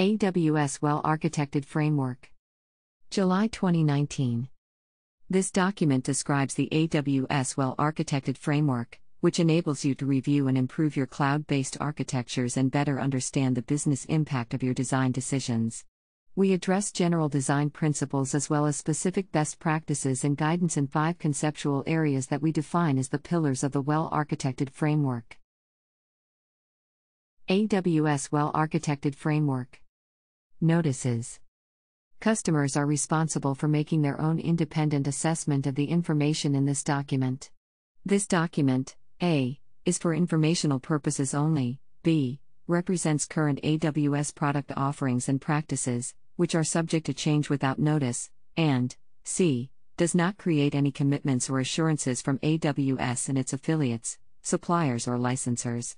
AWS Well Architected Framework. July 2019. This document describes the AWS Well Architected Framework, which enables you to review and improve your cloud based architectures and better understand the business impact of your design decisions. We address general design principles as well as specific best practices and guidance in five conceptual areas that we define as the pillars of the well architected framework. AWS Well Architected Framework Notices Customers are responsible for making their own independent assessment of the information in this document. This document, A, is for informational purposes only, B, represents current AWS product offerings and practices, which are subject to change without notice, and C, does not create any commitments or assurances from AWS and its affiliates, suppliers, or licensors.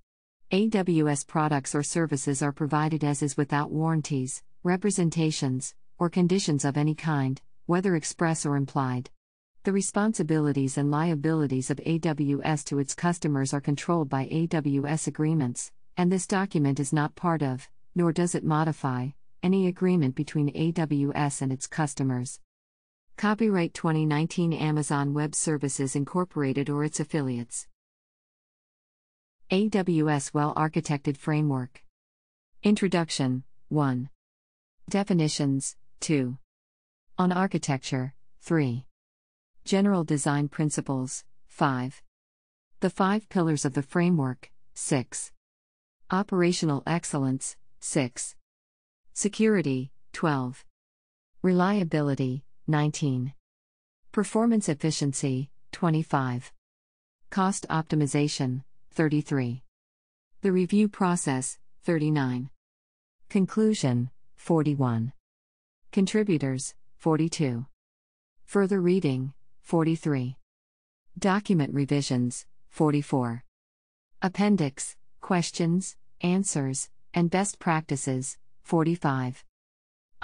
AWS products or services are provided as is without warranties, representations, or conditions of any kind, whether express or implied. The responsibilities and liabilities of AWS to its customers are controlled by AWS agreements, and this document is not part of, nor does it modify, any agreement between AWS and its customers. Copyright 2019 Amazon Web Services Incorporated or its affiliates. AWS Well Architected Framework. Introduction 1. Definitions 2. On Architecture 3. General Design Principles 5. The Five Pillars of the Framework 6. Operational Excellence 6. Security 12. Reliability 19. Performance Efficiency 25. Cost Optimization 33. The Review Process 39. Conclusion 41. Contributors, 42. Further reading, 43. Document revisions, 44. Appendix, questions, answers, and best practices, 45.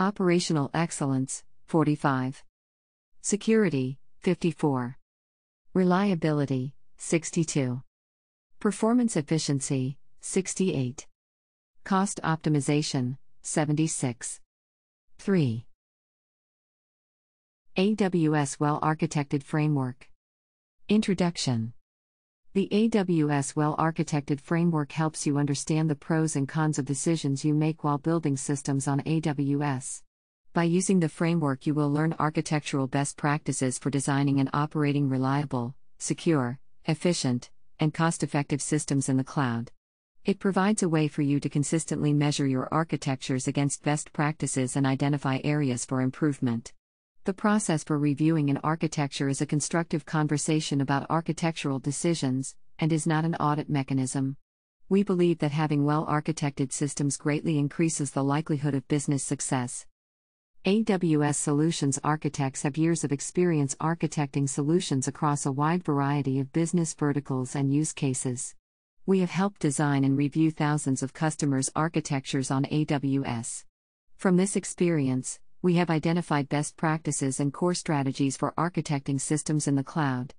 Operational excellence, 45. Security, 54. Reliability, 62. Performance efficiency, 68. Cost optimization, 76. 3. AWS Well Architected Framework Introduction The AWS Well Architected Framework helps you understand the pros and cons of decisions you make while building systems on AWS. By using the framework, you will learn architectural best practices for designing and operating reliable, secure, efficient, and cost effective systems in the cloud. It provides a way for you to consistently measure your architectures against best practices and identify areas for improvement. The process for reviewing an architecture is a constructive conversation about architectural decisions and is not an audit mechanism. We believe that having well architected systems greatly increases the likelihood of business success. AWS solutions architects have years of experience architecting solutions across a wide variety of business verticals and use cases. We have helped design and review thousands of customers' architectures on AWS. From this experience, we have identified best practices and core strategies for architecting systems in the cloud.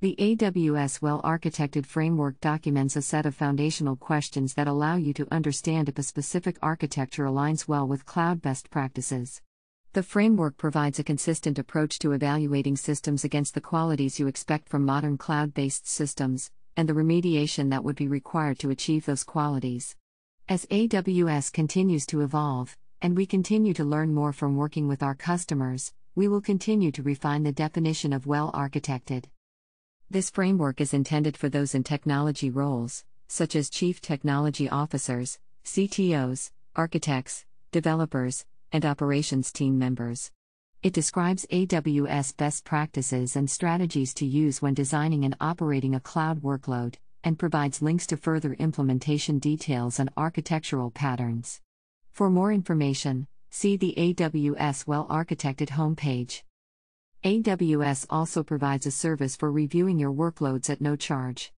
The AWS Well Architected Framework documents a set of foundational questions that allow you to understand if a specific architecture aligns well with cloud best practices. The framework provides a consistent approach to evaluating systems against the qualities you expect from modern cloud based systems, and the remediation that would be required to achieve those qualities. As AWS continues to evolve, and we continue to learn more from working with our customers, we will continue to refine the definition of well architected. This framework is intended for those in technology roles, such as chief technology officers, CTOs, architects, developers, and operations team members. It describes AWS best practices and strategies to use when designing and operating a cloud workload, and provides links to further implementation details and architectural patterns. For more information, see the AWS Well Architected homepage. AWS also provides a service for reviewing your workloads at no charge.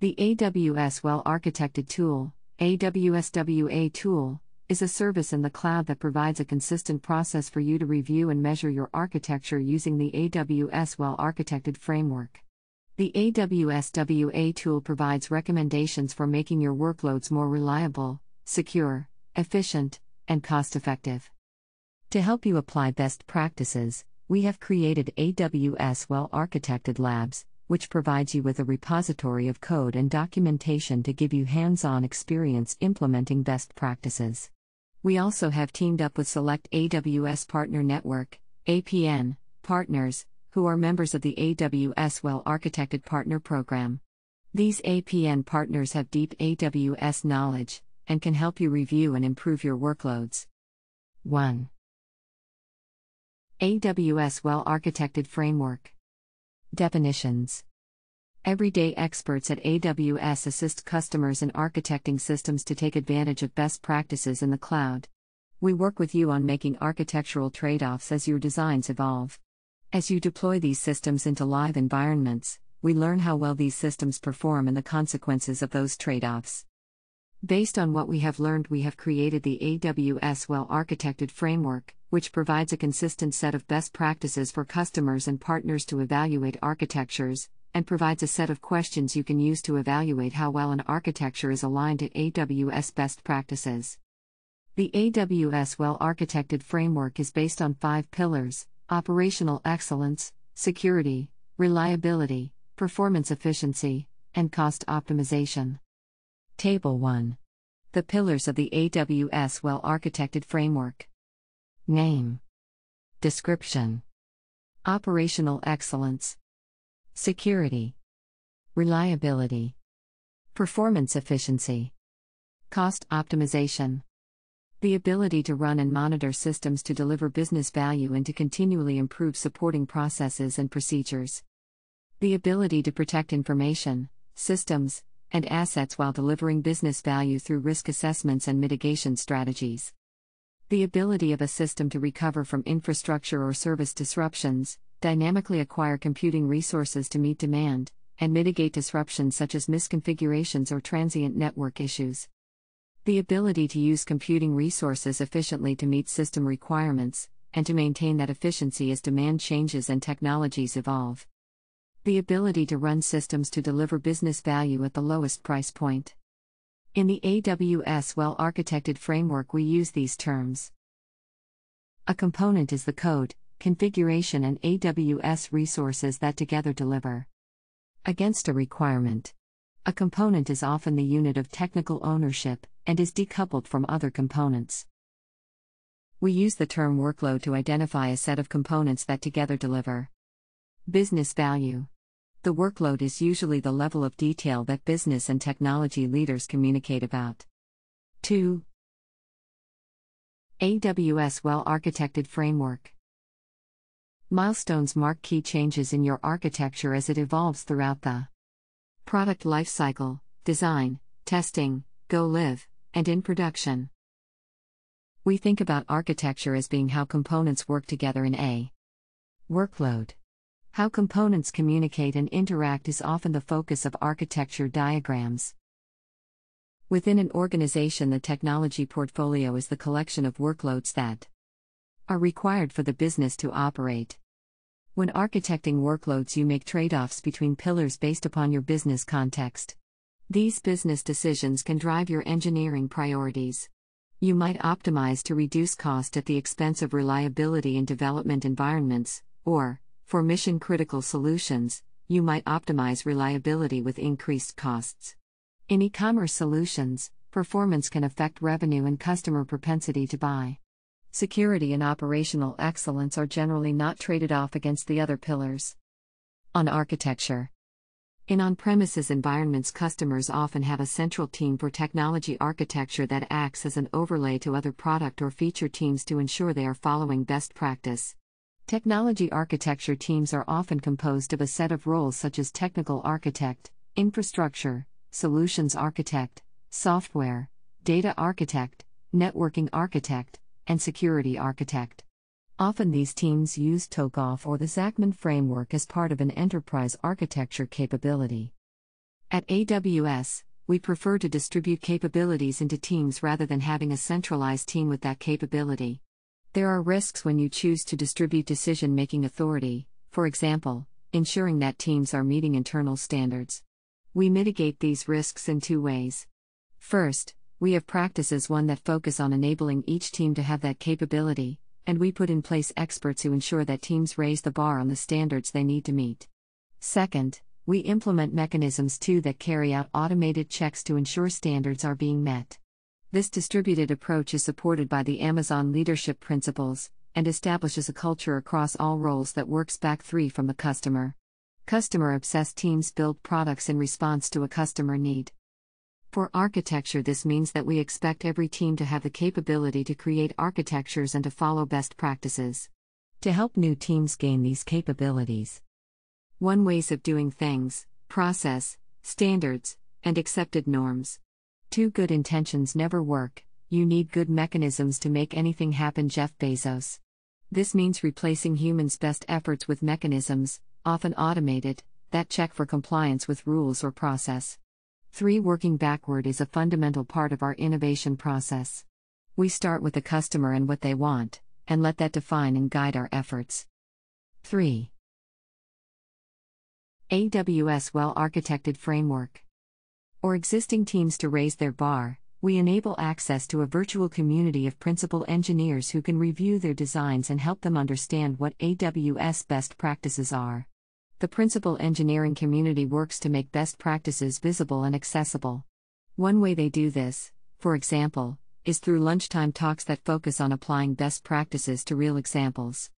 The AWS Well Architected tool, AWS WA tool, is a service in the cloud that provides a consistent process for you to review and measure your architecture using the AWS well architected framework. The AWS WA tool provides recommendations for making your workloads more reliable, secure, efficient, and cost effective. To help you apply best practices, we have created AWS Well Architected Labs, which provides you with a repository of code and documentation to give you hands on experience implementing best practices. We also have teamed up with select AWS Partner Network, APN, partners, who are members of the AWS Well Architected Partner Program. These APN partners have deep AWS knowledge and can help you review and improve your workloads. 1. AWS Well Architected Framework Definitions Everyday experts at AWS assist customers in architecting systems to take advantage of best practices in the cloud. We work with you on making architectural trade offs as your designs evolve. As you deploy these systems into live environments, we learn how well these systems perform and the consequences of those trade offs. Based on what we have learned, we have created the AWS Well Architected Framework, which provides a consistent set of best practices for customers and partners to evaluate architectures, and provides a set of questions you can use to evaluate how well an architecture is aligned to AWS best practices. The AWS Well Architected Framework is based on five pillars operational excellence, security, reliability, performance efficiency, and cost optimization. Table 1 The pillars of the AWS Well Architected Framework Name Description Operational Excellence Security. Reliability. Performance efficiency. Cost optimization. The ability to run and monitor systems to deliver business value and to continually improve supporting processes and procedures. The ability to protect information, systems, and assets while delivering business value through risk assessments and mitigation strategies. The ability of a system to recover from infrastructure or service disruptions, dynamically acquire computing resources to meet demand, and mitigate disruptions such as misconfigurations or transient network issues. The ability to use computing resources efficiently to meet system requirements, and to maintain that efficiency as demand changes and technologies evolve. The ability to run systems to deliver business value at the lowest price point. In the AWS well architected framework, we use these terms. A component is the code, configuration, and AWS resources that together deliver. Against a requirement. A component is often the unit of technical ownership and is decoupled from other components. We use the term workload to identify a set of components that together deliver. Business value. The workload is usually the level of detail that business and technology leaders communicate about. 2. AWS Well Architected Framework Milestones mark key changes in your architecture as it evolves throughout the product lifecycle, design, testing, go live, and in production. We think about architecture as being how components work together in a workload. How components communicate and interact is often the focus of architecture diagrams. Within an organization, the technology portfolio is the collection of workloads that are required for the business to operate. When architecting workloads, you make trade offs between pillars based upon your business context. These business decisions can drive your engineering priorities. You might optimize to reduce cost at the expense of reliability in development environments, or, for mission critical solutions, you might optimize reliability with increased costs. In e commerce solutions, performance can affect revenue and customer propensity to buy security and operational excellence are generally not traded off against the other pillars. On architecture. In on premises environments, customers often have a central team for technology architecture that acts as an overlay to other product or feature teams to ensure they are following best practice. Technology architecture teams are often composed of a set of roles such as technical architect, infrastructure, solutions architect, software, data architect, networking architect, and security architect. Often these teams use Tokoff or the Zachman framework as part of an enterprise architecture capability. At AWS, we prefer to distribute capabilities into teams rather than having a centralized team with that capability. There are risks when you choose to distribute decision making authority, for example, ensuring that teams are meeting internal standards. We mitigate these risks in two ways. First, we have practices one that focus on enabling each team to have that capability, and we put in place experts who ensure that teams raise the bar on the standards they need to meet. Second, we implement mechanisms too that carry out automated checks to ensure standards are being met. This distributed approach is supported by the Amazon leadership principles and establishes a culture across all roles that works back three from the customer. Customer obsessed teams build products in response to a customer need. For architecture, this means that we expect every team to have the capability to create architectures and to follow best practices. To help new teams gain these capabilities, one ways of doing things, process, standards, and accepted norms. Two good intentions never work, you need good mechanisms to make anything happen. Jeff Bezos. This means replacing humans' best efforts with mechanisms, often automated, that check for compliance with rules or process. 3. Working backward is a fundamental part of our innovation process. We start with the customer and what they want, and let that define and guide our efforts. 3. AWS Well Architected Framework. Or existing teams to raise their bar, we enable access to a virtual community of principal engineers who can review their designs and help them understand what AWS best practices are the principal engineering community works to make best practices visible and accessible. One way they do this, for example, is through lunchtime talks that focus on applying best practices to real examples.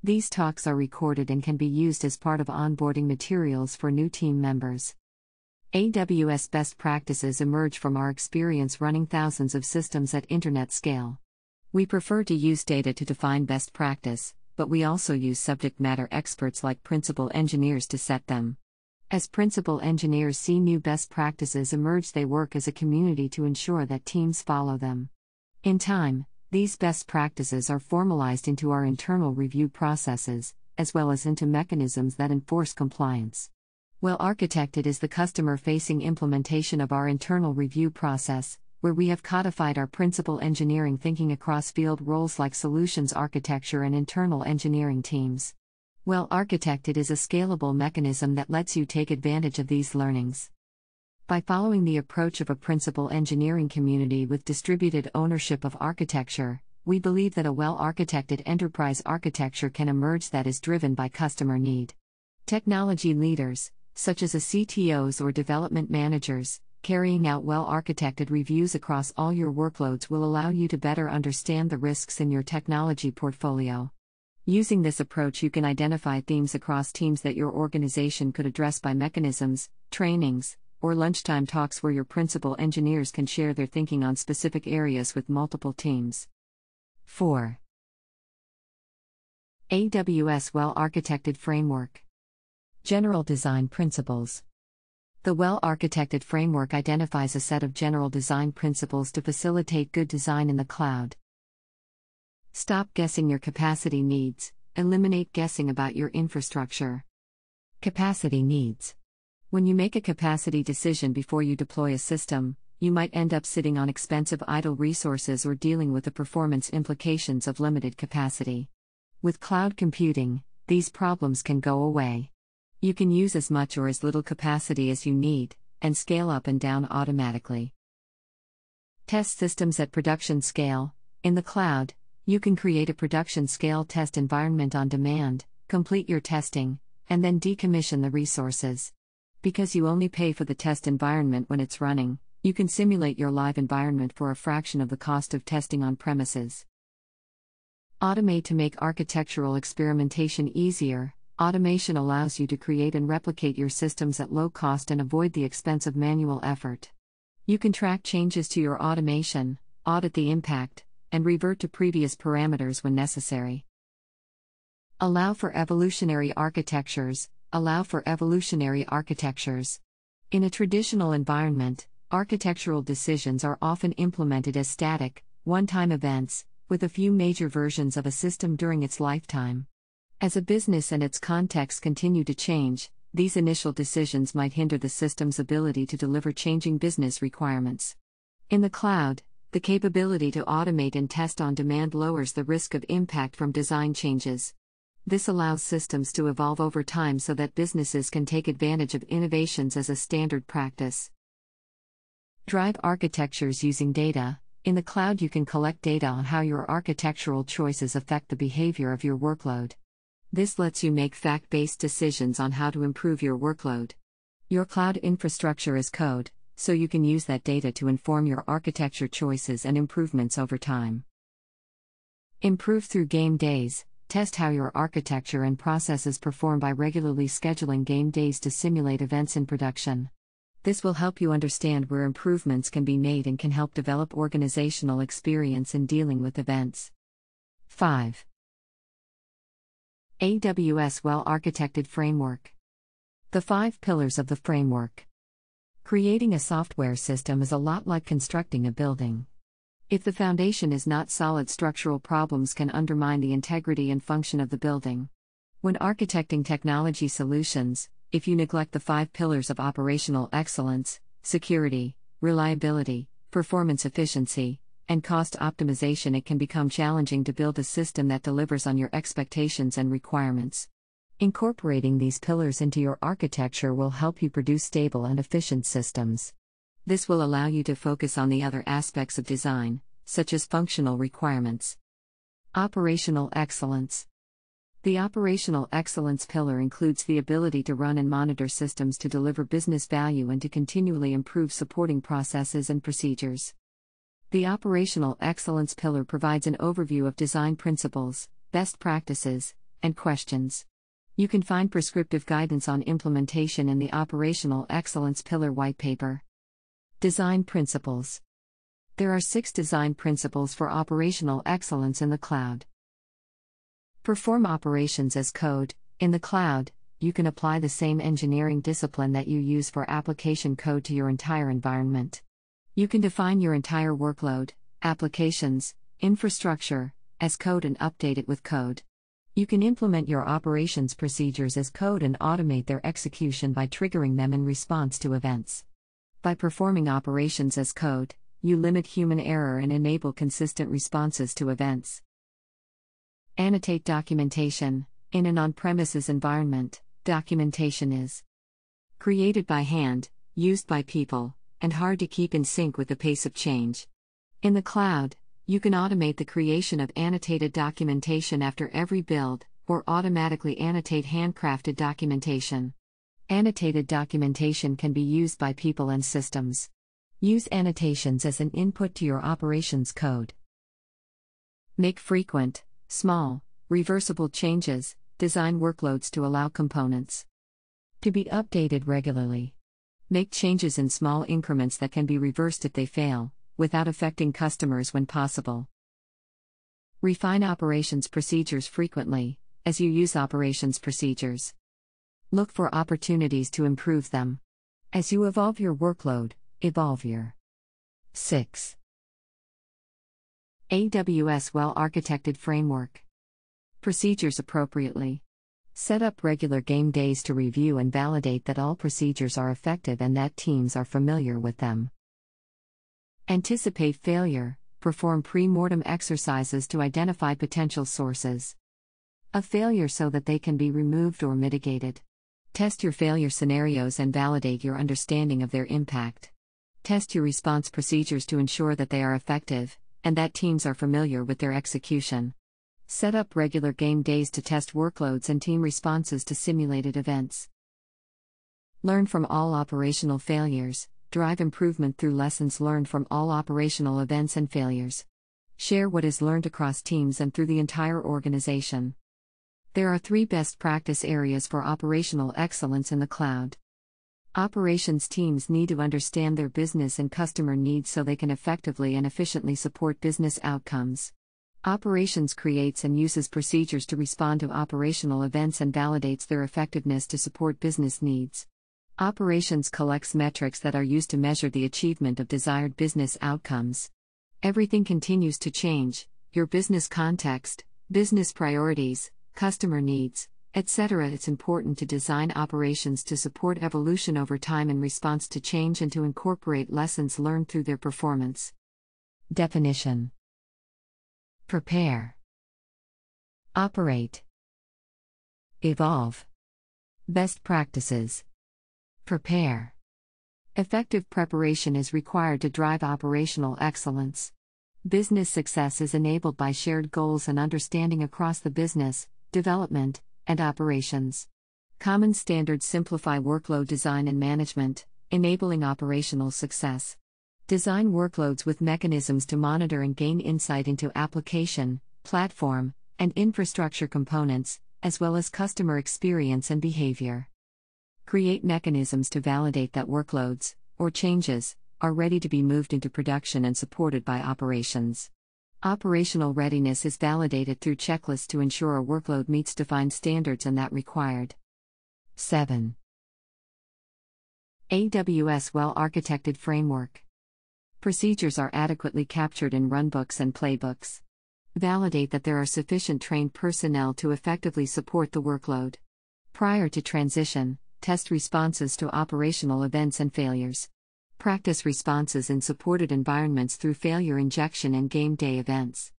These talks are recorded and can be used as part of onboarding materials for new team members. AWS best practices emerge from our experience running thousands of systems at internet scale. We prefer to use data to define best practice, but we also use subject matter experts like principal engineers to set them. As principal engineers see new best practices emerge, they work as a community to ensure that teams follow them. In time, these best practices are formalized into our internal review processes, as well as into mechanisms that enforce compliance. Well architected is the customer facing implementation of our internal review process, where we have codified our principal engineering thinking across field roles like solutions architecture and internal engineering teams. Well architected is a scalable mechanism that lets you take advantage of these learnings. By following the approach of a principal engineering community with distributed ownership of architecture, we believe that a well architected enterprise architecture can emerge that is driven by customer need. Technology leaders, such as a CTOs or development managers, carrying out well architected reviews across all your workloads will allow you to better understand the risks in your technology portfolio. Using this approach, you can identify themes across teams that your organization could address by mechanisms, trainings, or lunchtime talks where your principal engineers can share their thinking on specific areas with multiple teams. 4. AWS Well Architected Framework General Design Principles the well architected framework identifies a set of general design principles to facilitate good design in the cloud. Stop guessing your capacity needs, eliminate guessing about your infrastructure. Capacity needs. When you make a capacity decision before you deploy a system, you might end up sitting on expensive idle resources or dealing with the performance implications of limited capacity. With cloud computing, these problems can go away. You can use as much or as little capacity as you need, and scale up and down automatically. Test systems at production scale. In the cloud, you can create a production scale test environment on demand, complete your testing, and then decommission the resources. Because you only pay for the test environment when it's running, you can simulate your live environment for a fraction of the cost of testing on premises. Automate to make architectural experimentation easier, Automation allows you to create and replicate your systems at low cost and avoid the expense of manual effort. You can track changes to your automation, audit the impact, and revert to previous parameters when necessary. Allow for evolutionary architectures, allow for evolutionary architectures. In a traditional environment, architectural decisions are often implemented as static, one time events, with a few major versions of a system during its lifetime. As a business and its context continue to change, these initial decisions might hinder the system's ability to deliver changing business requirements. In the cloud, the capability to automate and test on demand lowers the risk of impact from design changes. This allows systems to evolve over time so that businesses can take advantage of innovations as a standard practice. Drive architectures using data. In the cloud, you can collect data on how your architectural choices affect the behavior of your workload. This lets you make fact based decisions on how to improve your workload. Your cloud infrastructure is code, so you can use that data to inform your architecture choices and improvements over time. Improve through game days. Test how your architecture and processes perform by regularly scheduling game days to simulate events in production. This will help you understand where improvements can be made and can help develop organizational experience in dealing with events. 5. AWS Well Architected Framework. The five pillars of the framework. Creating a software system is a lot like constructing a building. If the foundation is not solid, structural problems can undermine the integrity and function of the building. When architecting technology solutions, if you neglect the five pillars of operational excellence, security, reliability, performance efficiency, and cost optimization, it can become challenging to build a system that delivers on your expectations and requirements. Incorporating these pillars into your architecture will help you produce stable and efficient systems. This will allow you to focus on the other aspects of design, such as functional requirements. Operational excellence. The operational excellence pillar includes the ability to run and monitor systems to deliver business value and to continually improve supporting processes and procedures. The Operational Excellence Pillar provides an overview of design principles, best practices, and questions. You can find prescriptive guidance on implementation in the Operational Excellence Pillar White Paper. Design Principles There are six design principles for operational excellence in the cloud. Perform operations as code. In the cloud, you can apply the same engineering discipline that you use for application code to your entire environment. You can define your entire workload, applications, infrastructure, as code and update it with code. You can implement your operations procedures as code and automate their execution by triggering them in response to events. By performing operations as code, you limit human error and enable consistent responses to events. Annotate documentation. In an on premises environment, documentation is created by hand, used by people, and hard to keep in sync with the pace of change. In the cloud, you can automate the creation of annotated documentation after every build, or automatically annotate handcrafted documentation. Annotated documentation can be used by people and systems. Use annotations as an input to your operations code. Make frequent, small, reversible changes, design workloads to allow components to be updated regularly. Make changes in small increments that can be reversed if they fail, without affecting customers when possible. Refine operations procedures frequently, as you use operations procedures. Look for opportunities to improve them. As you evolve your workload, evolve your 6. AWS Well Architected Framework Procedures appropriately. Set up regular game days to review and validate that all procedures are effective and that teams are familiar with them. Anticipate failure. Perform pre mortem exercises to identify potential sources of failure so that they can be removed or mitigated. Test your failure scenarios and validate your understanding of their impact. Test your response procedures to ensure that they are effective and that teams are familiar with their execution. Set up regular game days to test workloads and team responses to simulated events. Learn from all operational failures, drive improvement through lessons learned from all operational events and failures. Share what is learned across teams and through the entire organization. There are three best practice areas for operational excellence in the cloud. Operations teams need to understand their business and customer needs so they can effectively and efficiently support business outcomes. Operations creates and uses procedures to respond to operational events and validates their effectiveness to support business needs. Operations collects metrics that are used to measure the achievement of desired business outcomes. Everything continues to change your business context, business priorities, customer needs, etc. It's important to design operations to support evolution over time in response to change and to incorporate lessons learned through their performance. Definition Prepare. Operate. Evolve. Best practices. Prepare. Effective preparation is required to drive operational excellence. Business success is enabled by shared goals and understanding across the business, development, and operations. Common standards simplify workload design and management, enabling operational success. Design workloads with mechanisms to monitor and gain insight into application, platform, and infrastructure components, as well as customer experience and behavior. Create mechanisms to validate that workloads, or changes, are ready to be moved into production and supported by operations. Operational readiness is validated through checklists to ensure a workload meets defined standards and that required. 7. AWS Well Architected Framework procedures are adequately captured in runbooks and playbooks. Validate that there are sufficient trained personnel to effectively support the workload. Prior to transition, test responses to operational events and failures. Practice responses in supported environments through failure injection and game day events.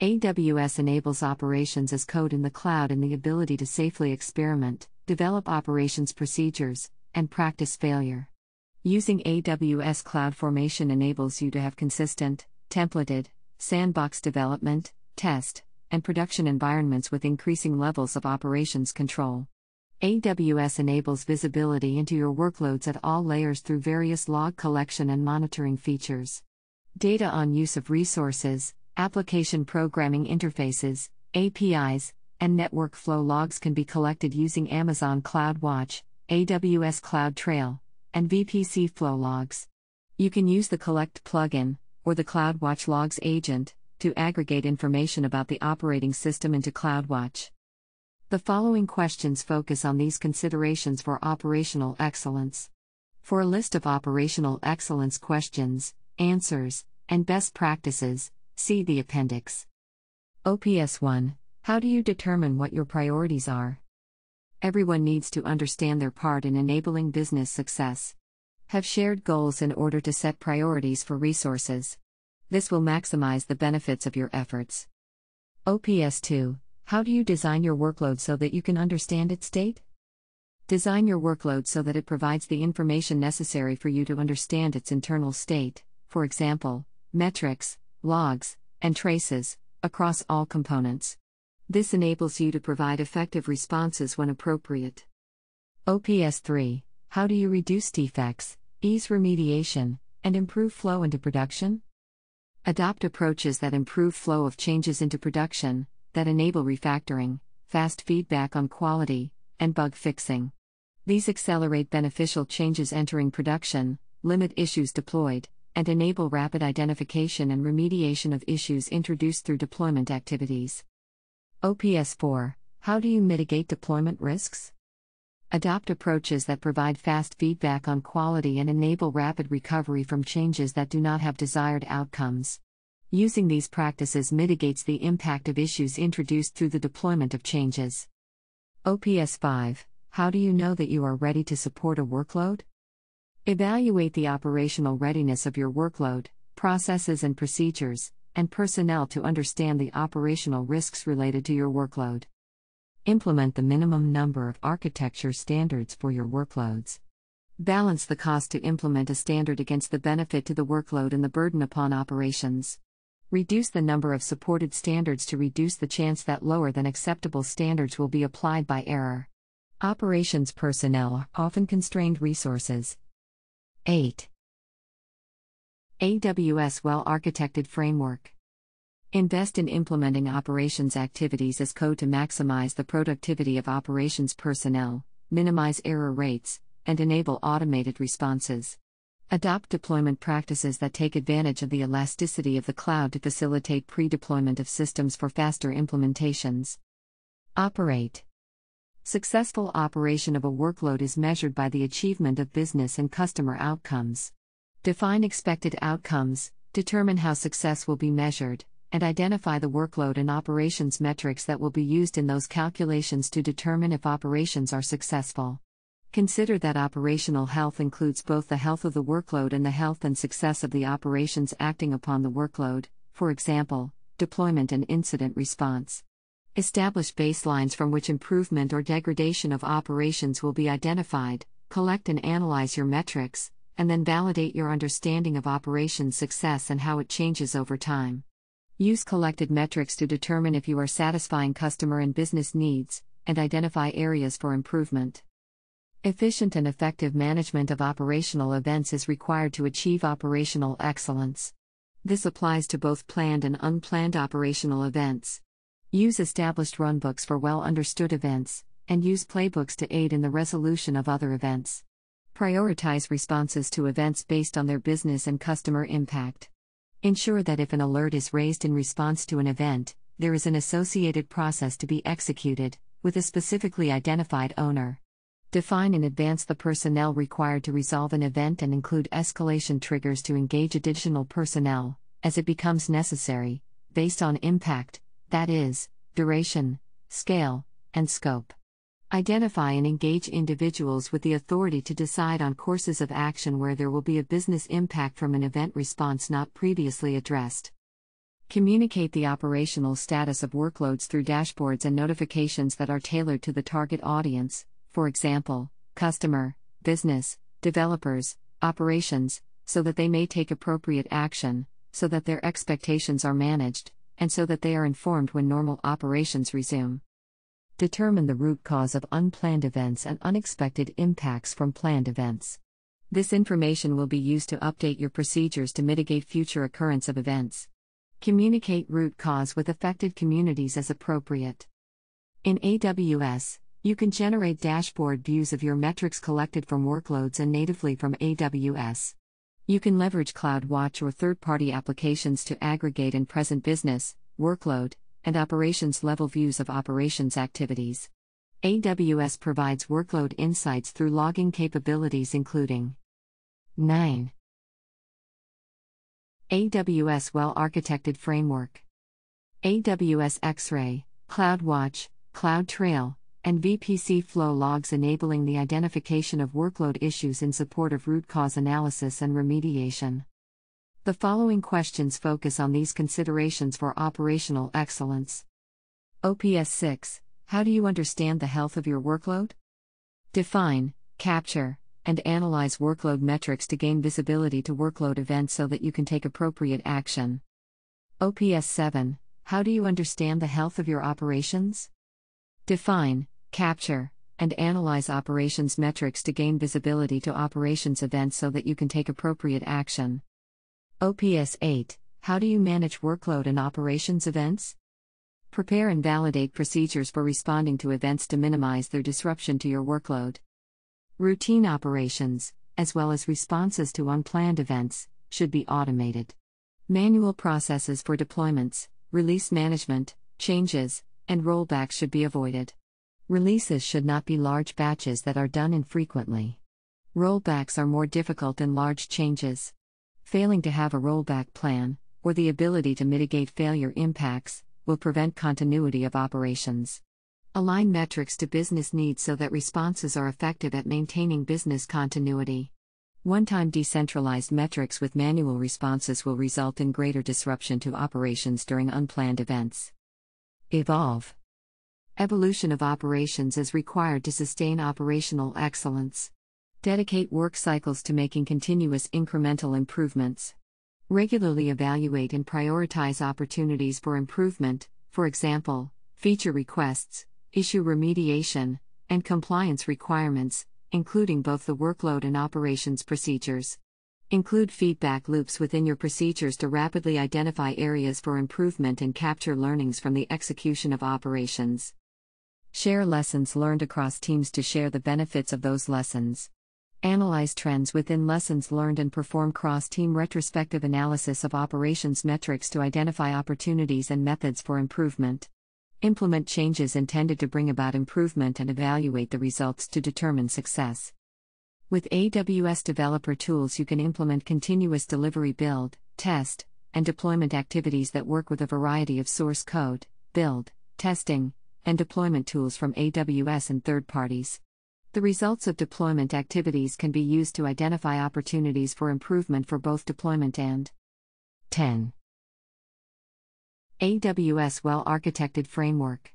AWS enables operations as code in the cloud and the ability to safely experiment, develop operations procedures, and practice failure. Using AWS Cloud Formation enables you to have consistent, templated, sandbox development, test, and production environments with increasing levels of operations control. AWS enables visibility into your workloads at all layers through various log collection and monitoring features. Data on use of resources, application programming interfaces, APIs, and network flow logs can be collected using Amazon CloudWatch, AWS CloudTrail, and VPC flow logs. You can use the Collect plugin, or the CloudWatch Logs agent, to aggregate information about the operating system into CloudWatch. The following questions focus on these considerations for operational excellence. For a list of operational excellence questions, answers, and best practices, see the appendix. OPS 1 How do you determine what your priorities are? Everyone needs to understand their part in enabling business success. Have shared goals in order to set priorities for resources. This will maximize the benefits of your efforts. OPS 2 How do you design your workload so that you can understand its state? Design your workload so that it provides the information necessary for you to understand its internal state, for example, metrics, logs, and traces, across all components. This enables you to provide effective responses when appropriate. OPS 3 How do you reduce defects, ease remediation, and improve flow into production? Adopt approaches that improve flow of changes into production, that enable refactoring, fast feedback on quality, and bug fixing. These accelerate beneficial changes entering production, limit issues deployed, and enable rapid identification and remediation of issues introduced through deployment activities. OPS 4 How do you mitigate deployment risks? Adopt approaches that provide fast feedback on quality and enable rapid recovery from changes that do not have desired outcomes. Using these practices mitigates the impact of issues introduced through the deployment of changes. OPS 5 How do you know that you are ready to support a workload? Evaluate the operational readiness of your workload, processes, and procedures, and personnel to understand the operational risks related to your workload. Implement the minimum number of architecture standards for your workloads. Balance the cost to implement a standard against the benefit to the workload and the burden upon operations. Reduce the number of supported standards to reduce the chance that lower than acceptable standards will be applied by error. Operations personnel are often constrained resources. 8. AWS well architected framework. Invest in implementing operations activities as code to maximize the productivity of operations personnel, minimize error rates, and enable automated responses. Adopt deployment practices that take advantage of the elasticity of the cloud to facilitate pre deployment of systems for faster implementations. Operate. Successful operation of a workload is measured by the achievement of business and customer outcomes define expected outcomes, determine how success will be measured, and identify the workload and operations metrics that will be used in those calculations to determine if operations are successful. Consider that operational health includes both the health of the workload and the health and success of the operations acting upon the workload, for example, deployment and incident response. Establish baselines from which improvement or degradation of operations will be identified, collect and analyze your metrics, and then validate your understanding of operation success and how it changes over time. Use collected metrics to determine if you are satisfying customer and business needs, and identify areas for improvement. Efficient and effective management of operational events is required to achieve operational excellence. This applies to both planned and unplanned operational events. Use established runbooks for well understood events, and use playbooks to aid in the resolution of other events. Prioritize responses to events based on their business and customer impact. Ensure that if an alert is raised in response to an event, there is an associated process to be executed, with a specifically identified owner. Define in advance the personnel required to resolve an event and include escalation triggers to engage additional personnel, as it becomes necessary, based on impact, that is, duration, scale, and scope. Identify and engage individuals with the authority to decide on courses of action where there will be a business impact from an event response not previously addressed. Communicate the operational status of workloads through dashboards and notifications that are tailored to the target audience, for example, customer, business, developers, operations, so that they may take appropriate action, so that their expectations are managed, and so that they are informed when normal operations resume determine the root cause of unplanned events and unexpected impacts from planned events. This information will be used to update your procedures to mitigate future occurrence of events. Communicate root cause with affected communities as appropriate. In AWS, you can generate dashboard views of your metrics collected from workloads and natively from AWS. You can leverage CloudWatch or third party applications to aggregate and present business, workload, and operations level views of operations activities. AWS provides workload insights through logging capabilities, including 9. AWS Well Architected Framework AWS X Ray, CloudWatch, CloudTrail, and VPC flow logs enabling the identification of workload issues in support of root cause analysis and remediation. The following questions focus on these considerations for operational excellence. OPS 6 How do you understand the health of your workload? Define, capture, and analyze workload metrics to gain visibility to workload events so that you can take appropriate action. OPS 7 How do you understand the health of your operations? Define, capture, and analyze operations metrics to gain visibility to operations events so that you can take appropriate action. OPS 8 How do you manage workload and operations events? Prepare and validate procedures for responding to events to minimize their disruption to your workload. Routine operations, as well as responses to unplanned events, should be automated. Manual processes for deployments, release management, changes, and rollbacks should be avoided. Releases should not be large batches that are done infrequently. Rollbacks are more difficult than large changes failing to have a rollback plan, or the ability to mitigate failure impacts, will prevent continuity of operations. Align metrics to business needs so that responses are effective at maintaining business continuity. One time decentralized metrics with manual responses will result in greater disruption to operations during unplanned events. Evolve. Evolution of operations is required to sustain operational excellence. Dedicate work cycles to making continuous incremental improvements. Regularly evaluate and prioritize opportunities for improvement, for example, feature requests, issue remediation, and compliance requirements, including both the workload and operations procedures. Include feedback loops within your procedures to rapidly identify areas for improvement and capture learnings from the execution of operations. Share lessons learned across teams to share the benefits of those lessons analyze trends within lessons learned, and perform cross team retrospective analysis of operations metrics to identify opportunities and methods for improvement. Implement changes intended to bring about improvement and evaluate the results to determine success. With AWS developer tools, you can implement continuous delivery build, test, and deployment activities that work with a variety of source code, build, testing, and deployment tools from AWS and third parties. The results of deployment activities can be used to identify opportunities for improvement for both deployment and 10. AWS Well Architected Framework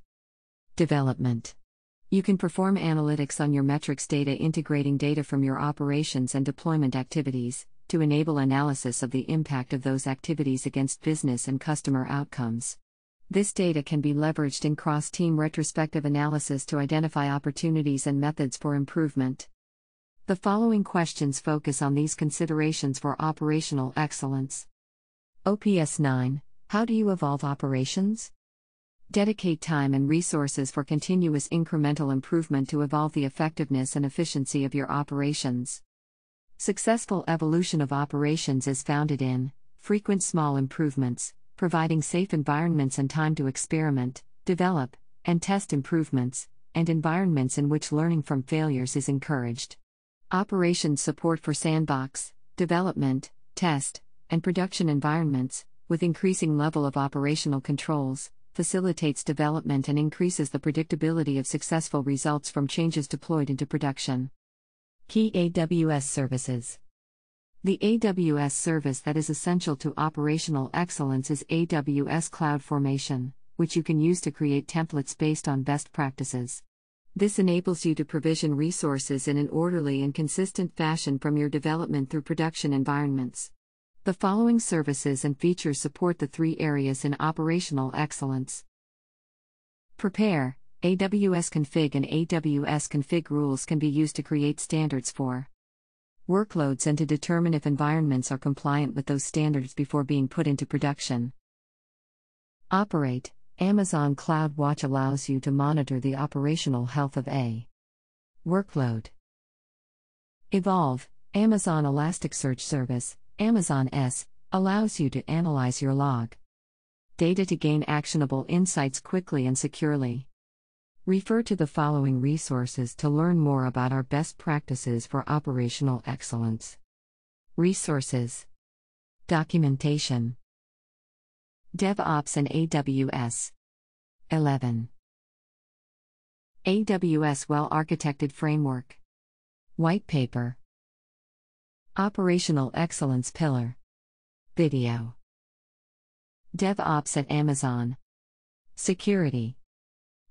Development You can perform analytics on your metrics data, integrating data from your operations and deployment activities, to enable analysis of the impact of those activities against business and customer outcomes. This data can be leveraged in cross team retrospective analysis to identify opportunities and methods for improvement. The following questions focus on these considerations for operational excellence. OPS 9 How do you evolve operations? Dedicate time and resources for continuous incremental improvement to evolve the effectiveness and efficiency of your operations. Successful evolution of operations is founded in frequent small improvements, providing safe environments and time to experiment, develop, and test improvements, and environments in which learning from failures is encouraged. Operations support for sandbox, development, test, and production environments, with increasing level of operational controls, facilitates development and increases the predictability of successful results from changes deployed into production. Key AWS services the AWS service that is essential to operational excellence is AWS Cloud Formation, which you can use to create templates based on best practices. This enables you to provision resources in an orderly and consistent fashion from your development through production environments. The following services and features support the three areas in operational excellence Prepare, AWS Config, and AWS Config rules can be used to create standards for workloads, and to determine if environments are compliant with those standards before being put into production. Operate Amazon Cloud Watch allows you to monitor the operational health of a workload. Evolve Amazon Elasticsearch Service, Amazon S, allows you to analyze your log data to gain actionable insights quickly and securely. Refer to the following resources to learn more about our best practices for operational excellence. Resources Documentation DevOps and AWS 11 AWS Well Architected Framework White Paper Operational Excellence Pillar Video DevOps at Amazon Security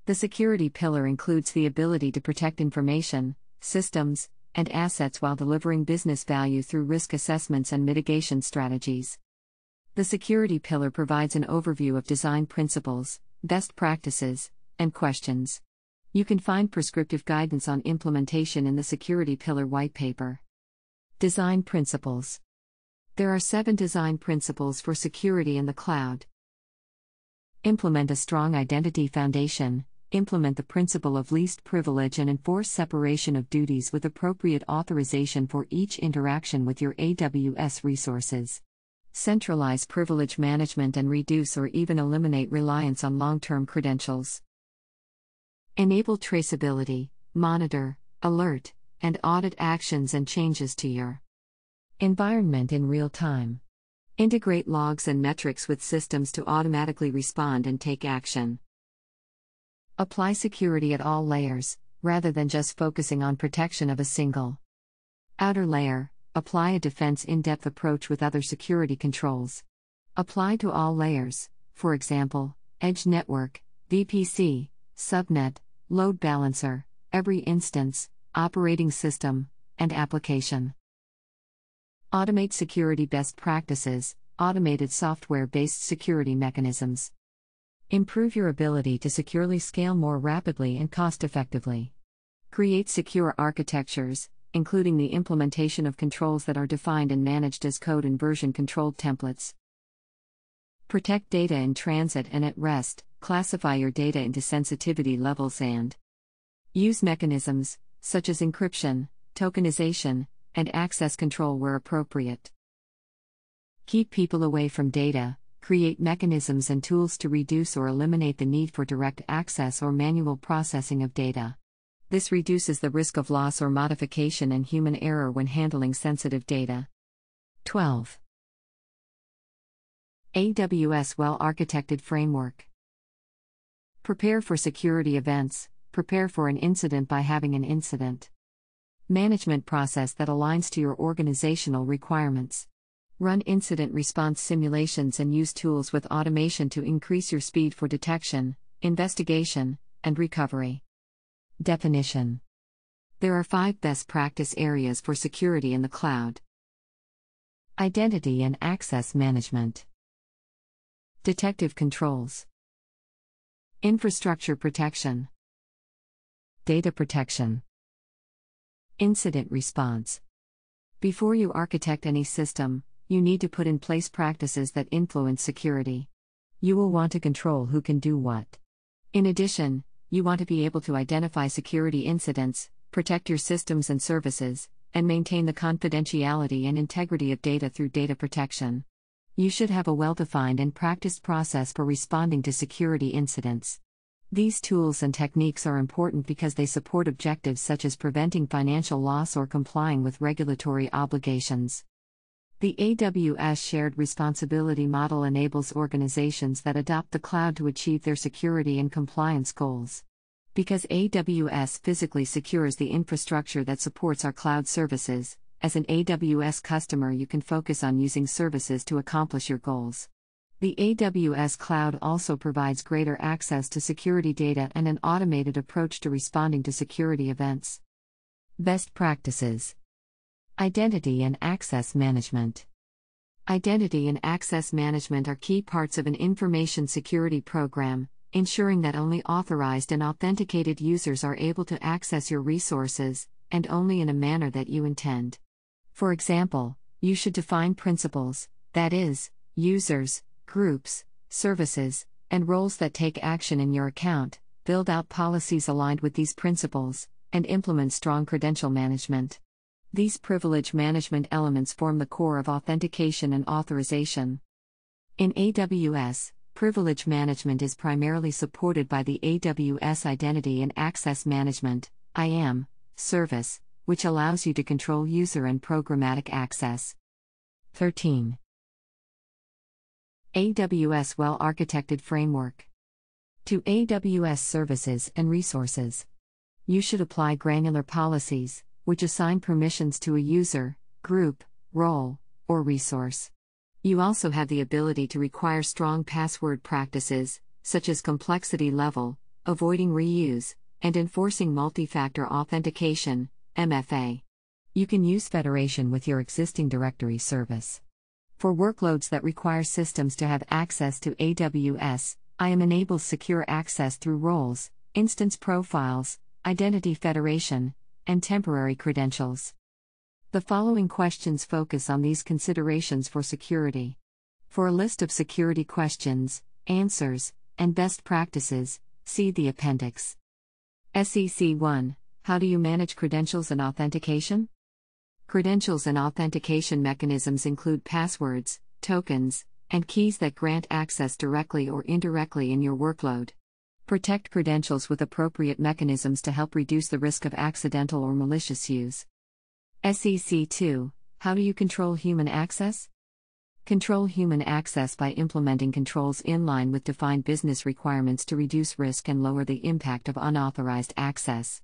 the security pillar includes the ability to protect information, systems, and assets while delivering business value through risk assessments and mitigation strategies. The security pillar provides an overview of design principles, best practices, and questions. You can find prescriptive guidance on implementation in the Security Pillar White Paper. Design Principles There are seven design principles for security in the cloud. Implement a strong identity foundation, implement the principle of least privilege and enforce separation of duties with appropriate authorization for each interaction with your AWS resources. Centralize privilege management and reduce or even eliminate reliance on long term credentials. Enable traceability, monitor, alert, and audit actions and changes to your environment in real time. Integrate logs and metrics with systems to automatically respond and take action. Apply security at all layers, rather than just focusing on protection of a single. Outer layer Apply a defense in depth approach with other security controls. Apply to all layers, for example, edge network, VPC, subnet, load balancer, every instance, operating system, and application. Automate security best practices, automated software based security mechanisms. Improve your ability to securely scale more rapidly and cost effectively. Create secure architectures, including the implementation of controls that are defined and managed as code and version controlled templates. Protect data in transit and at rest, classify your data into sensitivity levels and use mechanisms, such as encryption, tokenization, and access control where appropriate. Keep people away from data, create mechanisms and tools to reduce or eliminate the need for direct access or manual processing of data. This reduces the risk of loss or modification and human error when handling sensitive data. 12. AWS Well Architected Framework Prepare for security events, prepare for an incident by having an incident management process that aligns to your organizational requirements. Run incident response simulations and use tools with automation to increase your speed for detection, investigation, and recovery. Definition There are five best practice areas for security in the cloud Identity and Access Management, Detective Controls, Infrastructure Protection, Data Protection, Incident Response. Before you architect any system, you need to put in place practices that influence security. You will want to control who can do what. In addition, you want to be able to identify security incidents, protect your systems and services, and maintain the confidentiality and integrity of data through data protection. You should have a well defined and practiced process for responding to security incidents. These tools and techniques are important because they support objectives such as preventing financial loss or complying with regulatory obligations. The AWS shared responsibility model enables organizations that adopt the cloud to achieve their security and compliance goals. Because AWS physically secures the infrastructure that supports our cloud services, as an AWS customer, you can focus on using services to accomplish your goals. The AWS cloud also provides greater access to security data and an automated approach to responding to security events. Best practices Identity and Access Management Identity and access management are key parts of an information security program, ensuring that only authorized and authenticated users are able to access your resources, and only in a manner that you intend. For example, you should define principles, that is, users, groups, services, and roles that take action in your account, build out policies aligned with these principles, and implement strong credential management. These privilege management elements form the core of authentication and authorization. In AWS, privilege management is primarily supported by the AWS Identity and Access Management IAM, service, which allows you to control user and programmatic access. 13. AWS Well Architected Framework to AWS services and resources. You should apply granular policies, which assign permissions to a user, group, role, or resource. You also have the ability to require strong password practices, such as complexity level, avoiding reuse, and enforcing multi factor authentication MFA. You can use Federation with your existing directory service. For workloads that require systems to have access to AWS, IAM enables secure access through roles, instance profiles, identity federation, and temporary credentials. The following questions focus on these considerations for security. For a list of security questions, answers, and best practices, see the appendix. SEC 1 How do you manage credentials and authentication? Credentials and authentication mechanisms include passwords, tokens, and keys that grant access directly or indirectly in your workload. Protect credentials with appropriate mechanisms to help reduce the risk of accidental or malicious use. SEC 2 How do you control human access? Control human access by implementing controls in line with defined business requirements to reduce risk and lower the impact of unauthorized access.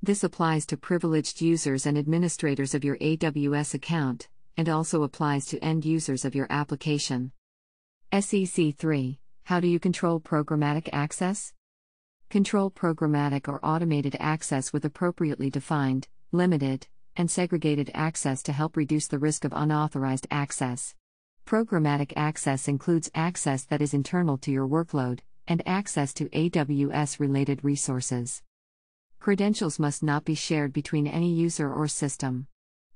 This applies to privileged users and administrators of your AWS account, and also applies to end users of your application. SEC 3 How do you control programmatic access? control programmatic or automated access with appropriately defined, limited, and segregated access to help reduce the risk of unauthorized access. Programmatic access includes access that is internal to your workload and access to AWS related resources. Credentials must not be shared between any user or system.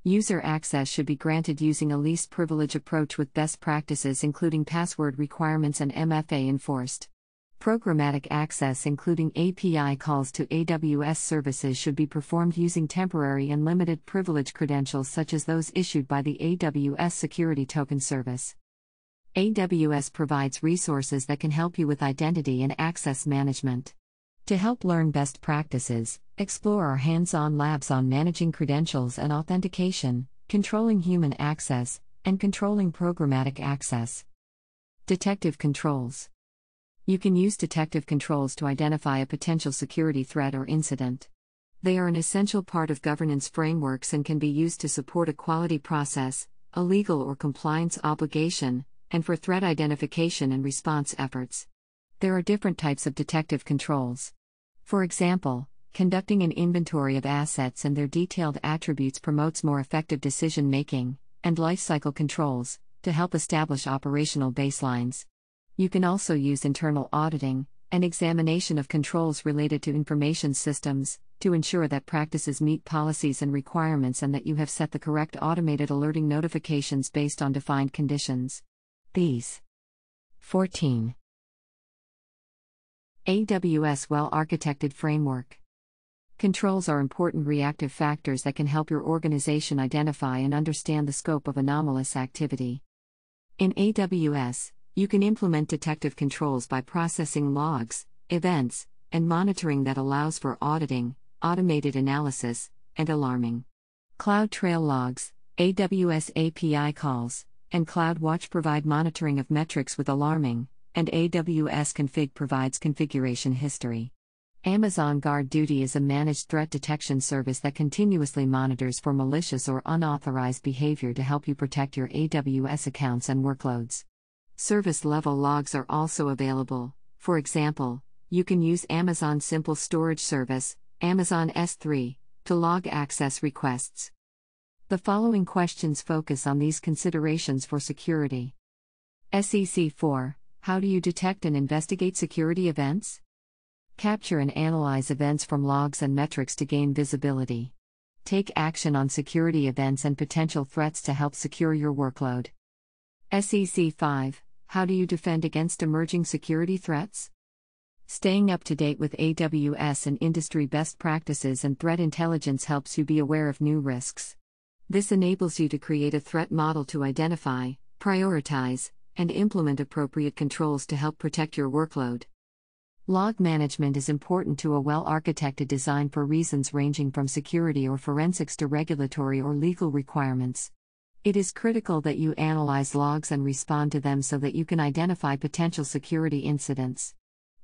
User access should be granted using a least privilege approach with best practices, including password requirements and MFA enforced. Programmatic access, including API calls to AWS services, should be performed using temporary and limited privilege credentials such as those issued by the AWS Security Token Service. AWS provides resources that can help you with identity and access management. To help learn best practices, explore our hands on labs on managing credentials and authentication, controlling human access, and controlling programmatic access. Detective controls. You can use detective controls to identify a potential security threat or incident. They are an essential part of governance frameworks and can be used to support a quality process, a legal or compliance obligation, and for threat identification and response efforts. There are different types of detective controls. For example, conducting an inventory of assets and their detailed attributes promotes more effective decision making, and lifecycle controls, to help establish operational baselines. You can also use internal auditing and examination of controls related to information systems to ensure that practices meet policies and requirements and that you have set the correct automated alerting notifications based on defined conditions. These 14. AWS Well Architected Framework Controls are important reactive factors that can help your organization identify and understand the scope of anomalous activity. In AWS, you can implement detective controls by processing logs, events, and monitoring that allows for auditing, automated analysis, and alarming. CloudTrail logs, AWS API calls, and CloudWatch provide monitoring of metrics with alarming, and AWS Config provides configuration history. Amazon Guard Duty is a managed threat detection service that continuously monitors for malicious or unauthorized behavior to help you protect your AWS accounts and workloads. Service level logs are also available. For example, you can use Amazon Simple Storage Service, Amazon S3, to log access requests. The following questions focus on these considerations for security. SEC 4 How do you detect and investigate security events? Capture and analyze events from logs and metrics to gain visibility. Take action on security events and potential threats to help secure your workload. SEC 5 how do you defend against emerging security threats? Staying up to date with AWS and industry best practices and threat intelligence helps you be aware of new risks. This enables you to create a threat model to identify, prioritize, and implement appropriate controls to help protect your workload. Log management is important to a well architected design for reasons ranging from security or forensics to regulatory or legal requirements. It is critical that you analyze logs and respond to them so that you can identify potential security incidents.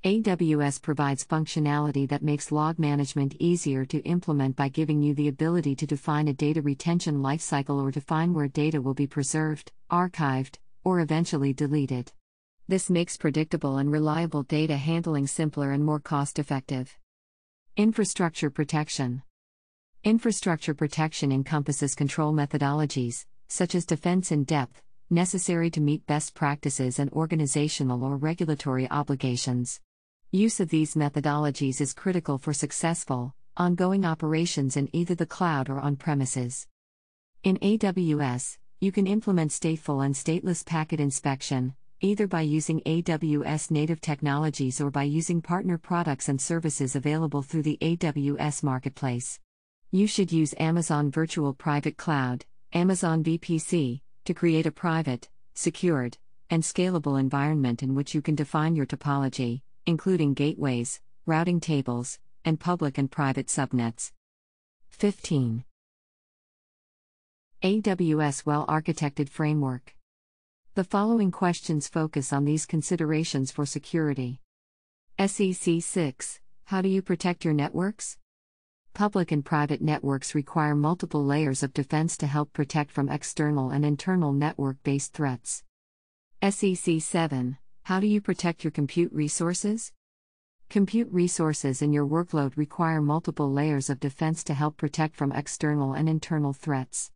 AWS provides functionality that makes log management easier to implement by giving you the ability to define a data retention lifecycle or define where data will be preserved, archived, or eventually deleted. This makes predictable and reliable data handling simpler and more cost effective. Infrastructure protection Infrastructure protection encompasses control methodologies, such as defense in depth, necessary to meet best practices and organizational or regulatory obligations. Use of these methodologies is critical for successful, ongoing operations in either the cloud or on premises. In AWS, you can implement stateful and stateless packet inspection, either by using AWS native technologies or by using partner products and services available through the AWS Marketplace. You should use Amazon Virtual Private Cloud, Amazon VPC, to create a private, secured, and scalable environment in which you can define your topology, including gateways, routing tables, and public and private subnets. 15. AWS Well Architected Framework The following questions focus on these considerations for security. SEC 6 How do you protect your networks? public and private networks require multiple layers of defense to help protect from external and internal network based threats. SEC 7 How do you protect your compute resources? Compute resources in your workload require multiple layers of defense to help protect from external and internal threats.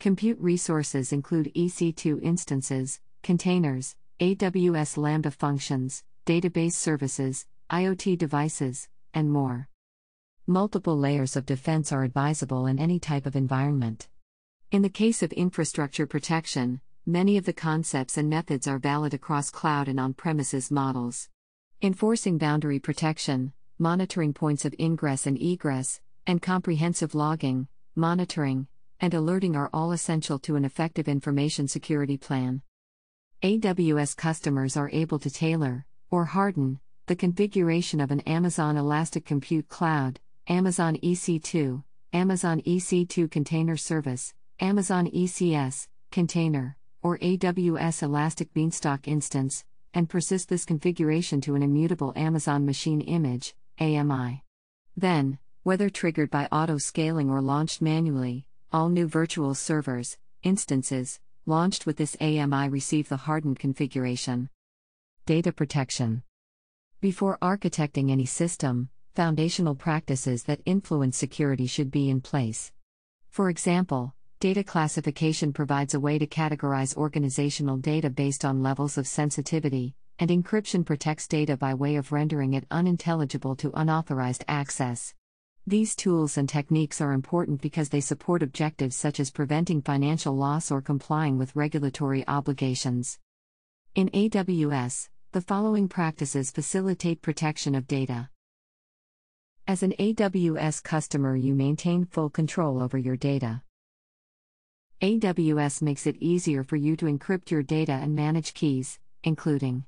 Compute resources include EC2 instances, containers, AWS Lambda functions, database services, IoT devices, and more multiple layers of defense are advisable in any type of environment. In the case of infrastructure protection, many of the concepts and methods are valid across cloud and on premises models. Enforcing boundary protection, monitoring points of ingress and egress, and comprehensive logging, monitoring, and alerting are all essential to an effective information security plan. AWS customers are able to tailor, or harden, the configuration of an Amazon Elastic Compute Cloud, Amazon EC2, Amazon EC2 Container Service, Amazon ECS, Container, or AWS Elastic Beanstalk instance, and persist this configuration to an immutable Amazon Machine Image, AMI. Then, whether triggered by auto scaling or launched manually, all new virtual servers, instances, launched with this AMI receive the hardened configuration. Data protection. Before architecting any system, foundational practices that influence security should be in place. For example, data classification provides a way to categorize organizational data based on levels of sensitivity, and encryption protects data by way of rendering it unintelligible to unauthorized access. These tools and techniques are important because they support objectives such as preventing financial loss or complying with regulatory obligations. In AWS, the following practices facilitate protection of data. As an AWS customer, you maintain full control over your data. AWS makes it easier for you to encrypt your data and manage keys, including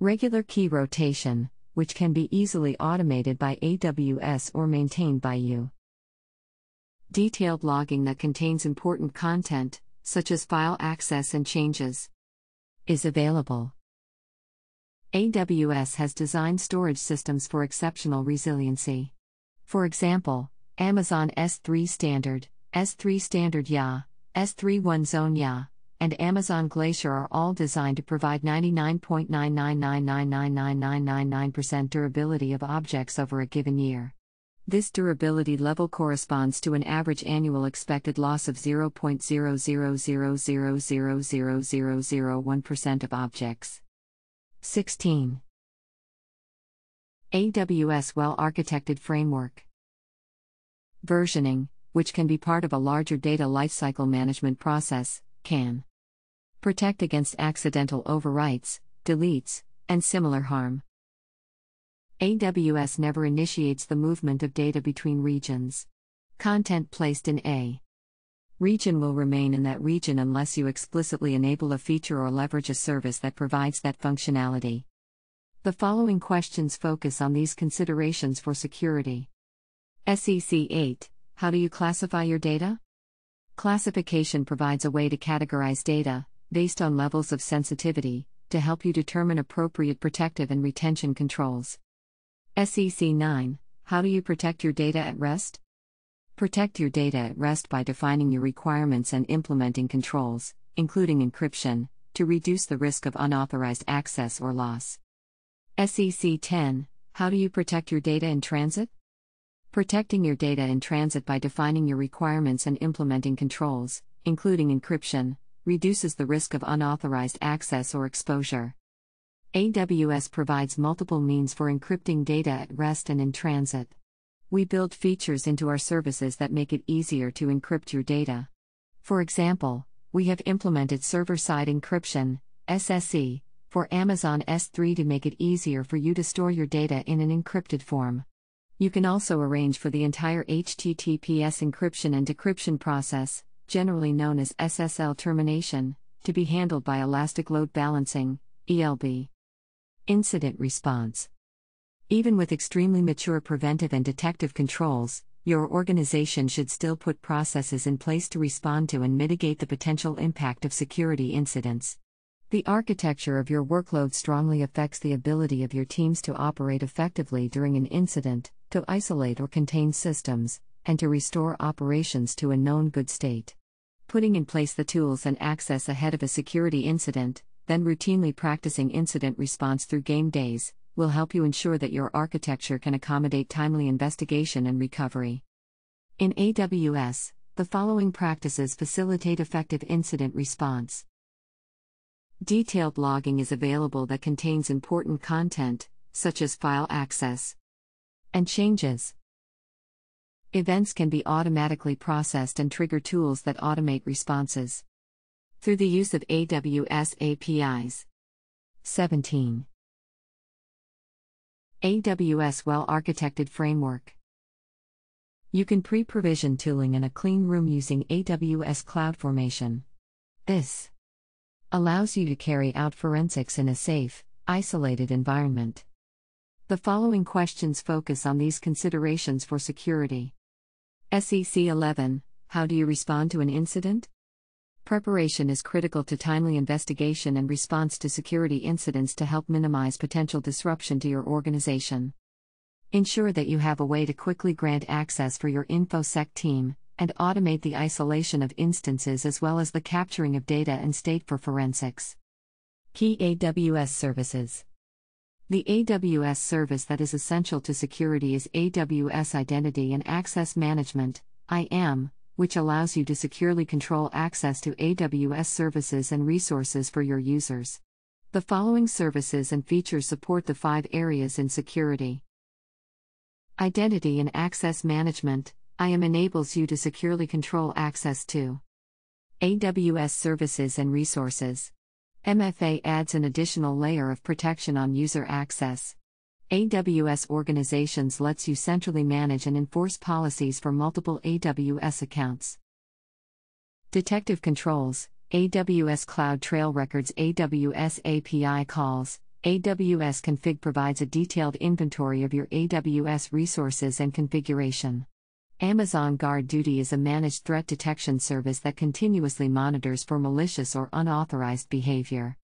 regular key rotation, which can be easily automated by AWS or maintained by you. Detailed logging that contains important content, such as file access and changes, is available. AWS has designed storage systems for exceptional resiliency. For example, Amazon S3 Standard, S3 Standard YA, S3 One Zone YA, and Amazon Glacier are all designed to provide 99.999999999% durability of objects over a given year. This durability level corresponds to an average annual expected loss of 0.00000000001% of objects. 16. AWS Well Architected Framework. Versioning, which can be part of a larger data lifecycle management process, can protect against accidental overwrites, deletes, and similar harm. AWS never initiates the movement of data between regions. Content placed in a Region will remain in that region unless you explicitly enable a feature or leverage a service that provides that functionality. The following questions focus on these considerations for security. SEC 8 How do you classify your data? Classification provides a way to categorize data, based on levels of sensitivity, to help you determine appropriate protective and retention controls. SEC 9 How do you protect your data at rest? Protect your data at rest by defining your requirements and implementing controls, including encryption, to reduce the risk of unauthorized access or loss. SEC 10 How do you protect your data in transit? Protecting your data in transit by defining your requirements and implementing controls, including encryption, reduces the risk of unauthorized access or exposure. AWS provides multiple means for encrypting data at rest and in transit. We build features into our services that make it easier to encrypt your data. For example, we have implemented server side encryption, SSE, for Amazon S3 to make it easier for you to store your data in an encrypted form. You can also arrange for the entire HTTPS encryption and decryption process, generally known as SSL termination, to be handled by Elastic Load Balancing, ELB. Incident Response even with extremely mature preventive and detective controls, your organization should still put processes in place to respond to and mitigate the potential impact of security incidents. The architecture of your workload strongly affects the ability of your teams to operate effectively during an incident, to isolate or contain systems, and to restore operations to a known good state. Putting in place the tools and access ahead of a security incident, then routinely practicing incident response through game days, will help you ensure that your architecture can accommodate timely investigation and recovery. In AWS, the following practices facilitate effective incident response. Detailed logging is available that contains important content, such as file access and changes. Events can be automatically processed and trigger tools that automate responses through the use of AWS APIs. 17. AWS well architected framework. You can pre provision tooling in a clean room using AWS CloudFormation. This allows you to carry out forensics in a safe, isolated environment. The following questions focus on these considerations for security. SEC 11 How do you respond to an incident? Preparation is critical to timely investigation and response to security incidents to help minimize potential disruption to your organization. Ensure that you have a way to quickly grant access for your InfoSec team, and automate the isolation of instances as well as the capturing of data and state for forensics. Key AWS Services The AWS service that is essential to security is AWS Identity and Access Management, IAM which allows you to securely control access to AWS services and resources for your users. The following services and features support the five areas in security Identity and Access Management IAM enables you to securely control access to AWS services and resources. MFA adds an additional layer of protection on user access. AWS Organizations lets you centrally manage and enforce policies for multiple AWS accounts. Detective Controls, AWS Cloud Trail Records, AWS API Calls, AWS Config provides a detailed inventory of your AWS resources and configuration. Amazon Guard Duty is a managed threat detection service that continuously monitors for malicious or unauthorized behavior.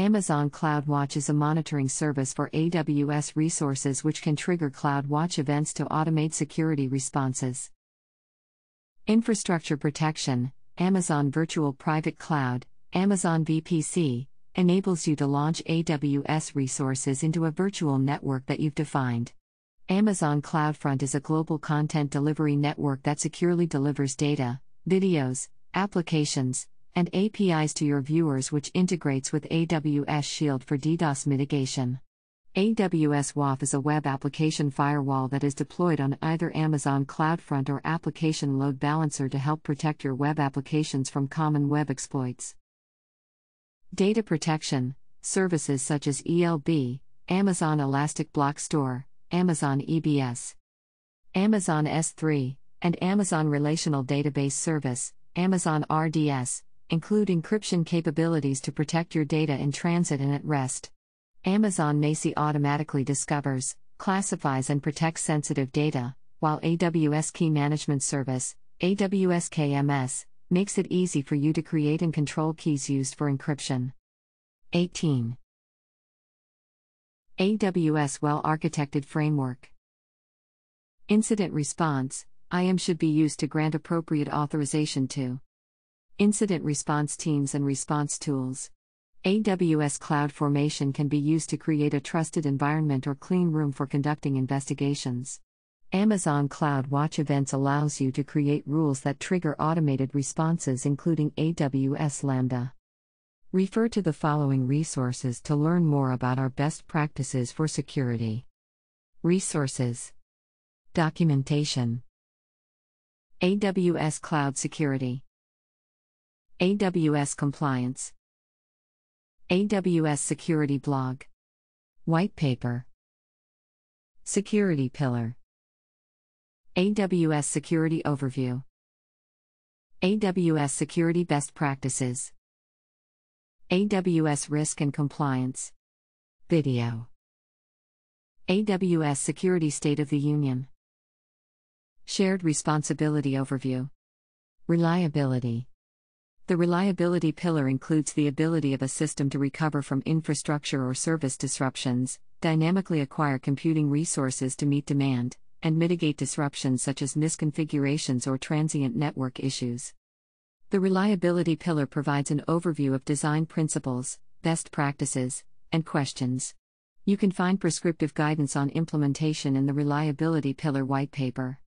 Amazon CloudWatch is a monitoring service for AWS resources which can trigger CloudWatch events to automate security responses. Infrastructure protection Amazon Virtual Private Cloud, Amazon VPC, enables you to launch AWS resources into a virtual network that you've defined. Amazon CloudFront is a global content delivery network that securely delivers data, videos, applications, and APIs to your viewers, which integrates with AWS Shield for DDoS mitigation. AWS WAF is a web application firewall that is deployed on either Amazon CloudFront or Application Load Balancer to help protect your web applications from common web exploits. Data protection services such as ELB, Amazon Elastic Block Store, Amazon EBS, Amazon S3, and Amazon Relational Database Service, Amazon RDS, include encryption capabilities to protect your data in transit and at rest. Amazon Macy automatically discovers, classifies, and protects sensitive data, while AWS Key Management Service, AWS KMS, makes it easy for you to create and control keys used for encryption. 18. AWS Well Architected Framework Incident Response IAM should be used to grant appropriate authorization to Incident response teams and response tools. AWS Cloud Formation can be used to create a trusted environment or clean room for conducting investigations. Amazon Cloud Watch Events allows you to create rules that trigger automated responses, including AWS Lambda. Refer to the following resources to learn more about our best practices for security. Resources Documentation AWS Cloud Security AWS Compliance AWS Security Blog White Paper Security Pillar AWS Security Overview AWS Security Best Practices AWS Risk and Compliance Video AWS Security State of the Union Shared Responsibility Overview Reliability the reliability pillar includes the ability of a system to recover from infrastructure or service disruptions, dynamically acquire computing resources to meet demand, and mitigate disruptions such as misconfigurations or transient network issues. The reliability pillar provides an overview of design principles, best practices, and questions. You can find prescriptive guidance on implementation in the Reliability Pillar White Paper.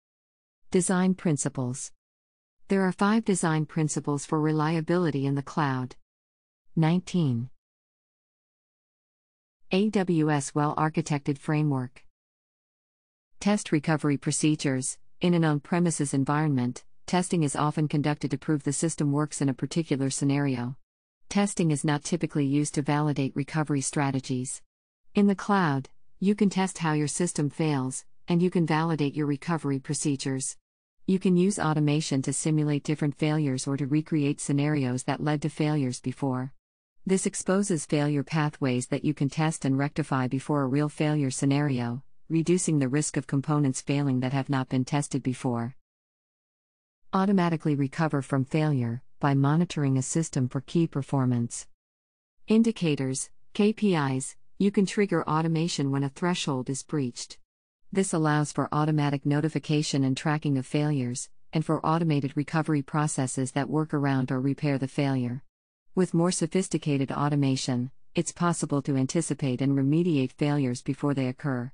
Design Principles there are five design principles for reliability in the cloud. 19. AWS Well Architected Framework Test Recovery Procedures In an on premises environment, testing is often conducted to prove the system works in a particular scenario. Testing is not typically used to validate recovery strategies. In the cloud, you can test how your system fails, and you can validate your recovery procedures. You can use automation to simulate different failures or to recreate scenarios that led to failures before. This exposes failure pathways that you can test and rectify before a real failure scenario, reducing the risk of components failing that have not been tested before. Automatically recover from failure by monitoring a system for key performance indicators, KPIs, you can trigger automation when a threshold is breached. This allows for automatic notification and tracking of failures, and for automated recovery processes that work around or repair the failure. With more sophisticated automation, it's possible to anticipate and remediate failures before they occur.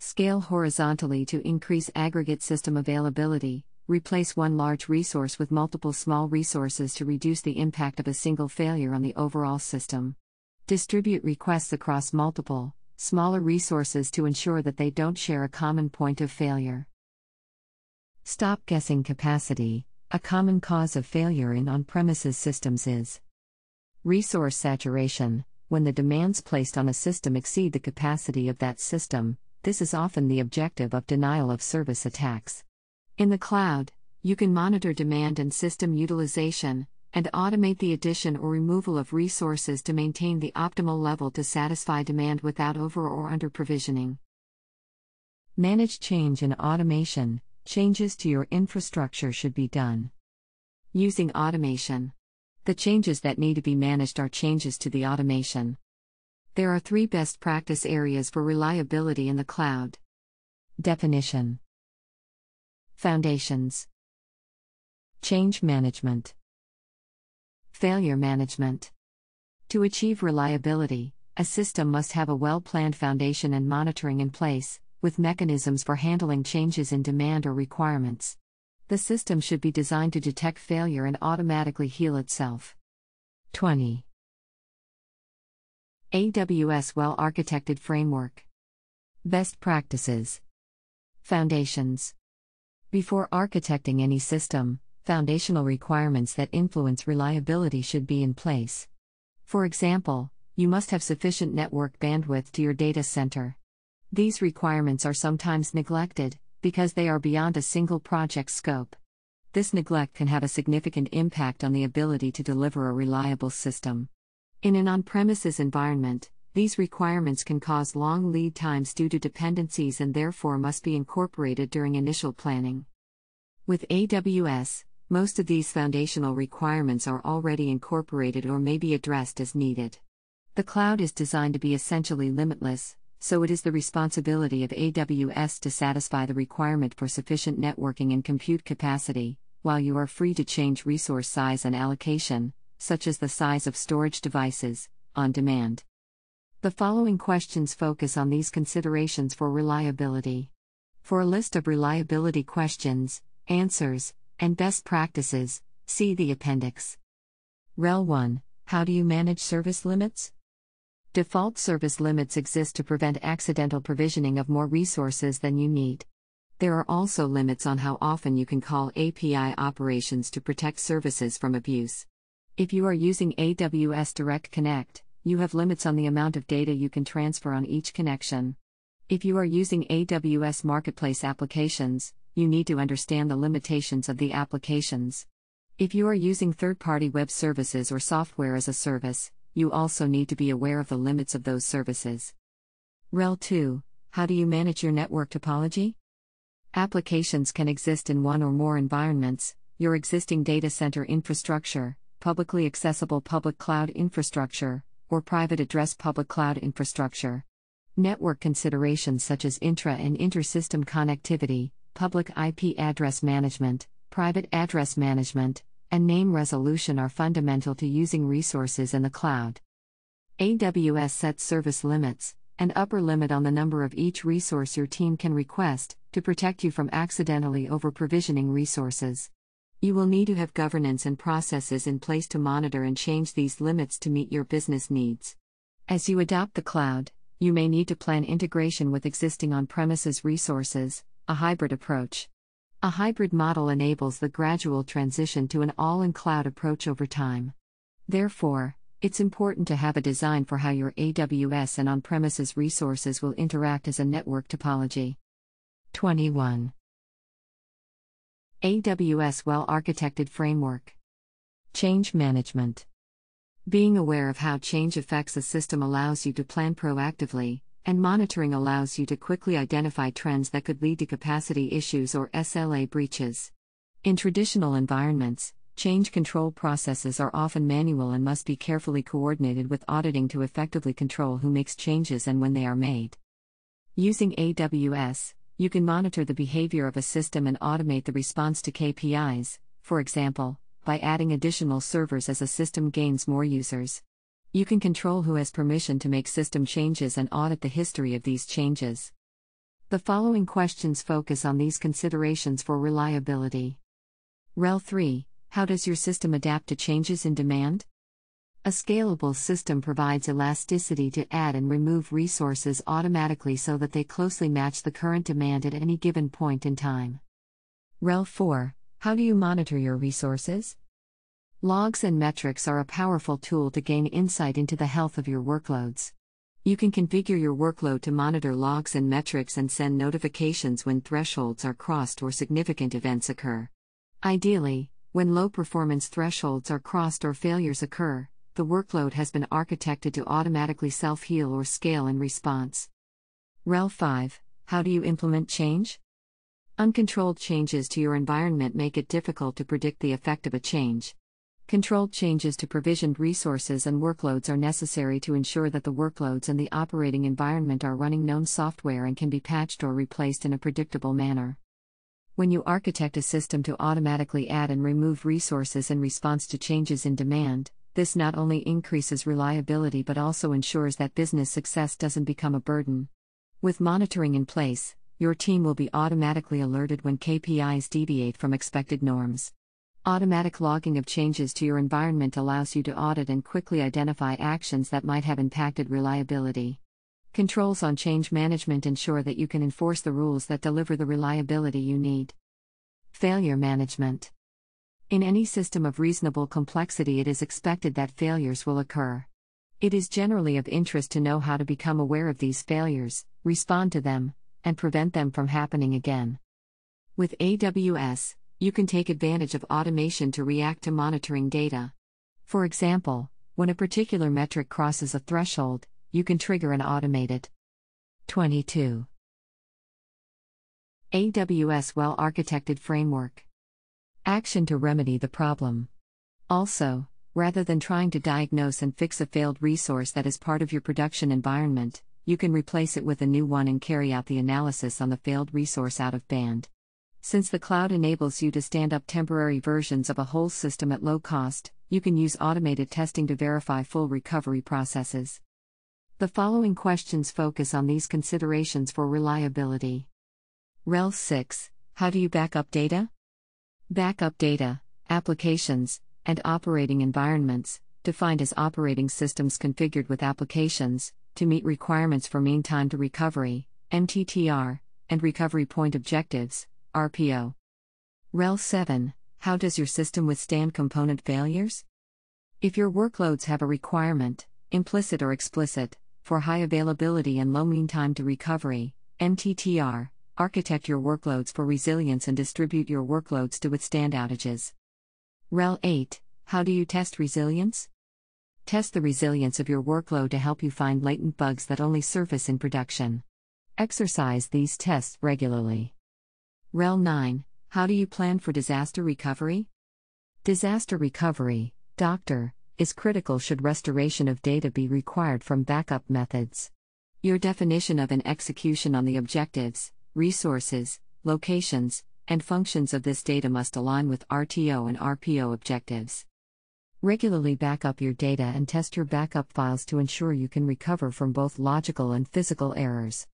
Scale horizontally to increase aggregate system availability, replace one large resource with multiple small resources to reduce the impact of a single failure on the overall system. Distribute requests across multiple, smaller resources to ensure that they don't share a common point of failure. Stop guessing capacity, a common cause of failure in on premises systems is resource saturation. When the demands placed on a system exceed the capacity of that system, this is often the objective of denial of service attacks. In the cloud, you can monitor demand and system utilization, and automate the addition or removal of resources to maintain the optimal level to satisfy demand without over or under provisioning. Manage change and automation, changes to your infrastructure should be done. Using automation. The changes that need to be managed are changes to the automation. There are three best practice areas for reliability in the cloud. Definition Foundations Change Management Failure management. To achieve reliability, a system must have a well planned foundation and monitoring in place, with mechanisms for handling changes in demand or requirements. The system should be designed to detect failure and automatically heal itself. 20. AWS Well Architected Framework Best Practices Foundations Before architecting any system, foundational requirements that influence reliability should be in place. For example, you must have sufficient network bandwidth to your data center. These requirements are sometimes neglected because they are beyond a single project scope. This neglect can have a significant impact on the ability to deliver a reliable system. In an on premises environment, these requirements can cause long lead times due to dependencies and therefore must be incorporated during initial planning. With AWS, most of these foundational requirements are already incorporated or may be addressed as needed. The cloud is designed to be essentially limitless, so it is the responsibility of AWS to satisfy the requirement for sufficient networking and compute capacity, while you are free to change resource size and allocation, such as the size of storage devices, on demand. The following questions focus on these considerations for reliability. For a list of reliability questions, answers, and best practices, see the appendix. REL 1 How do you manage service limits? Default service limits exist to prevent accidental provisioning of more resources than you need. There are also limits on how often you can call API operations to protect services from abuse. If you are using AWS Direct Connect, you have limits on the amount of data you can transfer on each connection. If you are using AWS Marketplace applications, you need to understand the limitations of the applications. If you are using third party web services or software as a service, you also need to be aware of the limits of those services. Rel 2 How do you manage your network topology? Applications can exist in one or more environments, your existing data center infrastructure, publicly accessible public cloud infrastructure, or private address public cloud infrastructure. Network considerations such as intra and inter system connectivity, public IP address management, private address management, and name resolution are fundamental to using resources in the cloud. AWS sets service limits, an upper limit on the number of each resource your team can request, to protect you from accidentally over provisioning resources. You will need to have governance and processes in place to monitor and change these limits to meet your business needs. As you adopt the cloud, you may need to plan integration with existing on premises resources, a hybrid approach. A hybrid model enables the gradual transition to an all in cloud approach over time. Therefore, it's important to have a design for how your AWS and on premises resources will interact as a network topology. 21. AWS Well Architected Framework Change Management Being aware of how change affects a system allows you to plan proactively, and monitoring allows you to quickly identify trends that could lead to capacity issues or SLA breaches. In traditional environments, change control processes are often manual and must be carefully coordinated with auditing to effectively control who makes changes and when they are made. Using AWS, you can monitor the behavior of a system and automate the response to KPIs, for example, by adding additional servers as a system gains more users. You can control who has permission to make system changes and audit the history of these changes. The following questions focus on these considerations for reliability. REL 3 How does your system adapt to changes in demand? A scalable system provides elasticity to add and remove resources automatically so that they closely match the current demand at any given point in time. REL 4 How do you monitor your resources? Logs and metrics are a powerful tool to gain insight into the health of your workloads. You can configure your workload to monitor logs and metrics and send notifications when thresholds are crossed or significant events occur. Ideally, when low performance thresholds are crossed or failures occur, the workload has been architected to automatically self heal or scale in response. REL 5 How do you implement change? Uncontrolled changes to your environment make it difficult to predict the effect of a change. Controlled changes to provisioned resources and workloads are necessary to ensure that the workloads and the operating environment are running known software and can be patched or replaced in a predictable manner. When you architect a system to automatically add and remove resources in response to changes in demand, this not only increases reliability but also ensures that business success doesn't become a burden. With monitoring in place, your team will be automatically alerted when KPIs deviate from expected norms. Automatic logging of changes to your environment allows you to audit and quickly identify actions that might have impacted reliability. Controls on change management ensure that you can enforce the rules that deliver the reliability you need. Failure management. In any system of reasonable complexity, it is expected that failures will occur. It is generally of interest to know how to become aware of these failures, respond to them, and prevent them from happening again. With AWS, you can take advantage of automation to react to monitoring data. For example, when a particular metric crosses a threshold, you can trigger an automated 22. AWS Well Architected Framework Action to remedy the problem. Also, rather than trying to diagnose and fix a failed resource that is part of your production environment, you can replace it with a new one and carry out the analysis on the failed resource out of band. Since the cloud enables you to stand up temporary versions of a whole system at low cost, you can use automated testing to verify full recovery processes. The following questions focus on these considerations for reliability. REL 6 How do you back up data? Backup data, applications, and operating environments, defined as operating systems configured with applications, to meet requirements for mean time to recovery, MTTR, and recovery point objectives, RPO. REL 7 How does your system withstand component failures? If your workloads have a requirement, implicit or explicit, for high availability and low mean time to recovery, MTTR, architect your workloads for resilience and distribute your workloads to withstand outages. REL 8 How do you test resilience? Test the resilience of your workload to help you find latent bugs that only surface in production. Exercise these tests regularly. REL 9 How do you plan for disaster recovery? Disaster recovery, doctor, is critical should restoration of data be required from backup methods. Your definition of an execution on the objectives, resources, locations, and functions of this data must align with RTO and RPO objectives. Regularly back up your data and test your backup files to ensure you can recover from both logical and physical errors.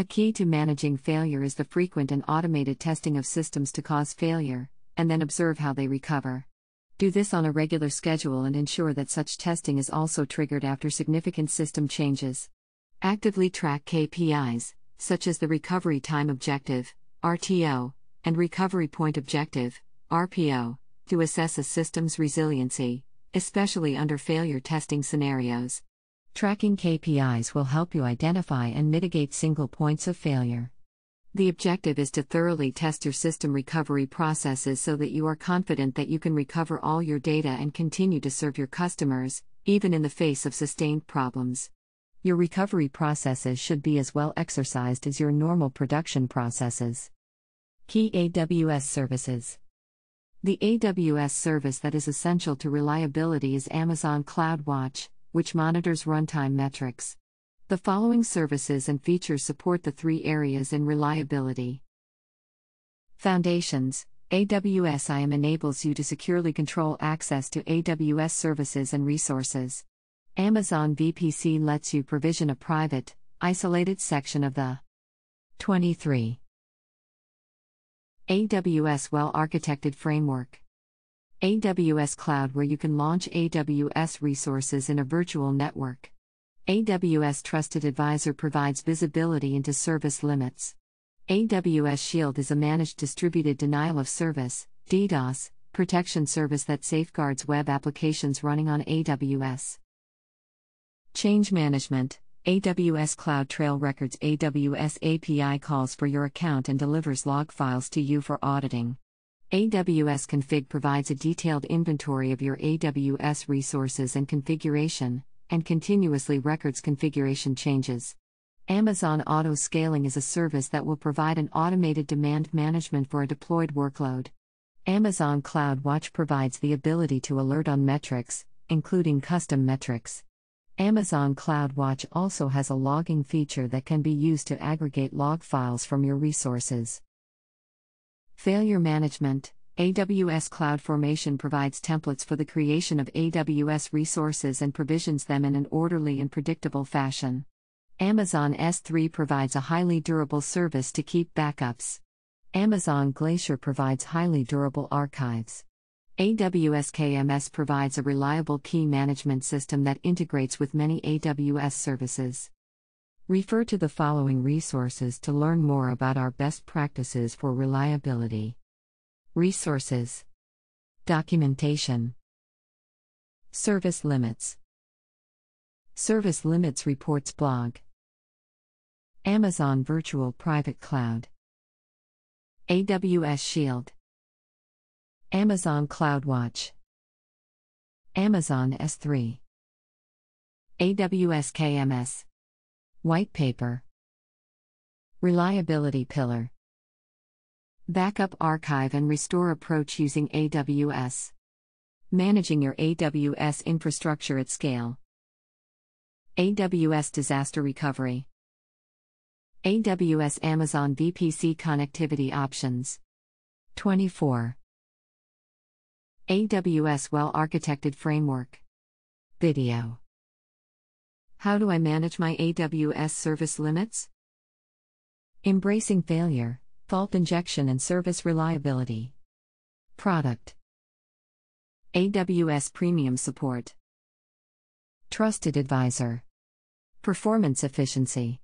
A key to managing failure is the frequent and automated testing of systems to cause failure, and then observe how they recover. Do this on a regular schedule and ensure that such testing is also triggered after significant system changes. Actively track KPIs, such as the Recovery Time Objective, RTO, and Recovery Point Objective, RPO, to assess a system's resiliency, especially under failure testing scenarios. Tracking KPIs will help you identify and mitigate single points of failure. The objective is to thoroughly test your system recovery processes so that you are confident that you can recover all your data and continue to serve your customers, even in the face of sustained problems. Your recovery processes should be as well exercised as your normal production processes. Key AWS Services The AWS service that is essential to reliability is Amazon CloudWatch which monitors runtime metrics. The following services and features support the three areas in reliability. Foundations AWS IAM enables you to securely control access to AWS services and resources. Amazon VPC lets you provision a private, isolated section of the 23 AWS well architected framework. AWS Cloud, where you can launch AWS resources in a virtual network. AWS Trusted Advisor provides visibility into service limits. AWS Shield is a managed distributed denial of service DDoS protection service that safeguards web applications running on AWS. Change management AWS CloudTrail records AWS API calls for your account and delivers log files to you for auditing. AWS Config provides a detailed inventory of your AWS resources and configuration, and continuously records configuration changes. Amazon Auto Scaling is a service that will provide an automated demand management for a deployed workload. Amazon CloudWatch provides the ability to alert on metrics, including custom metrics. Amazon CloudWatch also has a logging feature that can be used to aggregate log files from your resources. Failure Management AWS Cloud Formation provides templates for the creation of AWS resources and provisions them in an orderly and predictable fashion. Amazon S3 provides a highly durable service to keep backups. Amazon Glacier provides highly durable archives. AWS KMS provides a reliable key management system that integrates with many AWS services. Refer to the following resources to learn more about our best practices for reliability. Resources Documentation Service Limits Service Limits Reports blog Amazon Virtual Private Cloud AWS Shield Amazon CloudWatch Amazon S3 AWS KMS White Paper Reliability Pillar Backup Archive and Restore Approach Using AWS Managing your AWS infrastructure at scale. AWS Disaster Recovery AWS Amazon VPC Connectivity Options 24 AWS Well Architected Framework Video how do I manage my AWS service limits? Embracing failure, fault injection, and service reliability. Product AWS Premium Support. Trusted Advisor. Performance Efficiency.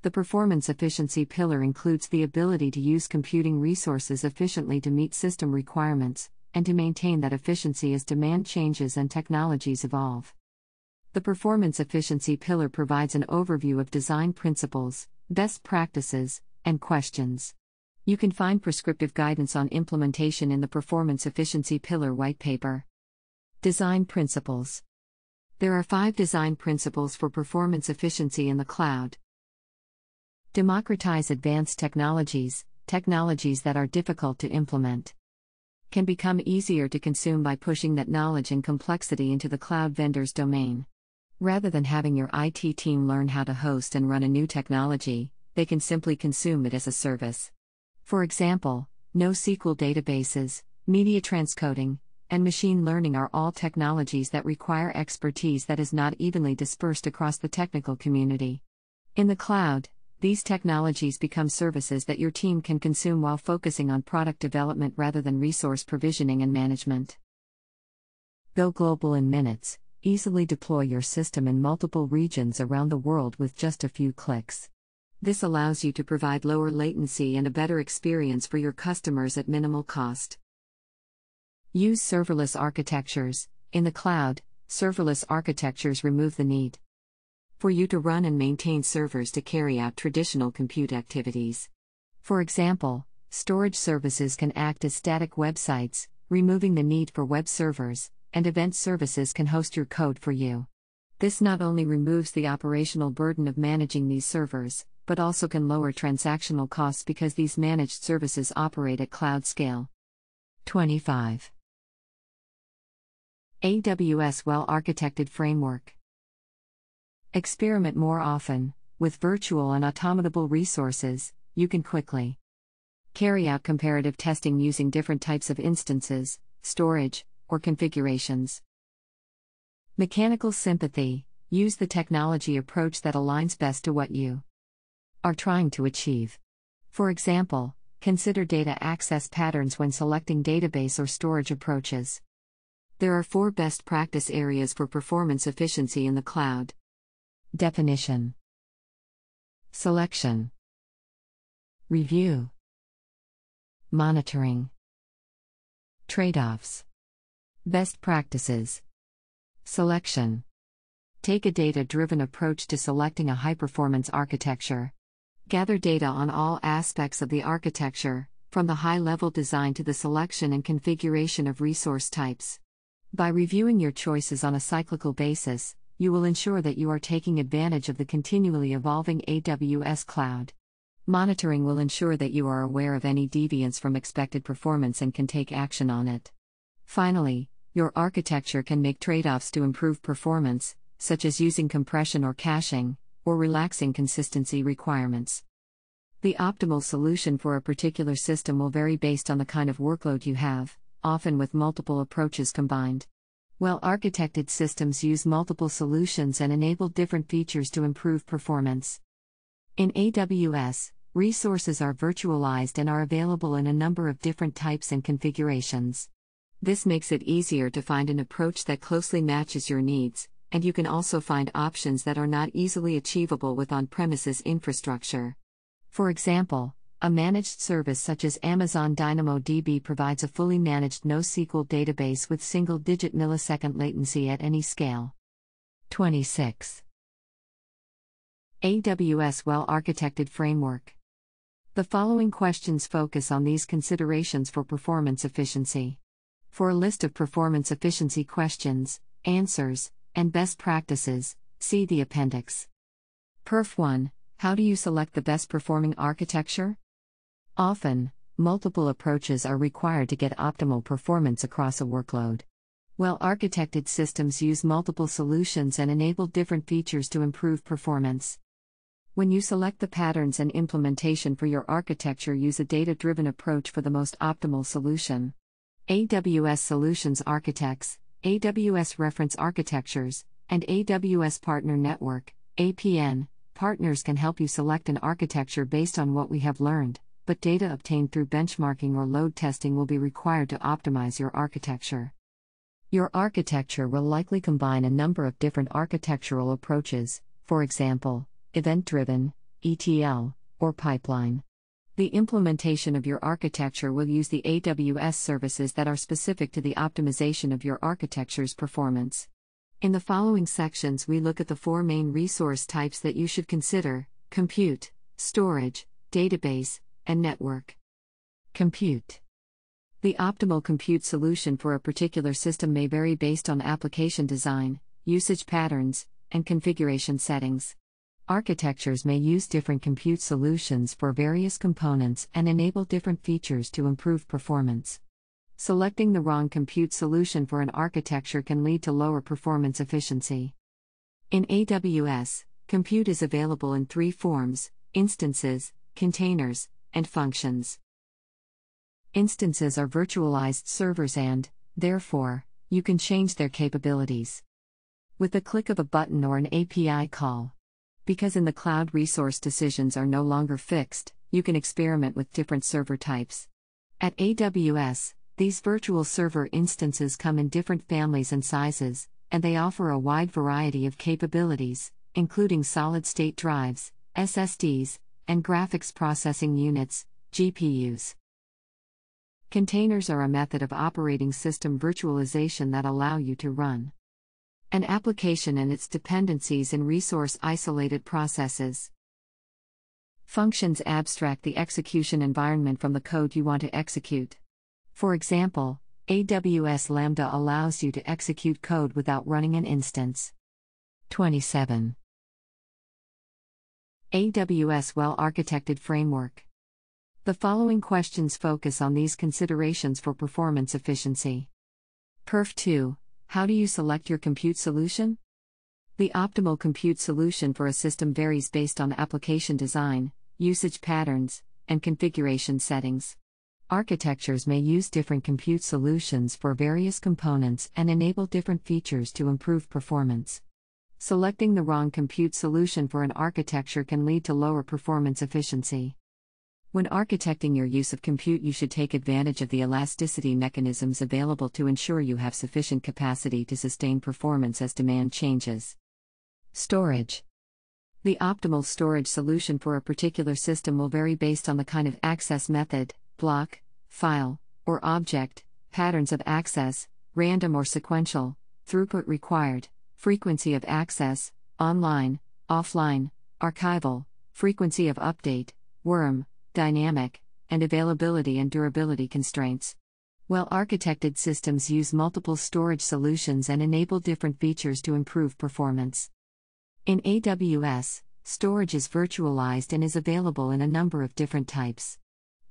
The performance efficiency pillar includes the ability to use computing resources efficiently to meet system requirements, and to maintain that efficiency as demand changes and technologies evolve. The performance efficiency pillar provides an overview of design principles, best practices, and questions. You can find prescriptive guidance on implementation in the Performance Efficiency Pillar White Paper. Design Principles There are five design principles for performance efficiency in the cloud. Democratize advanced technologies, technologies that are difficult to implement. Can become easier to consume by pushing that knowledge and complexity into the cloud vendor's domain. Rather than having your IT team learn how to host and run a new technology, they can simply consume it as a service. For example, NoSQL databases, media transcoding, and machine learning are all technologies that require expertise that is not evenly dispersed across the technical community. In the cloud, these technologies become services that your team can consume while focusing on product development rather than resource provisioning and management. Go global in minutes easily deploy your system in multiple regions around the world with just a few clicks. This allows you to provide lower latency and a better experience for your customers at minimal cost. Use serverless architectures. In the cloud, serverless architectures remove the need for you to run and maintain servers to carry out traditional compute activities. For example, storage services can act as static websites, removing the need for web servers, and event services can host your code for you. This not only removes the operational burden of managing these servers, but also can lower transactional costs because these managed services operate at cloud scale. 25. AWS Well Architected Framework Experiment more often, with virtual and automatable resources, you can quickly carry out comparative testing using different types of instances, storage, or configurations. Mechanical sympathy use the technology approach that aligns best to what you are trying to achieve. For example, consider data access patterns when selecting database or storage approaches. There are four best practice areas for performance efficiency in the cloud Definition, Selection, Review, Monitoring, Trade offs. Best practices. Selection. Take a data driven approach to selecting a high performance architecture. Gather data on all aspects of the architecture, from the high level design to the selection and configuration of resource types. By reviewing your choices on a cyclical basis, you will ensure that you are taking advantage of the continually evolving AWS cloud. Monitoring will ensure that you are aware of any deviance from expected performance and can take action on it. Finally, your architecture can make trade offs to improve performance, such as using compression or caching, or relaxing consistency requirements. The optimal solution for a particular system will vary based on the kind of workload you have, often with multiple approaches combined. Well architected systems use multiple solutions and enable different features to improve performance. In AWS, resources are virtualized and are available in a number of different types and configurations. This makes it easier to find an approach that closely matches your needs, and you can also find options that are not easily achievable with on premises infrastructure. For example, a managed service such as Amazon DynamoDB provides a fully managed NoSQL database with single digit millisecond latency at any scale. 26. AWS Well Architected Framework The following questions focus on these considerations for performance efficiency. For a list of performance efficiency questions, answers, and best practices, see the appendix. Perf 1 How do you select the best performing architecture? Often, multiple approaches are required to get optimal performance across a workload. Well architected systems use multiple solutions and enable different features to improve performance. When you select the patterns and implementation for your architecture, use a data driven approach for the most optimal solution. AWS Solutions Architects, AWS Reference Architectures, and AWS Partner Network, APN, partners can help you select an architecture based on what we have learned, but data obtained through benchmarking or load testing will be required to optimize your architecture. Your architecture will likely combine a number of different architectural approaches, for example, event driven, ETL, or pipeline. The implementation of your architecture will use the AWS services that are specific to the optimization of your architecture's performance. In the following sections, we look at the four main resource types that you should consider compute, storage, database, and network. Compute The optimal compute solution for a particular system may vary based on application design, usage patterns, and configuration settings. Architectures may use different compute solutions for various components and enable different features to improve performance. Selecting the wrong compute solution for an architecture can lead to lower performance efficiency. In AWS, compute is available in three forms instances, containers, and functions. Instances are virtualized servers and, therefore, you can change their capabilities. With the click of a button or an API call, because in the cloud, resource decisions are no longer fixed, you can experiment with different server types. At AWS, these virtual server instances come in different families and sizes, and they offer a wide variety of capabilities, including solid state drives, SSDs, and graphics processing units, GPUs. Containers are a method of operating system virtualization that allow you to run an application and its dependencies in resource isolated processes. Functions abstract the execution environment from the code you want to execute. For example, AWS Lambda allows you to execute code without running an instance. 27. AWS Well Architected Framework The following questions focus on these considerations for performance efficiency. Perf 2 how do you select your compute solution? The optimal compute solution for a system varies based on application design, usage patterns, and configuration settings. Architectures may use different compute solutions for various components and enable different features to improve performance. Selecting the wrong compute solution for an architecture can lead to lower performance efficiency. When architecting your use of compute, you should take advantage of the elasticity mechanisms available to ensure you have sufficient capacity to sustain performance as demand changes. Storage The optimal storage solution for a particular system will vary based on the kind of access method, block, file, or object, patterns of access, random or sequential, throughput required, frequency of access, online, offline, archival, frequency of update, worm dynamic, and availability and durability constraints. Well architected systems use multiple storage solutions and enable different features to improve performance. In AWS, storage is virtualized and is available in a number of different types.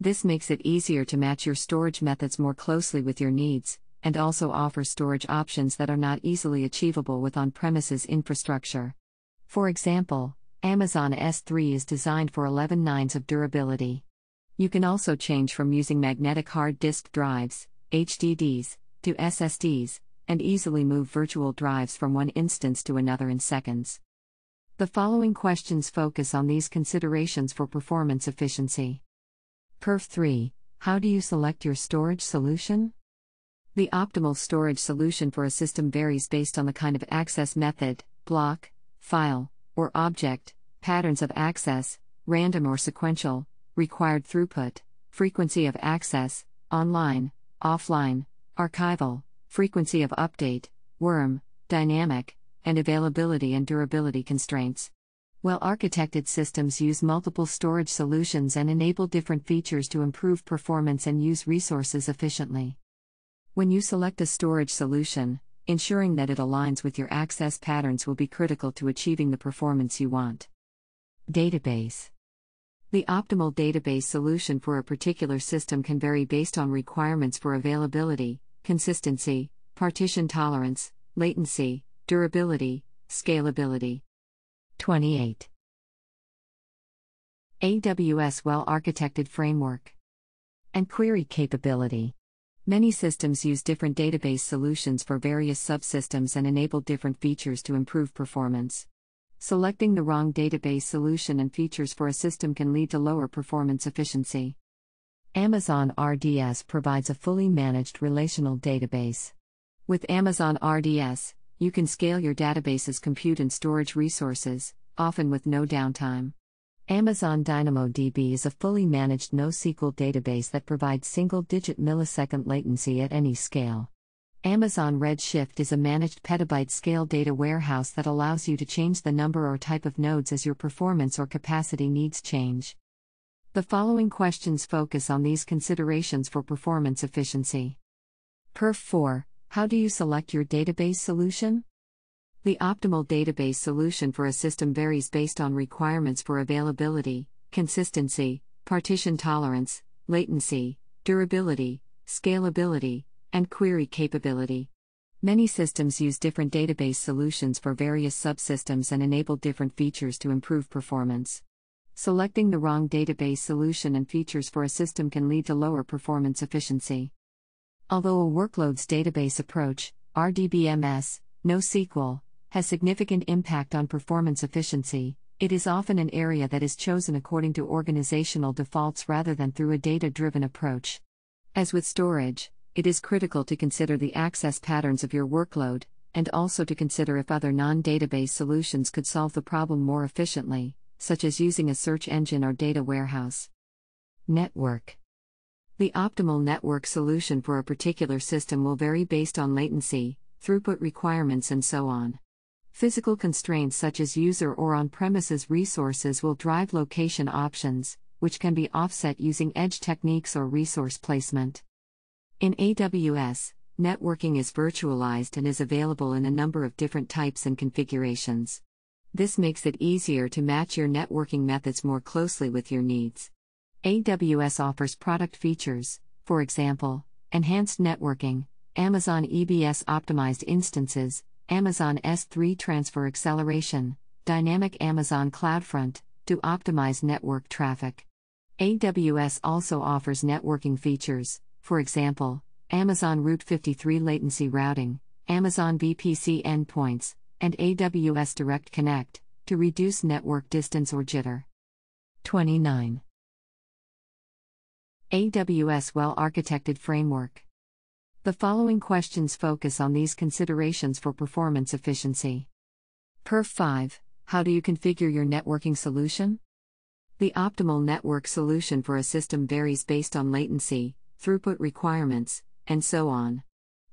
This makes it easier to match your storage methods more closely with your needs, and also offers storage options that are not easily achievable with on premises infrastructure. For example, Amazon S3 is designed for 11 nines of durability. You can also change from using magnetic hard disk drives, HDDs, to SSDs, and easily move virtual drives from one instance to another in seconds. The following questions focus on these considerations for performance efficiency. Perf 3 How do you select your storage solution? The optimal storage solution for a system varies based on the kind of access method, block, file, or object, patterns of access, random or sequential, required throughput, frequency of access, online, offline, archival, frequency of update, worm, dynamic, and availability and durability constraints. Well architected systems use multiple storage solutions and enable different features to improve performance and use resources efficiently. When you select a storage solution, ensuring that it aligns with your access patterns will be critical to achieving the performance you want. Database The optimal database solution for a particular system can vary based on requirements for availability, consistency, partition tolerance, latency, durability, scalability. 28. AWS Well Architected Framework and Query Capability. Many systems use different database solutions for various subsystems and enable different features to improve performance. Selecting the wrong database solution and features for a system can lead to lower performance efficiency. Amazon RDS provides a fully managed relational database. With Amazon RDS, you can scale your database's compute and storage resources, often with no downtime. Amazon DynamoDB is a fully managed NoSQL database that provides single digit millisecond latency at any scale. Amazon Redshift is a managed petabyte scale data warehouse that allows you to change the number or type of nodes as your performance or capacity needs change. The following questions focus on these considerations for performance efficiency. Perf 4 How do you select your database solution? The optimal database solution for a system varies based on requirements for availability, consistency, partition tolerance, latency, durability, scalability, and query capability. Many systems use different database solutions for various subsystems and enable different features to improve performance. Selecting the wrong database solution and features for a system can lead to lower performance efficiency. Although a workloads database approach, RDBMS, NoSQL, has significant impact on performance efficiency, it is often an area that is chosen according to organizational defaults rather than through a data driven approach. As with storage, it is critical to consider the access patterns of your workload, and also to consider if other non database solutions could solve the problem more efficiently, such as using a search engine or data warehouse. Network The optimal network solution for a particular system will vary based on latency, throughput requirements, and so on. Physical constraints such as user or on premises resources will drive location options, which can be offset using edge techniques or resource placement. In AWS, networking is virtualized and is available in a number of different types and configurations. This makes it easier to match your networking methods more closely with your needs. AWS offers product features, for example, enhanced networking, Amazon EBS optimized instances, Amazon S3 Transfer Acceleration, Dynamic Amazon CloudFront, to optimize network traffic. AWS also offers networking features, for example, Amazon Route 53 latency routing, Amazon VPC endpoints, and AWS Direct Connect, to reduce network distance or jitter. 29. AWS Well Architected Framework the following questions focus on these considerations for performance efficiency. Perf 5 How do you configure your networking solution? The optimal network solution for a system varies based on latency, throughput requirements, and so on.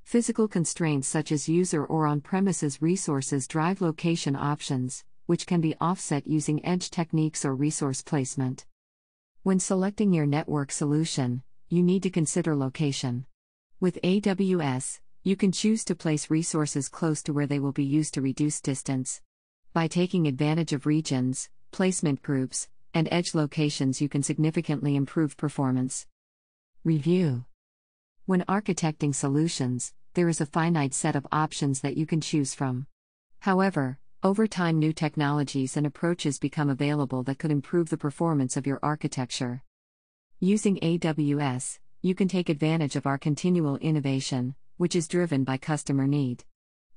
Physical constraints such as user or on premises resources drive location options, which can be offset using edge techniques or resource placement. When selecting your network solution, you need to consider location. With AWS, you can choose to place resources close to where they will be used to reduce distance. By taking advantage of regions, placement groups, and edge locations, you can significantly improve performance. Review When architecting solutions, there is a finite set of options that you can choose from. However, over time, new technologies and approaches become available that could improve the performance of your architecture. Using AWS, you can take advantage of our continual innovation, which is driven by customer need.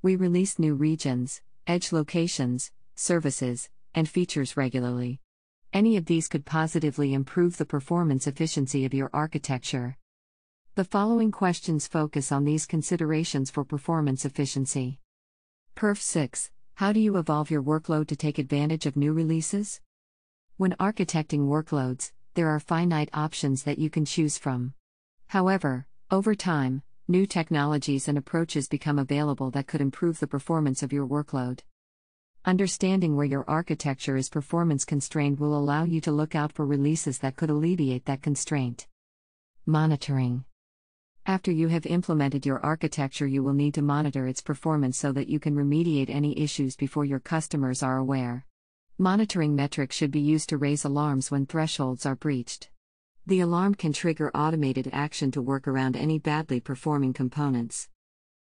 We release new regions, edge locations, services, and features regularly. Any of these could positively improve the performance efficiency of your architecture. The following questions focus on these considerations for performance efficiency. Perf 6 How do you evolve your workload to take advantage of new releases? When architecting workloads, there are finite options that you can choose from. However, over time, new technologies and approaches become available that could improve the performance of your workload. Understanding where your architecture is performance constrained will allow you to look out for releases that could alleviate that constraint. Monitoring After you have implemented your architecture, you will need to monitor its performance so that you can remediate any issues before your customers are aware. Monitoring metrics should be used to raise alarms when thresholds are breached. The alarm can trigger automated action to work around any badly performing components.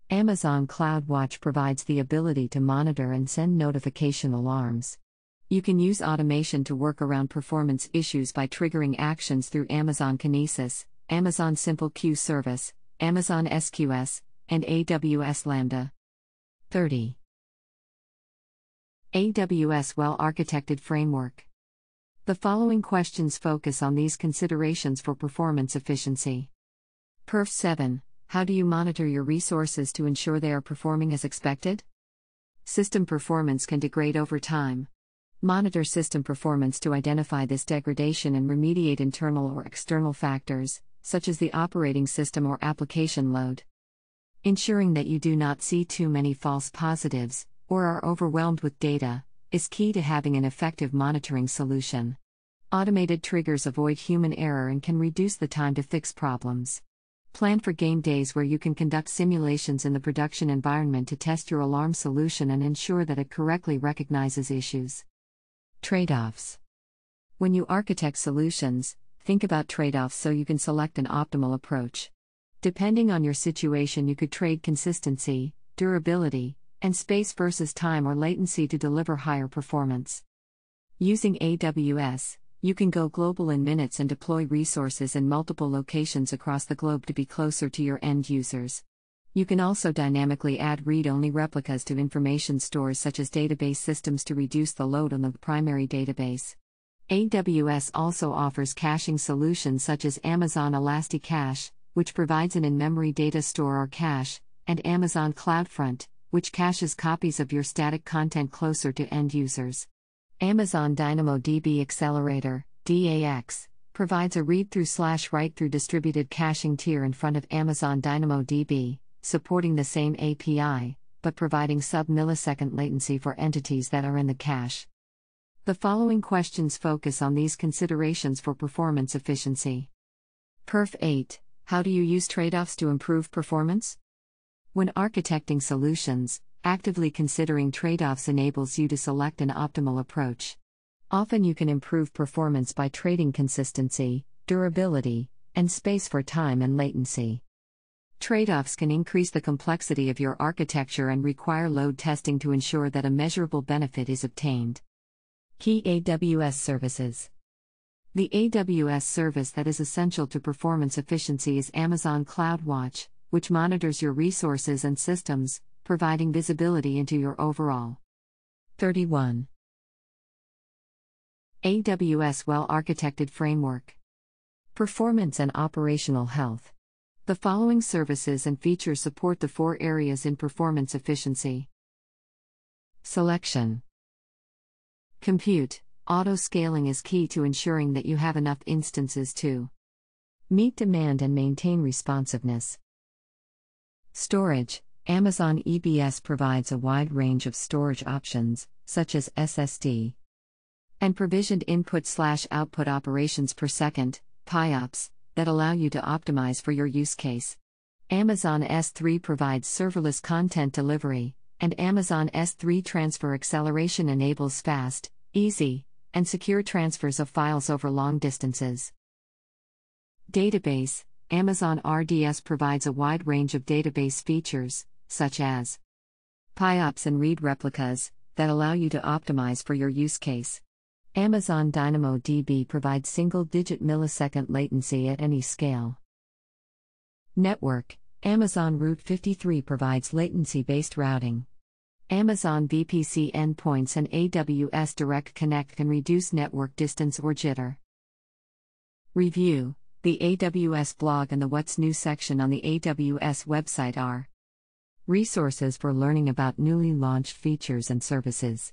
Amazon CloudWatch provides the ability to monitor and send notification alarms. You can use automation to work around performance issues by triggering actions through Amazon Kinesis, Amazon Simple Queue Service, Amazon SQS, and AWS Lambda. 30. AWS Well Architected Framework the following questions focus on these considerations for performance efficiency. Perf 7 How do you monitor your resources to ensure they are performing as expected? System performance can degrade over time. Monitor system performance to identify this degradation and remediate internal or external factors, such as the operating system or application load. Ensuring that you do not see too many false positives, or are overwhelmed with data, is key to having an effective monitoring solution. Automated triggers avoid human error and can reduce the time to fix problems. Plan for game days where you can conduct simulations in the production environment to test your alarm solution and ensure that it correctly recognizes issues. Trade offs. When you architect solutions, think about trade offs so you can select an optimal approach. Depending on your situation, you could trade consistency, durability, and space versus time or latency to deliver higher performance. Using AWS, you can go global in minutes and deploy resources in multiple locations across the globe to be closer to your end users. You can also dynamically add read only replicas to information stores such as database systems to reduce the load on the primary database. AWS also offers caching solutions such as Amazon Elasticache, which provides an in memory data store or cache, and Amazon CloudFront, which caches copies of your static content closer to end users. Amazon DynamoDB Accelerator (DAX) provides a read-through slash write-through distributed caching tier in front of Amazon DynamoDB, supporting the same API but providing sub-millisecond latency for entities that are in the cache. The following questions focus on these considerations for performance efficiency. Perf 8 How do you use trade offs to improve performance? When architecting solutions, actively considering trade offs enables you to select an optimal approach. Often you can improve performance by trading consistency, durability, and space for time and latency. Trade offs can increase the complexity of your architecture and require load testing to ensure that a measurable benefit is obtained. Key AWS Services The AWS service that is essential to performance efficiency is Amazon CloudWatch which monitors your resources and systems, providing visibility into your overall. 31. AWS Well Architected Framework Performance and Operational Health. The following services and features support the four areas in performance efficiency Selection Compute Auto scaling is key to ensuring that you have enough instances to meet demand and maintain responsiveness. Storage Amazon EBS provides a wide range of storage options, such as SSD and provisioned input slash output operations per second, PIOPS, that allow you to optimize for your use case. Amazon S3 provides serverless content delivery, and Amazon S3 Transfer Acceleration enables fast, easy, and secure transfers of files over long distances. Database Amazon RDS provides a wide range of database features, such as PIOPS and read replicas, that allow you to optimize for your use case. Amazon DynamoDB provides single digit millisecond latency at any scale. Network Amazon Route 53 provides latency based routing. Amazon VPC endpoints and AWS Direct Connect can reduce network distance or jitter. Review the AWS blog and the What's New section on the AWS website are resources for learning about newly launched features and services.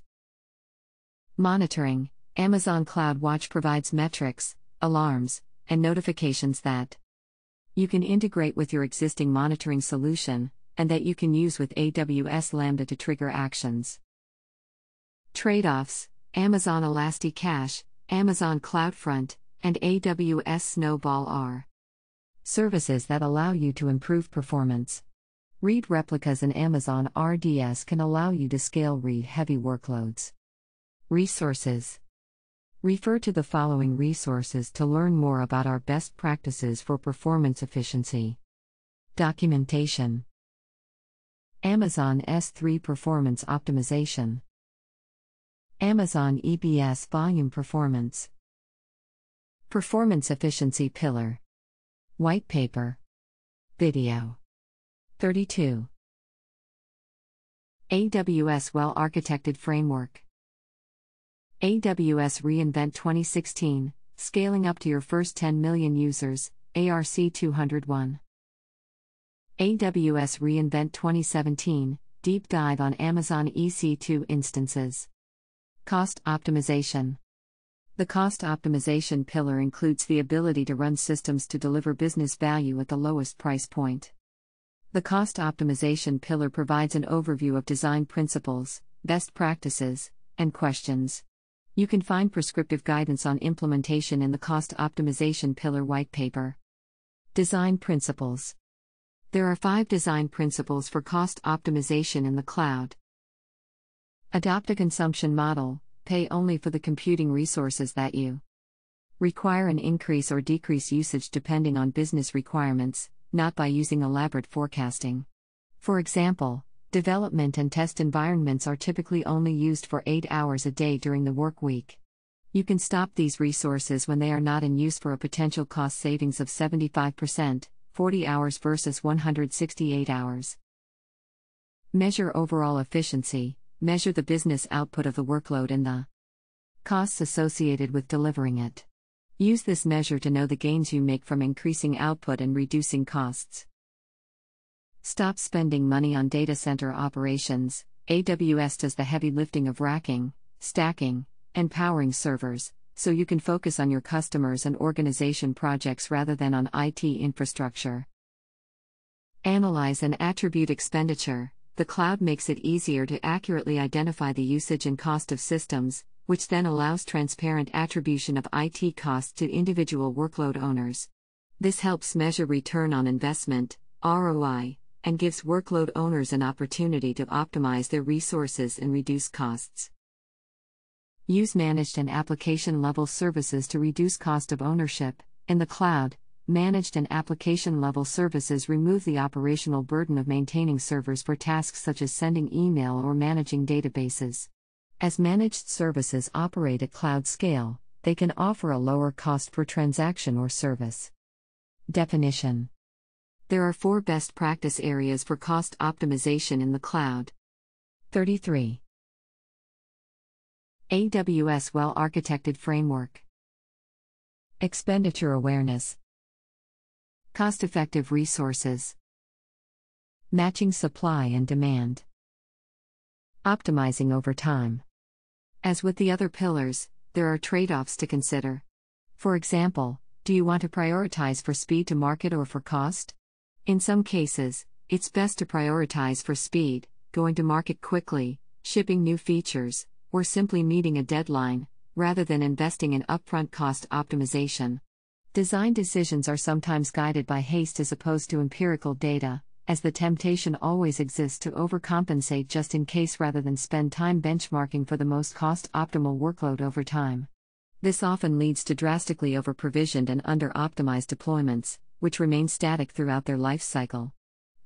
Monitoring Amazon Cloud Watch provides metrics, alarms, and notifications that you can integrate with your existing monitoring solution, and that you can use with AWS Lambda to trigger actions. Trade offs Amazon ElastiCache, Cache, Amazon CloudFront, and AWS Snowball are services that allow you to improve performance. Read replicas in Amazon RDS can allow you to scale read heavy workloads. Resources Refer to the following resources to learn more about our best practices for performance efficiency. Documentation Amazon S3 Performance Optimization Amazon EBS Volume Performance Performance Efficiency Pillar. White Paper. Video. 32. AWS Well Architected Framework. AWS reInvent 2016, Scaling Up to Your First 10 Million Users, ARC 201. AWS reInvent 2017, Deep Dive on Amazon EC2 Instances. Cost Optimization. The cost optimization pillar includes the ability to run systems to deliver business value at the lowest price point. The cost optimization pillar provides an overview of design principles, best practices, and questions. You can find prescriptive guidance on implementation in the cost optimization pillar white paper. Design principles. There are five design principles for cost optimization in the cloud. Adopt a consumption model, pay only for the computing resources that you require an increase or decrease usage depending on business requirements, not by using elaborate forecasting. For example, development and test environments are typically only used for 8 hours a day during the work week. You can stop these resources when they are not in use for a potential cost savings of 75%, 40 hours versus 168 hours. Measure overall efficiency measure the business output of the workload and the costs associated with delivering it. Use this measure to know the gains you make from increasing output and reducing costs. Stop spending money on data center operations. AWS does the heavy lifting of racking, stacking, and powering servers, so you can focus on your customers and organization projects rather than on IT infrastructure. Analyze and attribute expenditure the cloud makes it easier to accurately identify the usage and cost of systems, which then allows transparent attribution of IT costs to individual workload owners. This helps measure return on investment, ROI, and gives workload owners an opportunity to optimize their resources and reduce costs. Use managed and application level services to reduce cost of ownership in the cloud managed and application level services remove the operational burden of maintaining servers for tasks such as sending email or managing databases. As managed services operate at cloud scale, they can offer a lower cost per transaction or service. Definition There are four best practice areas for cost optimization in the cloud. 33. AWS Well Architected Framework Expenditure Awareness cost effective resources, matching supply and demand, optimizing over time. As with the other pillars, there are trade offs to consider. For example, do you want to prioritize for speed to market or for cost? In some cases, it's best to prioritize for speed, going to market quickly, shipping new features, or simply meeting a deadline, rather than investing in upfront cost optimization. Design decisions are sometimes guided by haste as opposed to empirical data, as the temptation always exists to overcompensate just in case rather than spend time benchmarking for the most cost optimal workload over time. This often leads to drastically over provisioned and under optimized deployments, which remain static throughout their life cycle.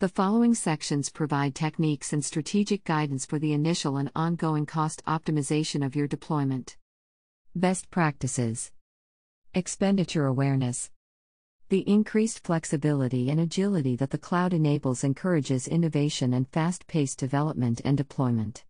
The following sections provide techniques and strategic guidance for the initial and ongoing cost optimization of your deployment. Best practices Expenditure awareness. The increased flexibility and agility that the cloud enables encourages innovation and fast paced development and deployment.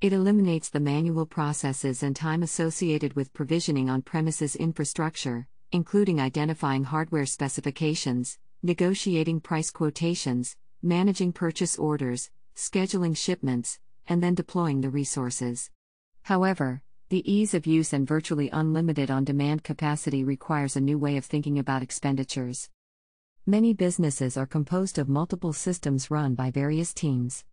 It eliminates the manual processes and time associated with provisioning on premises infrastructure, including identifying hardware specifications, negotiating price quotations, managing purchase orders, scheduling shipments, and then deploying the resources. However, the ease of use and virtually unlimited on demand capacity requires a new way of thinking about expenditures. Many businesses are composed of multiple systems run by various teams.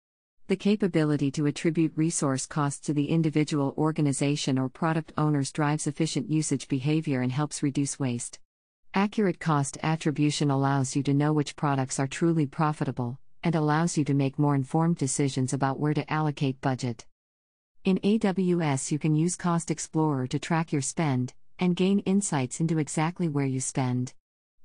The capability to attribute resource costs to the individual organization or product owners drives efficient usage behavior and helps reduce waste. Accurate cost attribution allows you to know which products are truly profitable and allows you to make more informed decisions about where to allocate budget. In AWS, you can use Cost Explorer to track your spend and gain insights into exactly where you spend.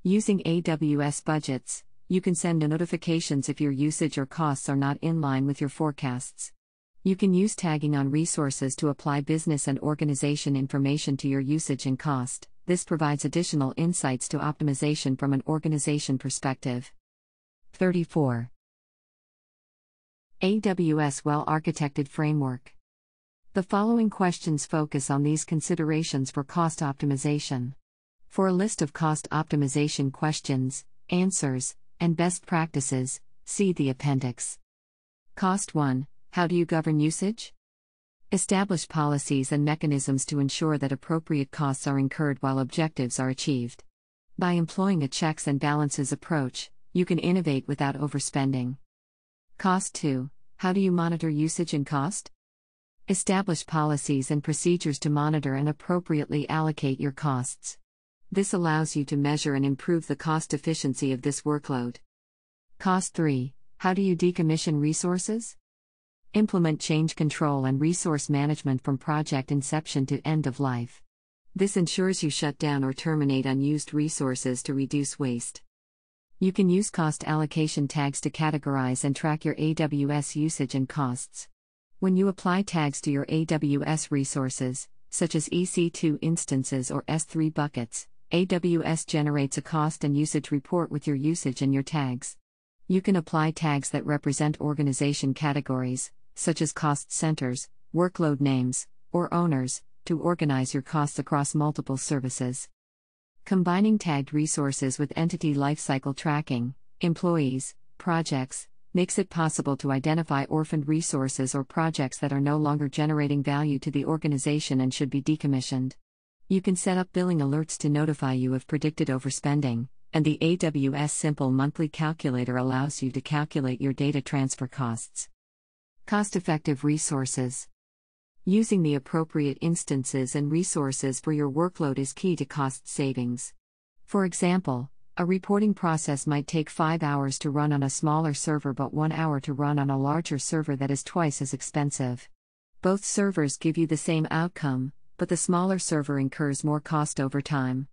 Using AWS budgets, you can send notifications if your usage or costs are not in line with your forecasts. You can use tagging on resources to apply business and organization information to your usage and cost. This provides additional insights to optimization from an organization perspective. 34. AWS Well Architected Framework the following questions focus on these considerations for cost optimization. For a list of cost optimization questions, answers, and best practices, see the appendix. Cost 1 How do you govern usage? Establish policies and mechanisms to ensure that appropriate costs are incurred while objectives are achieved. By employing a checks and balances approach, you can innovate without overspending. Cost 2 How do you monitor usage and cost? Establish policies and procedures to monitor and appropriately allocate your costs. This allows you to measure and improve the cost efficiency of this workload. Cost 3 How do you decommission resources? Implement change control and resource management from project inception to end of life. This ensures you shut down or terminate unused resources to reduce waste. You can use cost allocation tags to categorize and track your AWS usage and costs. When you apply tags to your AWS resources, such as EC2 instances or S3 buckets, AWS generates a cost and usage report with your usage and your tags. You can apply tags that represent organization categories, such as cost centers, workload names, or owners, to organize your costs across multiple services. Combining tagged resources with entity lifecycle tracking, employees, projects, makes it possible to identify orphaned resources or projects that are no longer generating value to the organization and should be decommissioned. You can set up billing alerts to notify you of predicted overspending, and the AWS Simple Monthly Calculator allows you to calculate your data transfer costs. Cost effective resources. Using the appropriate instances and resources for your workload is key to cost savings. For example, a reporting process might take 5 hours to run on a smaller server but 1 hour to run on a larger server that is twice as expensive. Both servers give you the same outcome, but the smaller server incurs more cost over time.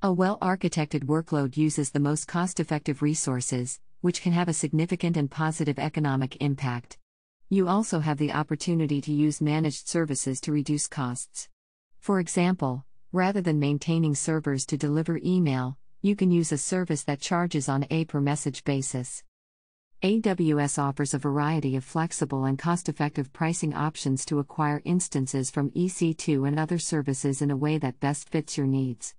A well architected workload uses the most cost effective resources, which can have a significant and positive economic impact. You also have the opportunity to use managed services to reduce costs. For example, rather than maintaining servers to deliver email, you can use a service that charges on a per message basis. AWS offers a variety of flexible and cost effective pricing options to acquire instances from EC2 and other services in a way that best fits your needs.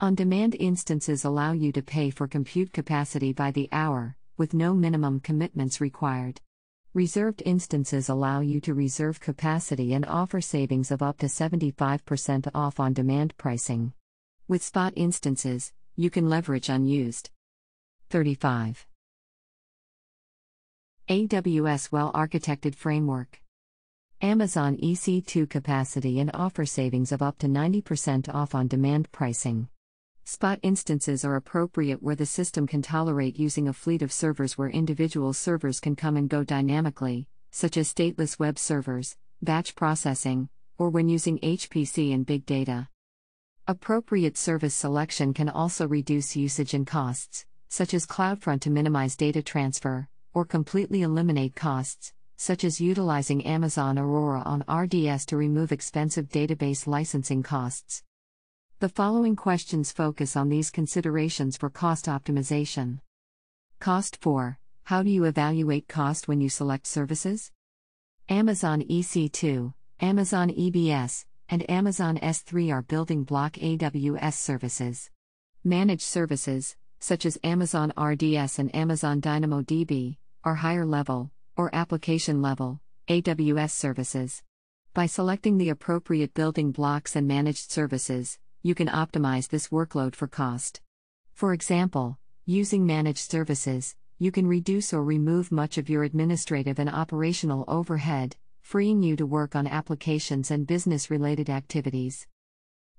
On demand instances allow you to pay for compute capacity by the hour, with no minimum commitments required. Reserved instances allow you to reserve capacity and offer savings of up to 75% off on demand pricing. With spot instances, you can leverage unused. 35. AWS Well Architected Framework Amazon EC2 capacity and offer savings of up to 90% off on demand pricing. Spot instances are appropriate where the system can tolerate using a fleet of servers where individual servers can come and go dynamically, such as stateless web servers, batch processing, or when using HPC and big data. Appropriate service selection can also reduce usage and costs, such as CloudFront to minimize data transfer, or completely eliminate costs, such as utilizing Amazon Aurora on RDS to remove expensive database licensing costs. The following questions focus on these considerations for cost optimization. Cost 4 How do you evaluate cost when you select services? Amazon EC2, Amazon EBS, and Amazon S3 are building block AWS services. Managed services, such as Amazon RDS and Amazon DynamoDB, are higher level, or application level, AWS services. By selecting the appropriate building blocks and managed services, you can optimize this workload for cost. For example, using managed services, you can reduce or remove much of your administrative and operational overhead, freeing you to work on applications and business related activities.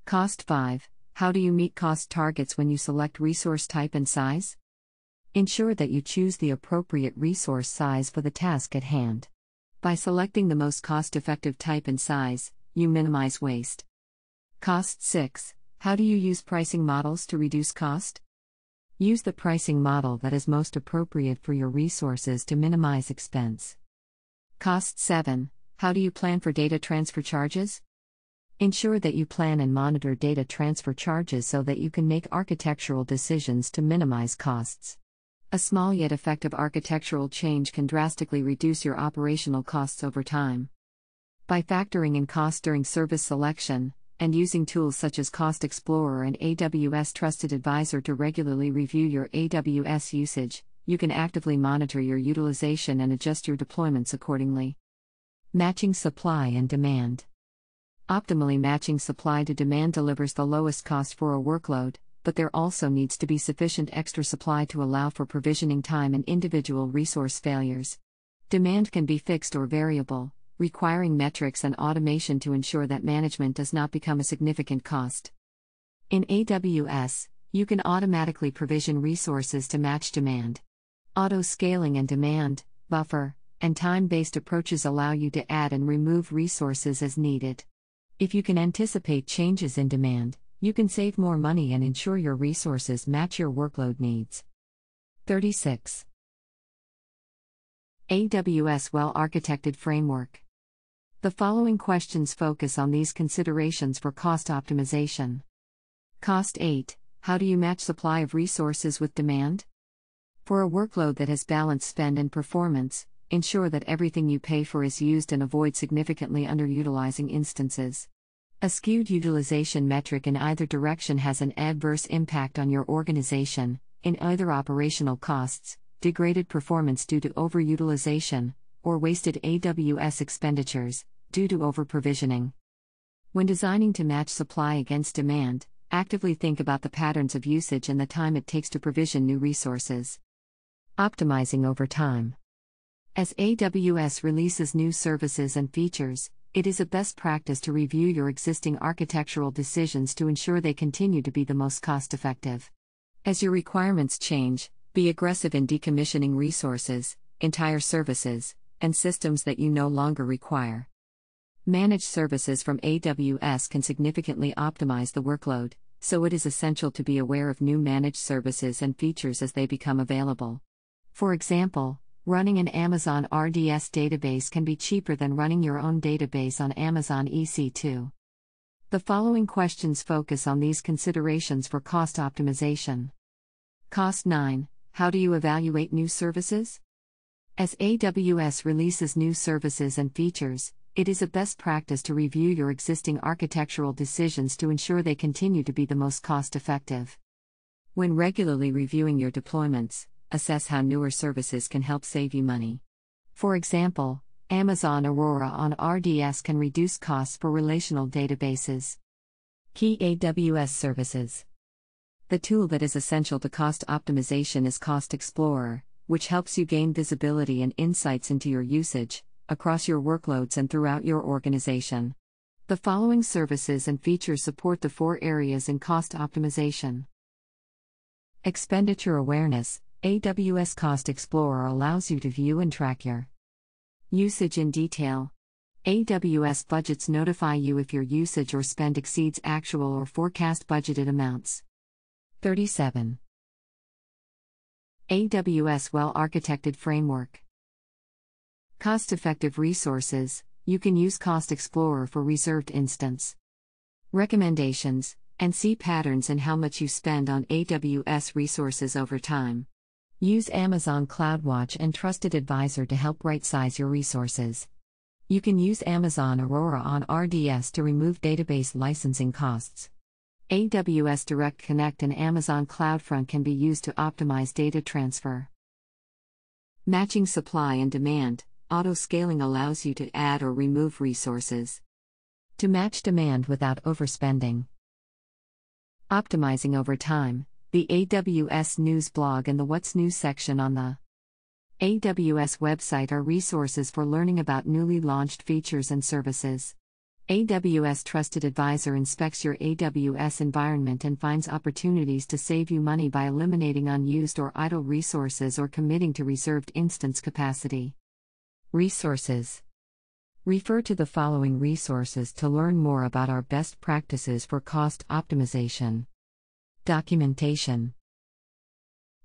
Cost 5 How do you meet cost targets when you select resource type and size? Ensure that you choose the appropriate resource size for the task at hand. By selecting the most cost effective type and size, you minimize waste. Cost 6 How do you use pricing models to reduce cost? Use the pricing model that is most appropriate for your resources to minimize expense. Cost 7 how do you plan for data transfer charges? Ensure that you plan and monitor data transfer charges so that you can make architectural decisions to minimize costs. A small yet effective architectural change can drastically reduce your operational costs over time. By factoring in cost during service selection, and using tools such as Cost Explorer and AWS Trusted Advisor to regularly review your AWS usage, you can actively monitor your utilization and adjust your deployments accordingly. Matching supply and demand. Optimally matching supply to demand delivers the lowest cost for a workload, but there also needs to be sufficient extra supply to allow for provisioning time and individual resource failures. Demand can be fixed or variable, requiring metrics and automation to ensure that management does not become a significant cost. In AWS, you can automatically provision resources to match demand. Auto scaling and demand, buffer, and time based approaches allow you to add and remove resources as needed. If you can anticipate changes in demand, you can save more money and ensure your resources match your workload needs. 36. AWS Well Architected Framework The following questions focus on these considerations for cost optimization. Cost 8 How do you match supply of resources with demand? For a workload that has balanced spend and performance, ensure that everything you pay for is used and avoid significantly underutilizing instances. A skewed utilization metric in either direction has an adverse impact on your organization, in either operational costs, degraded performance due to overutilization, or wasted AWS expenditures, due to overprovisioning. When designing to match supply against demand, actively think about the patterns of usage and the time it takes to provision new resources. Optimizing over time. As AWS releases new services and features, it is a best practice to review your existing architectural decisions to ensure they continue to be the most cost effective. As your requirements change, be aggressive in decommissioning resources, entire services, and systems that you no longer require. Managed services from AWS can significantly optimize the workload, so it is essential to be aware of new managed services and features as they become available. For example, Running an Amazon RDS database can be cheaper than running your own database on Amazon EC2. The following questions focus on these considerations for cost optimization. Cost 9 How do you evaluate new services? As AWS releases new services and features, it is a best practice to review your existing architectural decisions to ensure they continue to be the most cost effective. When regularly reviewing your deployments, assess how newer services can help save you money. For example, Amazon Aurora on RDS can reduce costs for relational databases. Key AWS services The tool that is essential to cost optimization is Cost Explorer, which helps you gain visibility and insights into your usage, across your workloads and throughout your organization. The following services and features support the four areas in cost optimization Expenditure awareness, AWS Cost Explorer allows you to view and track your usage in detail. AWS budgets notify you if your usage or spend exceeds actual or forecast budgeted amounts. 37. AWS Well Architected Framework Cost effective resources, you can use Cost Explorer for reserved instance. Recommendations, and see patterns in how much you spend on AWS resources over time. Use Amazon CloudWatch and Trusted Advisor to help right size your resources. You can use Amazon Aurora on RDS to remove database licensing costs. AWS Direct Connect and Amazon CloudFront can be used to optimize data transfer. Matching supply and demand, auto scaling allows you to add or remove resources. To match demand without overspending. Optimizing over time the AWS News blog, and the What's News section on the AWS website are resources for learning about newly launched features and services. AWS Trusted Advisor inspects your AWS environment and finds opportunities to save you money by eliminating unused or idle resources or committing to reserved instance capacity. Resources Refer to the following resources to learn more about our best practices for cost optimization. Documentation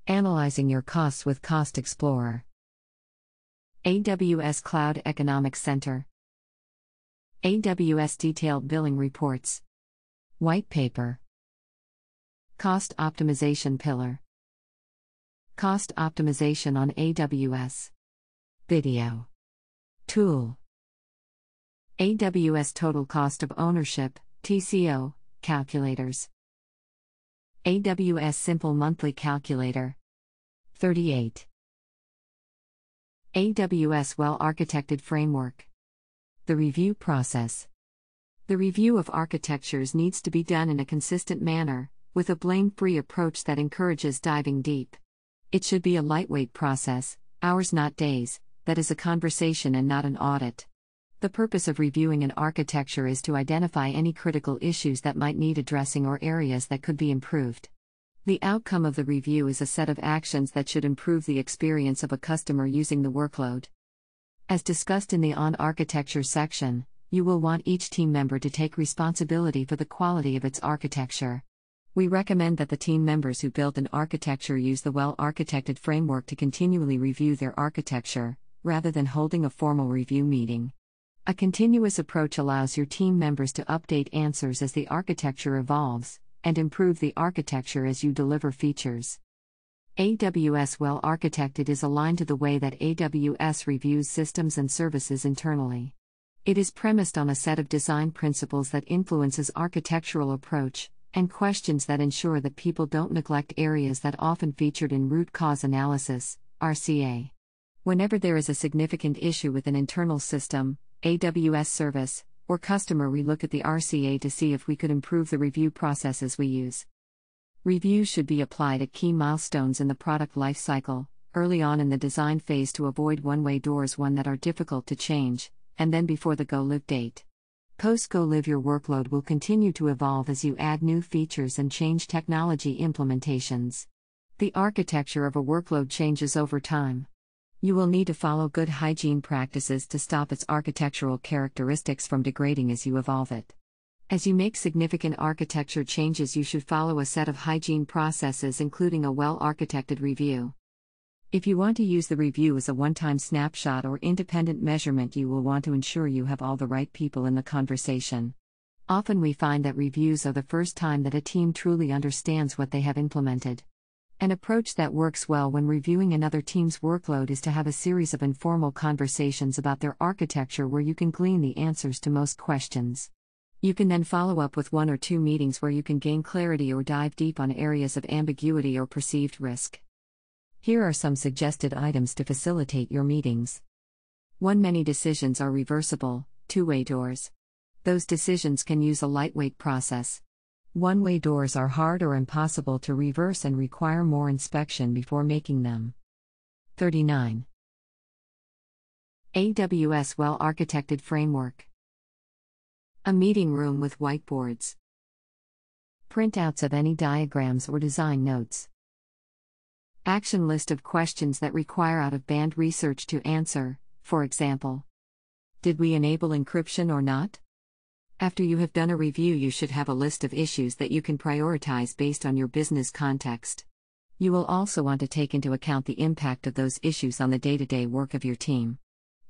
Analyzing your costs with Cost Explorer. AWS Cloud Economics Center. AWS Detailed Billing Reports. White Paper. Cost Optimization Pillar. Cost Optimization on AWS. Video. Tool. AWS Total Cost of Ownership, TCO, Calculators. AWS Simple Monthly Calculator. 38. AWS Well Architected Framework. The review process. The review of architectures needs to be done in a consistent manner, with a blame free approach that encourages diving deep. It should be a lightweight process, hours not days, that is a conversation and not an audit. The purpose of reviewing an architecture is to identify any critical issues that might need addressing or areas that could be improved. The outcome of the review is a set of actions that should improve the experience of a customer using the workload. As discussed in the On Architecture section, you will want each team member to take responsibility for the quality of its architecture. We recommend that the team members who built an architecture use the well architected framework to continually review their architecture, rather than holding a formal review meeting. A continuous approach allows your team members to update answers as the architecture evolves, and improve the architecture as you deliver features. AWS Well Architected is aligned to the way that AWS reviews systems and services internally. It is premised on a set of design principles that influences architectural approach and questions that ensure that people don't neglect areas that often featured in root cause analysis RCA. Whenever there is a significant issue with an internal system, AWS service, or customer, we look at the RCA to see if we could improve the review processes we use. Reviews should be applied at key milestones in the product lifecycle, early on in the design phase to avoid one way doors, one that are difficult to change, and then before the go live date. Post go live, your workload will continue to evolve as you add new features and change technology implementations. The architecture of a workload changes over time. You will need to follow good hygiene practices to stop its architectural characteristics from degrading as you evolve it. As you make significant architecture changes, you should follow a set of hygiene processes, including a well architected review. If you want to use the review as a one time snapshot or independent measurement, you will want to ensure you have all the right people in the conversation. Often we find that reviews are the first time that a team truly understands what they have implemented. An approach that works well when reviewing another team's workload is to have a series of informal conversations about their architecture where you can glean the answers to most questions. You can then follow up with one or two meetings where you can gain clarity or dive deep on areas of ambiguity or perceived risk. Here are some suggested items to facilitate your meetings. 1. Many decisions are reversible, two way doors. Those decisions can use a lightweight process. One way doors are hard or impossible to reverse and require more inspection before making them. 39. AWS Well Architected Framework A meeting room with whiteboards. Printouts of any diagrams or design notes. Action list of questions that require out of band research to answer, for example. Did we enable encryption or not? After you have done a review, you should have a list of issues that you can prioritize based on your business context. You will also want to take into account the impact of those issues on the day to day work of your team.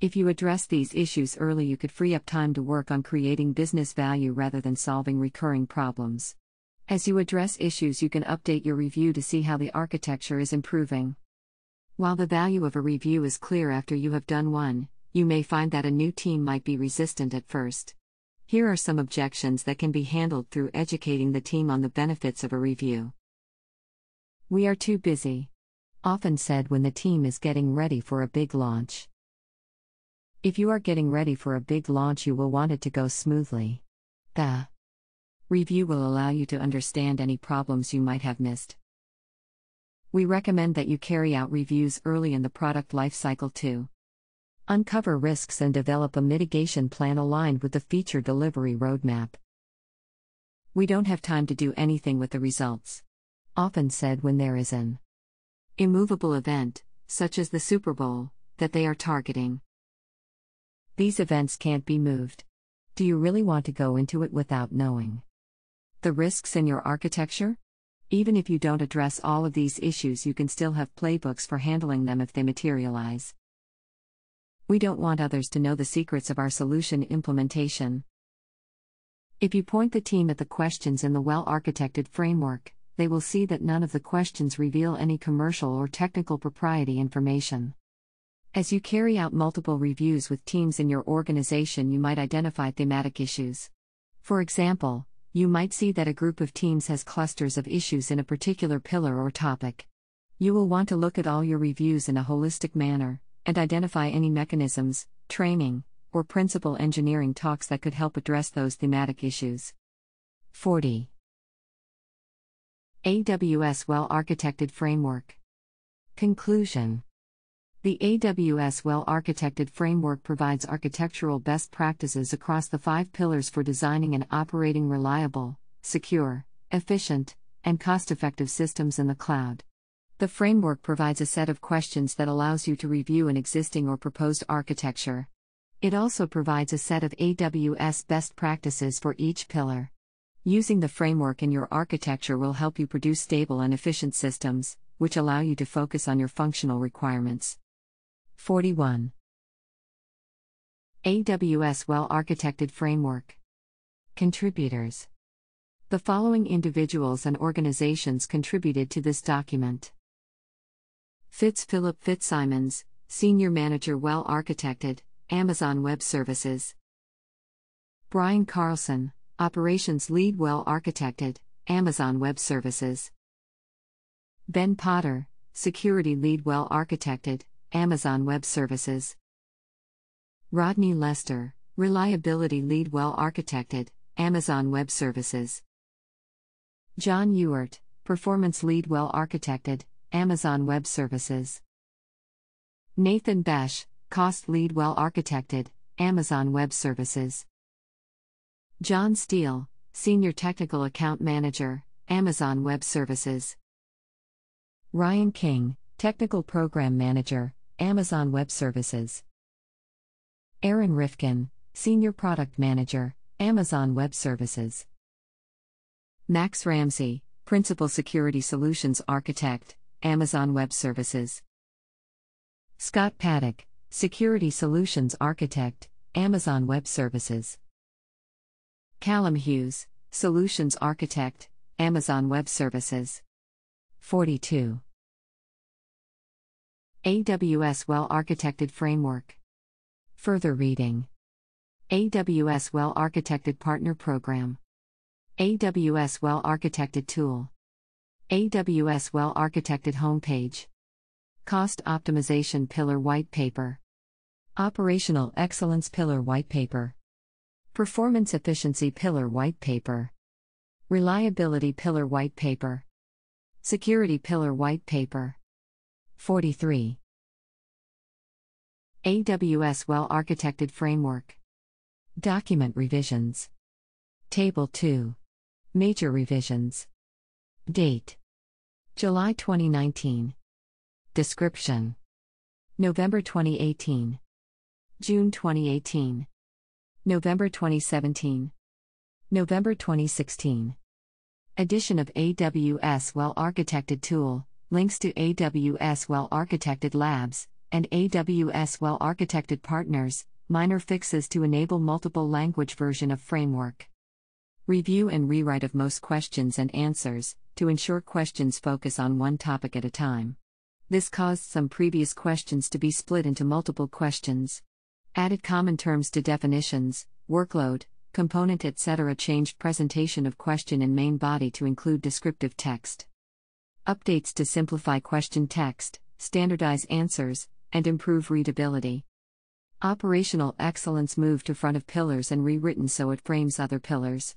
If you address these issues early, you could free up time to work on creating business value rather than solving recurring problems. As you address issues, you can update your review to see how the architecture is improving. While the value of a review is clear after you have done one, you may find that a new team might be resistant at first. Here are some objections that can be handled through educating the team on the benefits of a review. We are too busy. Often said when the team is getting ready for a big launch. If you are getting ready for a big launch, you will want it to go smoothly. The review will allow you to understand any problems you might have missed. We recommend that you carry out reviews early in the product lifecycle too uncover risks, and develop a mitigation plan aligned with the feature delivery roadmap. We don't have time to do anything with the results. Often said when there is an immovable event, such as the Super Bowl, that they are targeting. These events can't be moved. Do you really want to go into it without knowing the risks in your architecture? Even if you don't address all of these issues, you can still have playbooks for handling them if they materialize. We don't want others to know the secrets of our solution implementation. If you point the team at the questions in the well architected framework, they will see that none of the questions reveal any commercial or technical propriety information. As you carry out multiple reviews with teams in your organization, you might identify thematic issues. For example, you might see that a group of teams has clusters of issues in a particular pillar or topic. You will want to look at all your reviews in a holistic manner and identify any mechanisms, training, or principal engineering talks that could help address those thematic issues. 40. AWS Well Architected Framework Conclusion The AWS Well Architected Framework provides architectural best practices across the five pillars for designing and operating reliable, secure, efficient, and cost effective systems in the cloud. The framework provides a set of questions that allows you to review an existing or proposed architecture. It also provides a set of AWS best practices for each pillar. Using the framework in your architecture will help you produce stable and efficient systems, which allow you to focus on your functional requirements. 41. AWS Well Architected Framework Contributors The following individuals and organizations contributed to this document Fitz Philip Fitzsimons, Senior Manager Well Architected, Amazon Web Services. Brian Carlson, Operations Lead Well Architected, Amazon Web Services. Ben Potter, Security Lead Well Architected, Amazon Web Services. Rodney Lester, Reliability Lead Well Architected, Amazon Web Services. John Ewart, Performance Lead Well Architected, Amazon Web Services. Nathan Besh, Cost Lead Well Architected, Amazon Web Services. John Steele, Senior Technical Account Manager, Amazon Web Services. Ryan King, Technical Program Manager, Amazon Web Services. Aaron Rifkin, Senior Product Manager, Amazon Web Services. Max Ramsey, Principal Security Solutions Architect, Amazon Web Services. Scott Paddock, Security Solutions Architect, Amazon Web Services. Callum Hughes, Solutions Architect, Amazon Web Services. 42. AWS Well Architected Framework. Further reading AWS Well Architected Partner Program. AWS Well Architected Tool. AWS Well Architected Homepage. Cost Optimization Pillar White Paper. Operational Excellence Pillar White Paper. Performance Efficiency Pillar White Paper. Reliability Pillar White Paper. Security Pillar White Paper. 43. AWS Well Architected Framework. Document Revisions. Table 2. Major Revisions. Date July 2019. Description November 2018. June 2018. November 2017. November 2016. Addition of AWS Well Architected Tool, links to AWS Well Architected Labs, and AWS Well Architected Partners, minor fixes to enable multiple language version of framework. Review and rewrite of most questions and answers, to ensure questions focus on one topic at a time. This caused some previous questions to be split into multiple questions. Added common terms to definitions, workload, component, etc. Changed presentation of question and main body to include descriptive text. Updates to simplify question text, standardize answers, and improve readability. Operational excellence moved to front of pillars and rewritten so it frames other pillars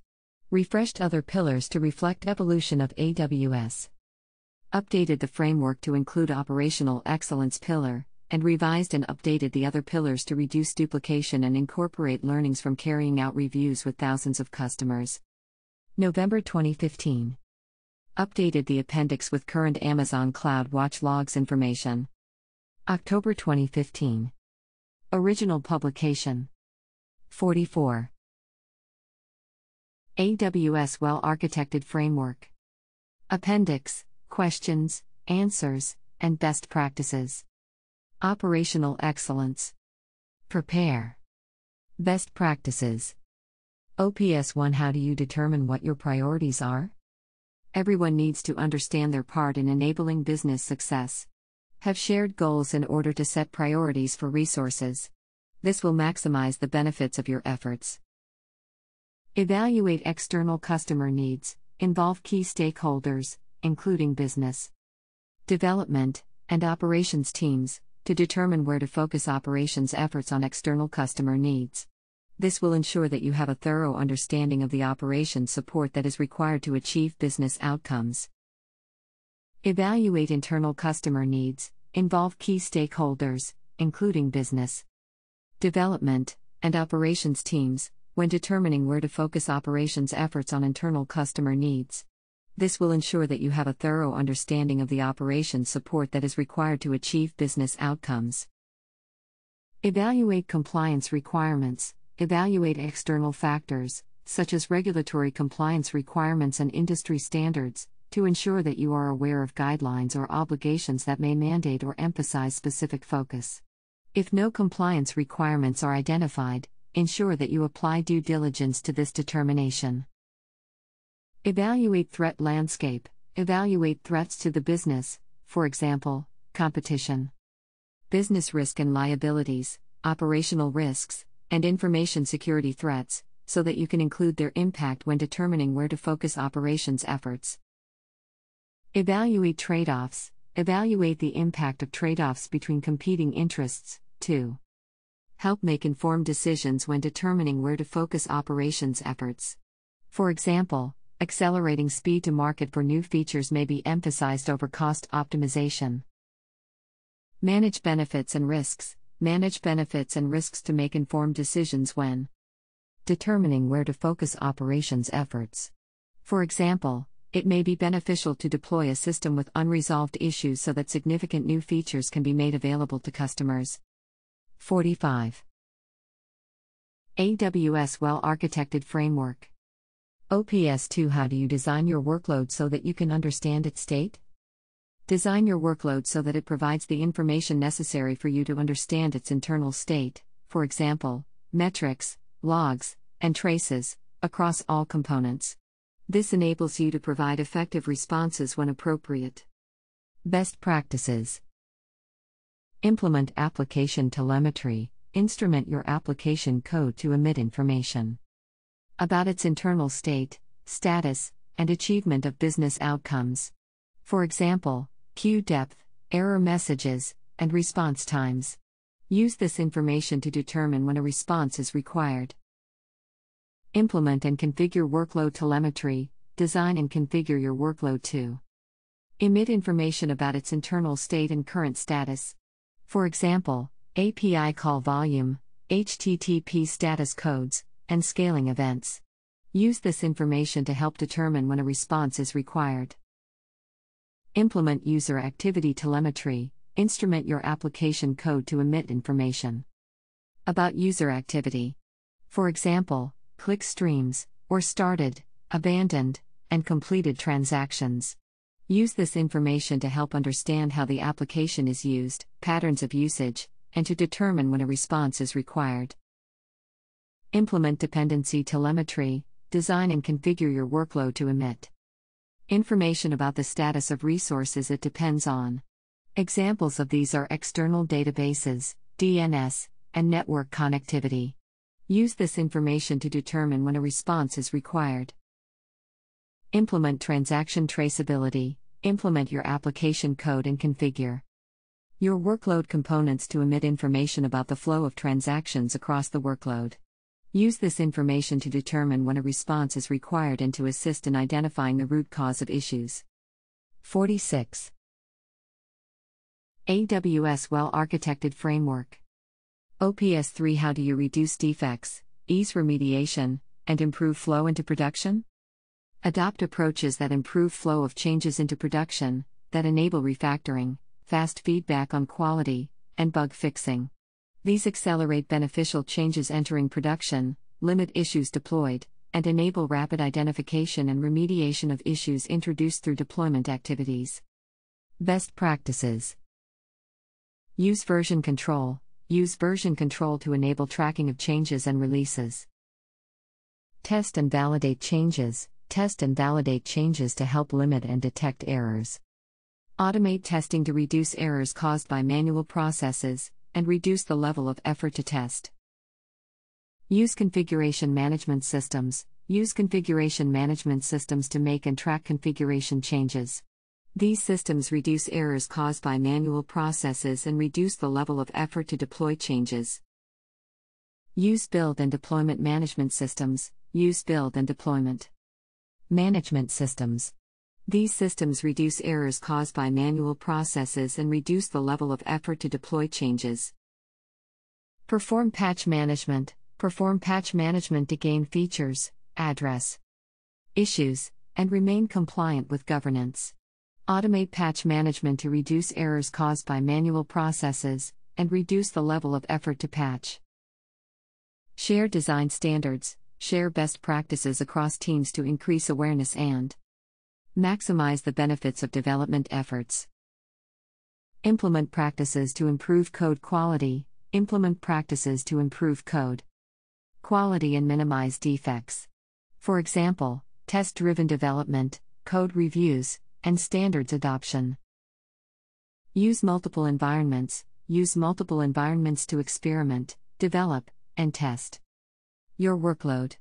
refreshed other pillars to reflect evolution of AWS, updated the framework to include operational excellence pillar, and revised and updated the other pillars to reduce duplication and incorporate learnings from carrying out reviews with thousands of customers. November 2015. Updated the appendix with current Amazon Cloud Watch logs information. October 2015. Original publication 44. AWS well architected framework. Appendix Questions, Answers, and Best Practices. Operational Excellence. Prepare. Best Practices. OPS 1 How do you determine what your priorities are? Everyone needs to understand their part in enabling business success. Have shared goals in order to set priorities for resources. This will maximize the benefits of your efforts. Evaluate external customer needs, involve key stakeholders, including business, development, and operations teams, to determine where to focus operations efforts on external customer needs. This will ensure that you have a thorough understanding of the operations support that is required to achieve business outcomes. Evaluate internal customer needs, involve key stakeholders, including business, development, and operations teams, when determining where to focus operations efforts on internal customer needs. This will ensure that you have a thorough understanding of the operations support that is required to achieve business outcomes. Evaluate compliance requirements, evaluate external factors, such as regulatory compliance requirements and industry standards, to ensure that you are aware of guidelines or obligations that may mandate or emphasize specific focus. If no compliance requirements are identified, ensure that you apply due diligence to this determination. Evaluate threat landscape, evaluate threats to the business, for example, competition, business risk and liabilities, operational risks, and information security threats, so that you can include their impact when determining where to focus operations efforts. Evaluate trade offs, evaluate the impact of trade offs between competing interests, too help make informed decisions when determining where to focus operations efforts. For example, accelerating speed to market for new features may be emphasized over cost optimization. Manage benefits and risks. Manage benefits and risks to make informed decisions when determining where to focus operations efforts. For example, it may be beneficial to deploy a system with unresolved issues so that significant new features can be made available to customers. 45. AWS Well Architected Framework. OPS2 How do you design your workload so that you can understand its state? Design your workload so that it provides the information necessary for you to understand its internal state, for example, metrics, logs, and traces, across all components. This enables you to provide effective responses when appropriate. Best practices Implement application telemetry, instrument your application code to emit information about its internal state, status, and achievement of business outcomes. For example, queue depth, error messages, and response times. Use this information to determine when a response is required. Implement and configure workload telemetry, design and configure your workload to emit information about its internal state and current status for example, API call volume, HTTP status codes, and scaling events. Use this information to help determine when a response is required. Implement user activity telemetry, instrument your application code to emit information. About user activity. For example, click streams, or started, abandoned, and completed transactions. Use this information to help understand how the application is used, patterns of usage, and to determine when a response is required. Implement dependency telemetry, design and configure your workload to emit. Information about the status of resources it depends on. Examples of these are external databases, DNS, and network connectivity. Use this information to determine when a response is required. Implement transaction traceability, implement your application code and configure your workload components to emit information about the flow of transactions across the workload. Use this information to determine when a response is required and to assist in identifying the root cause of issues. 46. AWS Well Architected Framework OPS 3 How do you reduce defects, ease remediation, and improve flow into production? Adopt approaches that improve flow of changes into production, that enable refactoring, fast feedback on quality, and bug fixing. These accelerate beneficial changes entering production, limit issues deployed, and enable rapid identification and remediation of issues introduced through deployment activities. Best practices Use version control. Use version control to enable tracking of changes and releases. Test and validate changes test and validate changes to help limit and detect errors. Automate testing to reduce errors caused by manual processes and reduce the level of effort to test. Use configuration management systems. Use configuration management systems to make and track configuration changes. These systems reduce errors caused by manual processes and reduce the level of effort to deploy changes. Use build and deployment management systems. Use build and deployment. Management systems. These systems reduce errors caused by manual processes and reduce the level of effort to deploy changes. Perform patch management. Perform patch management to gain features, address issues, and remain compliant with governance. Automate patch management to reduce errors caused by manual processes and reduce the level of effort to patch. Share design standards share best practices across teams to increase awareness and maximize the benefits of development efforts. Implement practices to improve code quality, implement practices to improve code quality and minimize defects. For example, test driven development, code reviews, and standards adoption. Use multiple environments, use multiple environments to experiment, develop, and test. Your workload.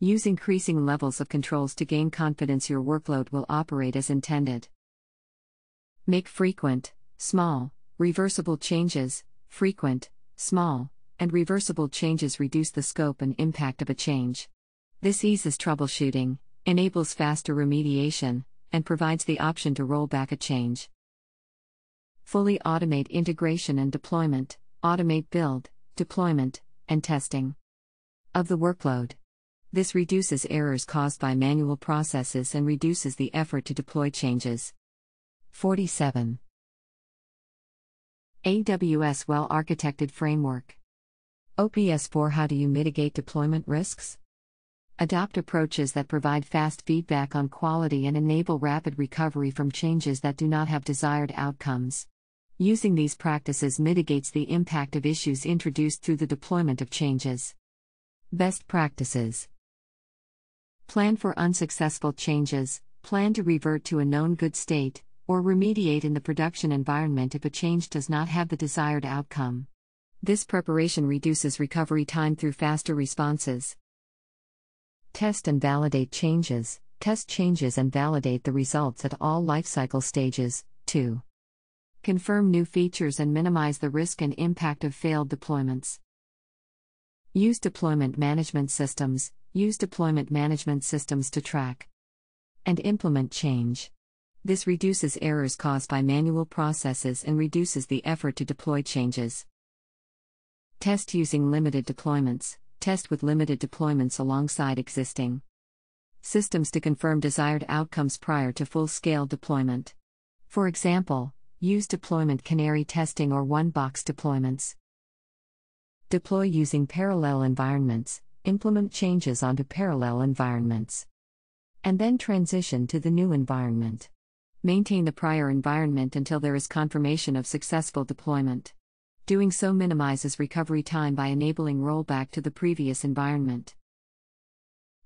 Use increasing levels of controls to gain confidence your workload will operate as intended. Make frequent, small, reversible changes, frequent, small, and reversible changes reduce the scope and impact of a change. This eases troubleshooting, enables faster remediation, and provides the option to roll back a change. Fully automate integration and deployment, automate build, deployment, and testing of the workload. This reduces errors caused by manual processes and reduces the effort to deploy changes. 47. AWS Well Architected Framework OPS 4 How do you mitigate deployment risks? Adopt approaches that provide fast feedback on quality and enable rapid recovery from changes that do not have desired outcomes. Using these practices mitigates the impact of issues introduced through the deployment of changes. Best practices Plan for unsuccessful changes, plan to revert to a known good state, or remediate in the production environment if a change does not have the desired outcome. This preparation reduces recovery time through faster responses. Test and validate changes. Test changes and validate the results at all lifecycle stages. 2. Confirm new features and minimize the risk and impact of failed deployments. Use deployment management systems, use deployment management systems to track and implement change. This reduces errors caused by manual processes and reduces the effort to deploy changes. Test using limited deployments, test with limited deployments alongside existing systems to confirm desired outcomes prior to full scale deployment. For example, use deployment canary testing or one box deployments deploy using parallel environments, implement changes onto parallel environments, and then transition to the new environment. Maintain the prior environment until there is confirmation of successful deployment. Doing so minimizes recovery time by enabling rollback to the previous environment.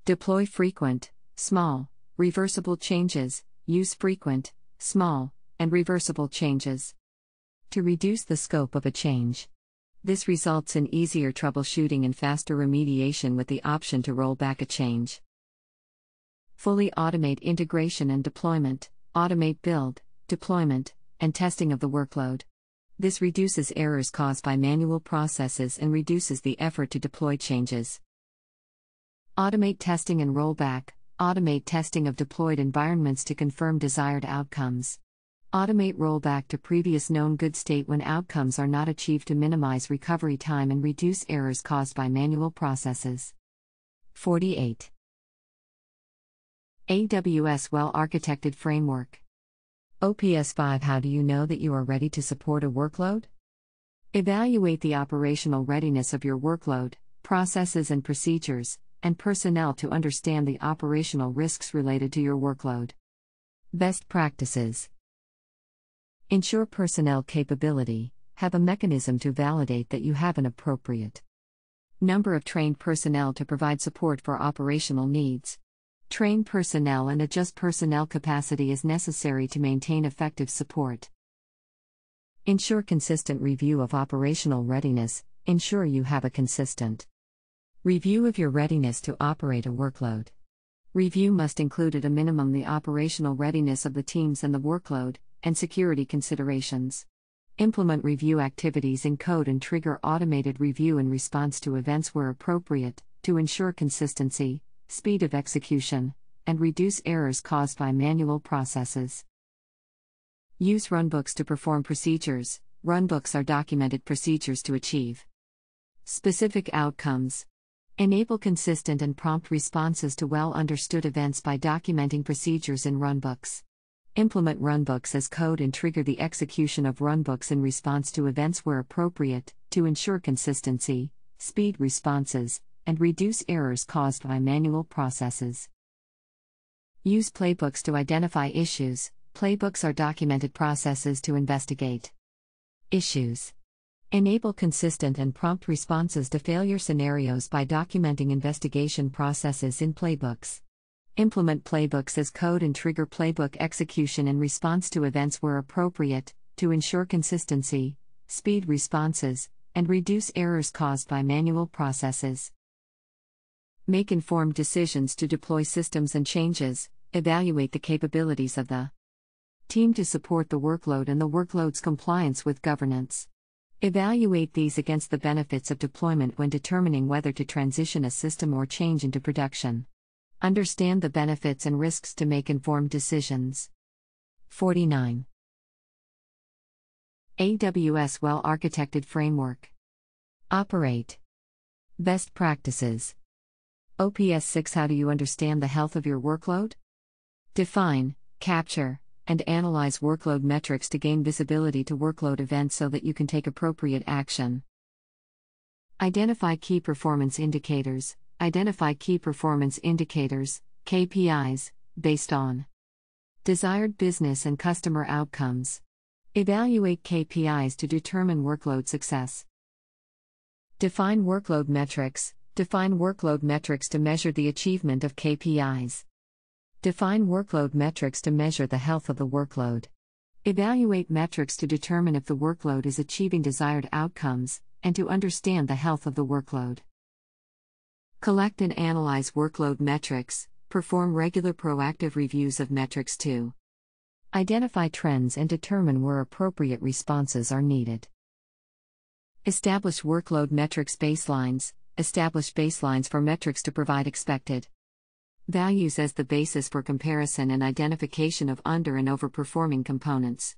Deploy frequent, small, reversible changes, use frequent, small, and reversible changes. To reduce the scope of a change, this results in easier troubleshooting and faster remediation with the option to roll back a change. Fully automate integration and deployment, automate build, deployment, and testing of the workload. This reduces errors caused by manual processes and reduces the effort to deploy changes. Automate testing and rollback, automate testing of deployed environments to confirm desired outcomes. Automate rollback to previous known good state when outcomes are not achieved to minimize recovery time and reduce errors caused by manual processes. 48. AWS Well Architected Framework OPS 5 How do you know that you are ready to support a workload? Evaluate the operational readiness of your workload, processes and procedures, and personnel to understand the operational risks related to your workload. Best practices Ensure personnel capability, have a mechanism to validate that you have an appropriate number of trained personnel to provide support for operational needs. Train personnel and adjust personnel capacity as necessary to maintain effective support. Ensure consistent review of operational readiness, ensure you have a consistent review of your readiness to operate a workload. Review must include at a minimum the operational readiness of the teams and the workload, and security considerations. Implement review activities in code and trigger automated review in response to events where appropriate, to ensure consistency, speed of execution, and reduce errors caused by manual processes. Use runbooks to perform procedures. Runbooks are documented procedures to achieve specific outcomes. Enable consistent and prompt responses to well understood events by documenting procedures in runbooks implement runbooks as code and trigger the execution of runbooks in response to events where appropriate, to ensure consistency, speed responses, and reduce errors caused by manual processes. Use playbooks to identify issues. Playbooks are documented processes to investigate issues. Enable consistent and prompt responses to failure scenarios by documenting investigation processes in playbooks. Implement playbooks as code and trigger playbook execution in response to events where appropriate, to ensure consistency, speed responses, and reduce errors caused by manual processes. Make informed decisions to deploy systems and changes, evaluate the capabilities of the team to support the workload and the workload's compliance with governance. Evaluate these against the benefits of deployment when determining whether to transition a system or change into production. Understand the benefits and risks to make informed decisions. 49. AWS Well Architected Framework. Operate. Best Practices. OPS 6 How do you understand the health of your workload? Define, capture, and analyze workload metrics to gain visibility to workload events so that you can take appropriate action. Identify key performance indicators, identify key performance indicators, KPIs, based on desired business and customer outcomes. Evaluate KPIs to determine workload success. Define workload metrics. Define workload metrics to measure the achievement of KPIs. Define workload metrics to measure the health of the workload. Evaluate metrics to determine if the workload is achieving desired outcomes, and to understand the health of the workload collect and analyze workload metrics, perform regular proactive reviews of metrics to identify trends and determine where appropriate responses are needed. Establish workload metrics baselines, establish baselines for metrics to provide expected values as the basis for comparison and identification of under and overperforming components.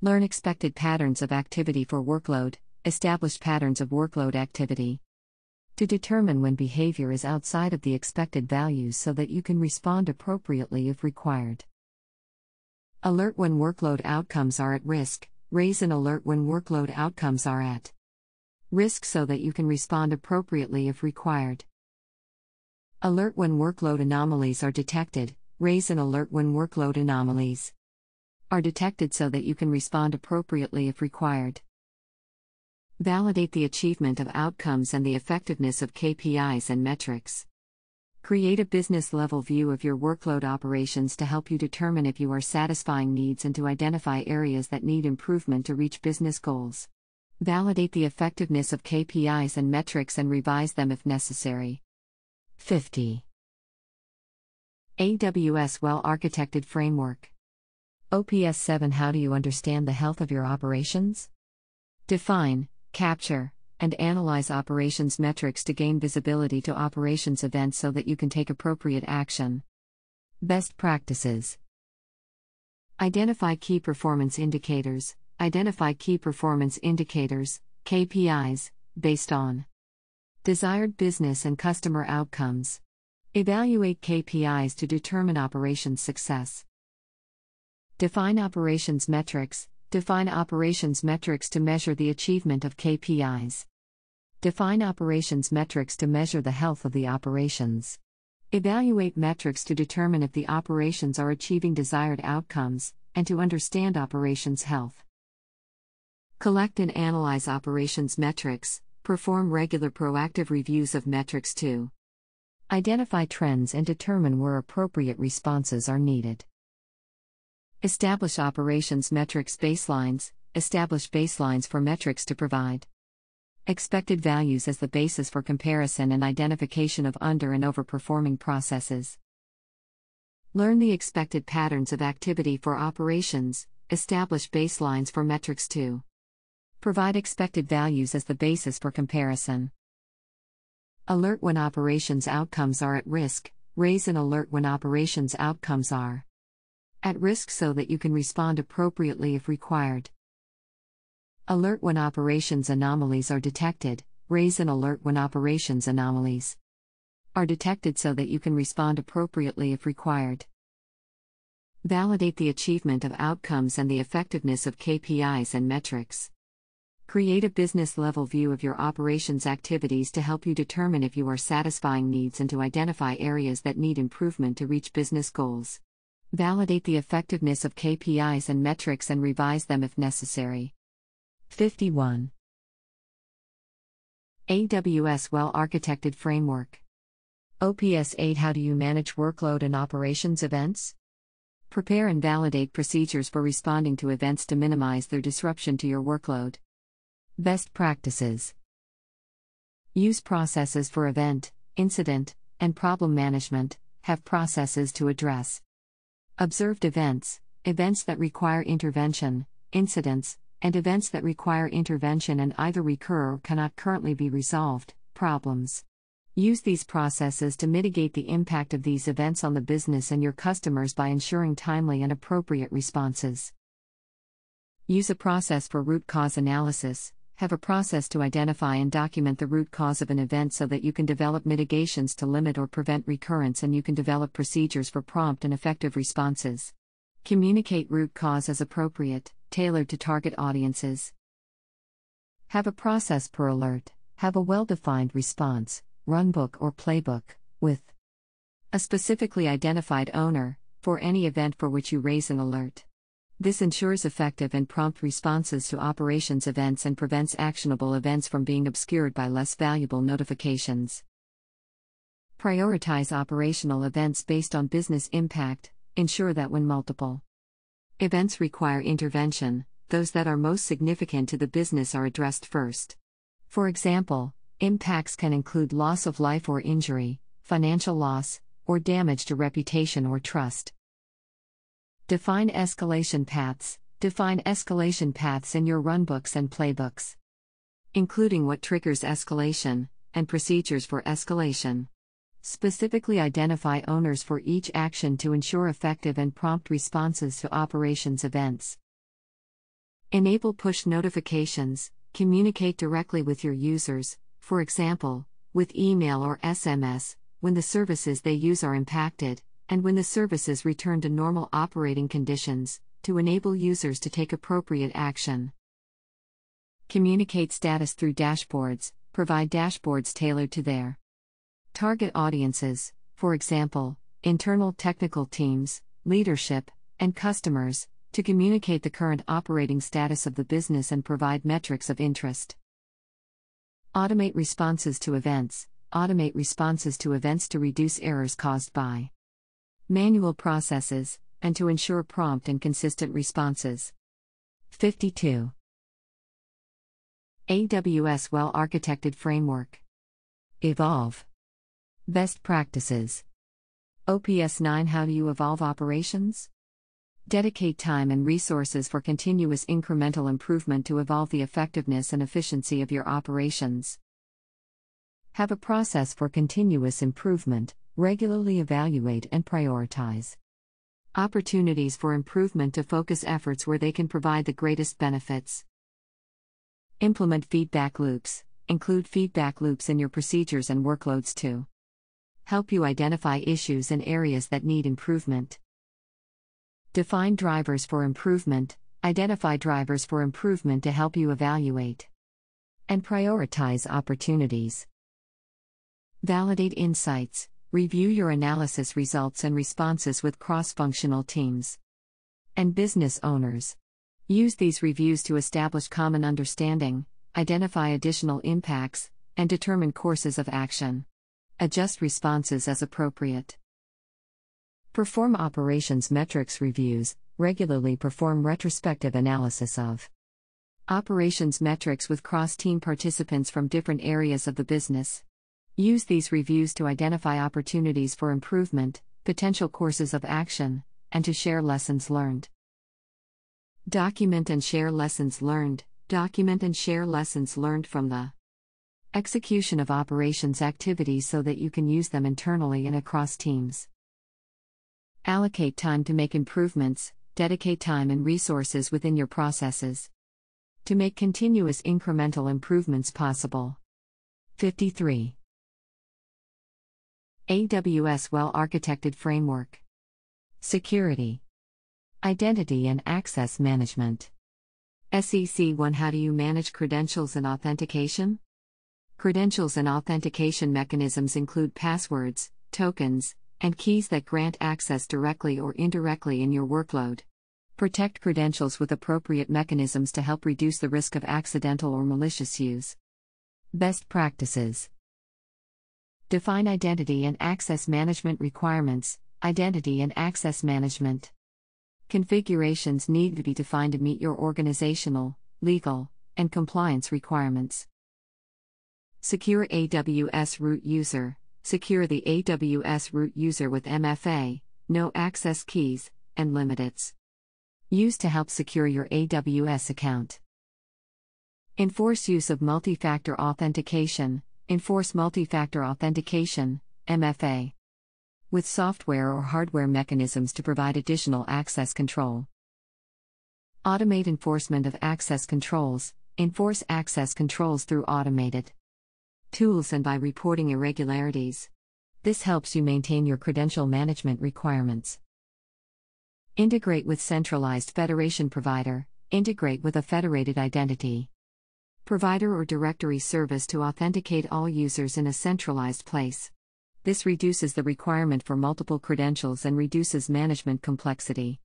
Learn expected patterns of activity for workload, establish patterns of workload activity to determine when behavior is outside of the expected values so that you can respond appropriately if required. Alert when workload outcomes are at risk, raise an alert when workload outcomes are at risk so that you can respond appropriately if required. Alert when workload anomalies are detected, raise an alert when workload anomalies are detected so that you can respond appropriately if required. Validate the achievement of outcomes and the effectiveness of KPIs and metrics. Create a business level view of your workload operations to help you determine if you are satisfying needs and to identify areas that need improvement to reach business goals. Validate the effectiveness of KPIs and metrics and revise them if necessary. 50. AWS Well Architected Framework OPS 7 How do you understand the health of your operations? Define, capture, and analyze operations metrics to gain visibility to operations events so that you can take appropriate action. Best practices Identify key performance indicators. Identify key performance indicators, KPIs, based on desired business and customer outcomes. Evaluate KPIs to determine operations success. Define operations metrics, Define operations metrics to measure the achievement of KPIs. Define operations metrics to measure the health of the operations. Evaluate metrics to determine if the operations are achieving desired outcomes, and to understand operations health. Collect and analyze operations metrics, perform regular proactive reviews of metrics to identify trends and determine where appropriate responses are needed. Establish operations metrics baselines, establish baselines for metrics to provide. Expected values as the basis for comparison and identification of under and overperforming processes. Learn the expected patterns of activity for operations, establish baselines for metrics to provide expected values as the basis for comparison. Alert when operations outcomes are at risk, raise an alert when operations outcomes are at risk so that you can respond appropriately if required. Alert when operations anomalies are detected, raise an alert when operations anomalies are detected so that you can respond appropriately if required. Validate the achievement of outcomes and the effectiveness of KPIs and metrics. Create a business level view of your operations activities to help you determine if you are satisfying needs and to identify areas that need improvement to reach business goals. Validate the effectiveness of KPIs and metrics and revise them if necessary. 51. AWS Well Architected Framework. OPS 8 How do you manage workload and operations events? Prepare and validate procedures for responding to events to minimize their disruption to your workload. Best practices Use processes for event, incident, and problem management, have processes to address. Observed events, events that require intervention, incidents, and events that require intervention and either recur or cannot currently be resolved, problems. Use these processes to mitigate the impact of these events on the business and your customers by ensuring timely and appropriate responses. Use a process for root cause analysis have a process to identify and document the root cause of an event so that you can develop mitigations to limit or prevent recurrence and you can develop procedures for prompt and effective responses. Communicate root cause as appropriate, tailored to target audiences. Have a process per alert, have a well defined response, runbook or playbook, with a specifically identified owner, for any event for which you raise an alert. This ensures effective and prompt responses to operations events and prevents actionable events from being obscured by less valuable notifications. Prioritize operational events based on business impact, ensure that when multiple events require intervention, those that are most significant to the business are addressed first. For example, impacts can include loss of life or injury, financial loss, or damage to reputation or trust. Define escalation paths, define escalation paths in your runbooks and playbooks, including what triggers escalation and procedures for escalation. Specifically identify owners for each action to ensure effective and prompt responses to operations events. Enable push notifications, communicate directly with your users, for example, with email or SMS, when the services they use are impacted, and when the services return to normal operating conditions, to enable users to take appropriate action. Communicate status through dashboards, provide dashboards tailored to their target audiences, for example, internal technical teams, leadership, and customers, to communicate the current operating status of the business and provide metrics of interest. Automate responses to events. Automate responses to events to reduce errors caused by manual processes, and to ensure prompt and consistent responses. 52. AWS Well Architected Framework Evolve Best Practices OPS 9 How do you evolve operations? Dedicate time and resources for continuous incremental improvement to evolve the effectiveness and efficiency of your operations. Have a process for continuous improvement, regularly evaluate and prioritize opportunities for improvement to focus efforts where they can provide the greatest benefits. Implement feedback loops, include feedback loops in your procedures and workloads to help you identify issues and areas that need improvement. Define drivers for improvement, identify drivers for improvement to help you evaluate and prioritize opportunities. Validate insights, review your analysis results and responses with cross functional teams and business owners. Use these reviews to establish common understanding, identify additional impacts, and determine courses of action. Adjust responses as appropriate. Perform operations metrics reviews, regularly perform retrospective analysis of operations metrics with cross team participants from different areas of the business. Use these reviews to identify opportunities for improvement, potential courses of action, and to share lessons learned. Document and share lessons learned. Document and share lessons learned from the execution of operations activities so that you can use them internally and across teams. Allocate time to make improvements, dedicate time and resources within your processes to make continuous incremental improvements possible. 53. AWS well architected framework. Security. Identity and access management. SEC 1 How do you manage credentials and authentication? Credentials and authentication mechanisms include passwords, tokens, and keys that grant access directly or indirectly in your workload. Protect credentials with appropriate mechanisms to help reduce the risk of accidental or malicious use. Best practices. Define identity and access management requirements, identity and access management. Configurations need to be defined to meet your organizational, legal, and compliance requirements. Secure AWS root user. Secure the AWS root user with MFA, no access keys, and limiteds. Use to help secure your AWS account. Enforce use of multi factor authentication, Enforce multi factor authentication, MFA, with software or hardware mechanisms to provide additional access control. Automate enforcement of access controls, enforce access controls through automated tools and by reporting irregularities. This helps you maintain your credential management requirements. Integrate with centralized federation provider, integrate with a federated identity provider or directory service to authenticate all users in a centralized place. This reduces the requirement for multiple credentials and reduces management complexity.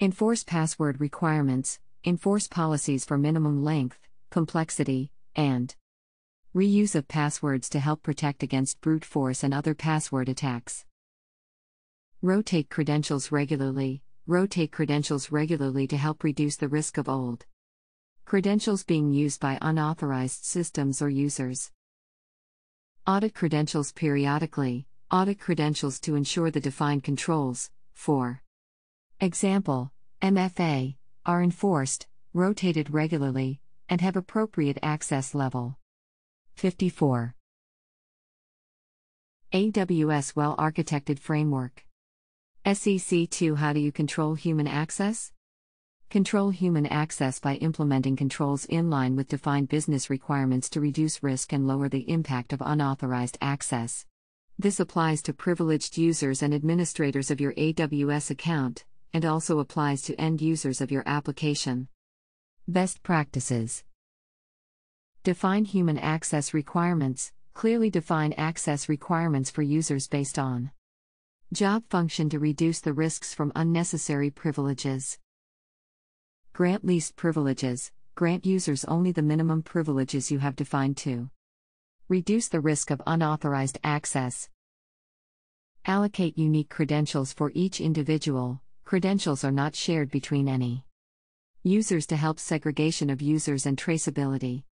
Enforce password requirements, enforce policies for minimum length, complexity, and reuse of passwords to help protect against brute force and other password attacks. Rotate credentials regularly, rotate credentials regularly to help reduce the risk of old, credentials being used by unauthorized systems or users. Audit credentials periodically, audit credentials to ensure the defined controls, for example, MFA, are enforced, rotated regularly, and have appropriate access level. 54. AWS Well Architected Framework. SEC 2 How do you control human access? Control human access by implementing controls in line with defined business requirements to reduce risk and lower the impact of unauthorized access. This applies to privileged users and administrators of your AWS account, and also applies to end users of your application. Best practices Define human access requirements, clearly define access requirements for users based on job function to reduce the risks from unnecessary privileges. Grant least privileges, grant users only the minimum privileges you have defined to reduce the risk of unauthorized access. Allocate unique credentials for each individual, credentials are not shared between any users to help segregation of users and traceability.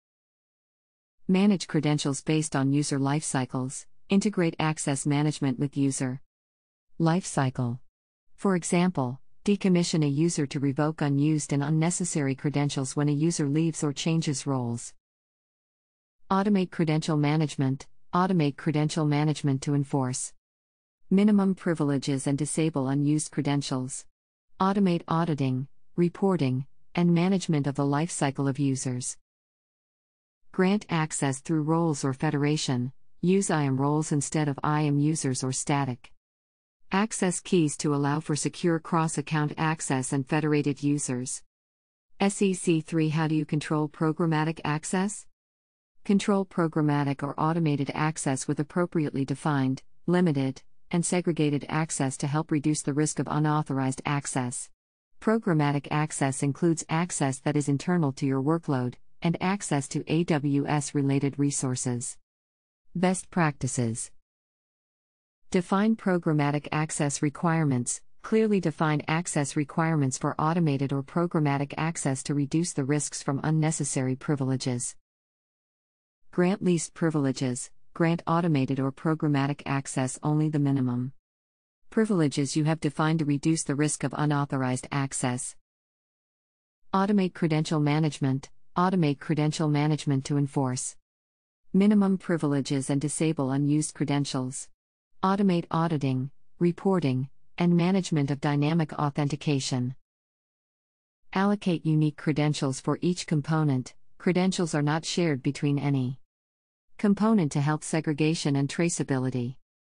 Manage credentials based on user lifecycles, integrate access management with user lifecycle. For example, Decommission a user to revoke unused and unnecessary credentials when a user leaves or changes roles. Automate credential management. Automate credential management to enforce minimum privileges and disable unused credentials. Automate auditing, reporting, and management of the lifecycle of users. Grant access through roles or federation. Use IAM roles instead of IAM users or static. Access keys to allow for secure cross account access and federated users. SEC 3 How do you control programmatic access? Control programmatic or automated access with appropriately defined, limited, and segregated access to help reduce the risk of unauthorized access. Programmatic access includes access that is internal to your workload and access to AWS related resources. Best practices Define programmatic access requirements. Clearly define access requirements for automated or programmatic access to reduce the risks from unnecessary privileges. Grant least privileges. Grant automated or programmatic access only the minimum privileges you have defined to reduce the risk of unauthorized access. Automate credential management. Automate credential management to enforce minimum privileges and disable unused credentials automate auditing, reporting, and management of dynamic authentication. Allocate unique credentials for each component, credentials are not shared between any component to help segregation and traceability.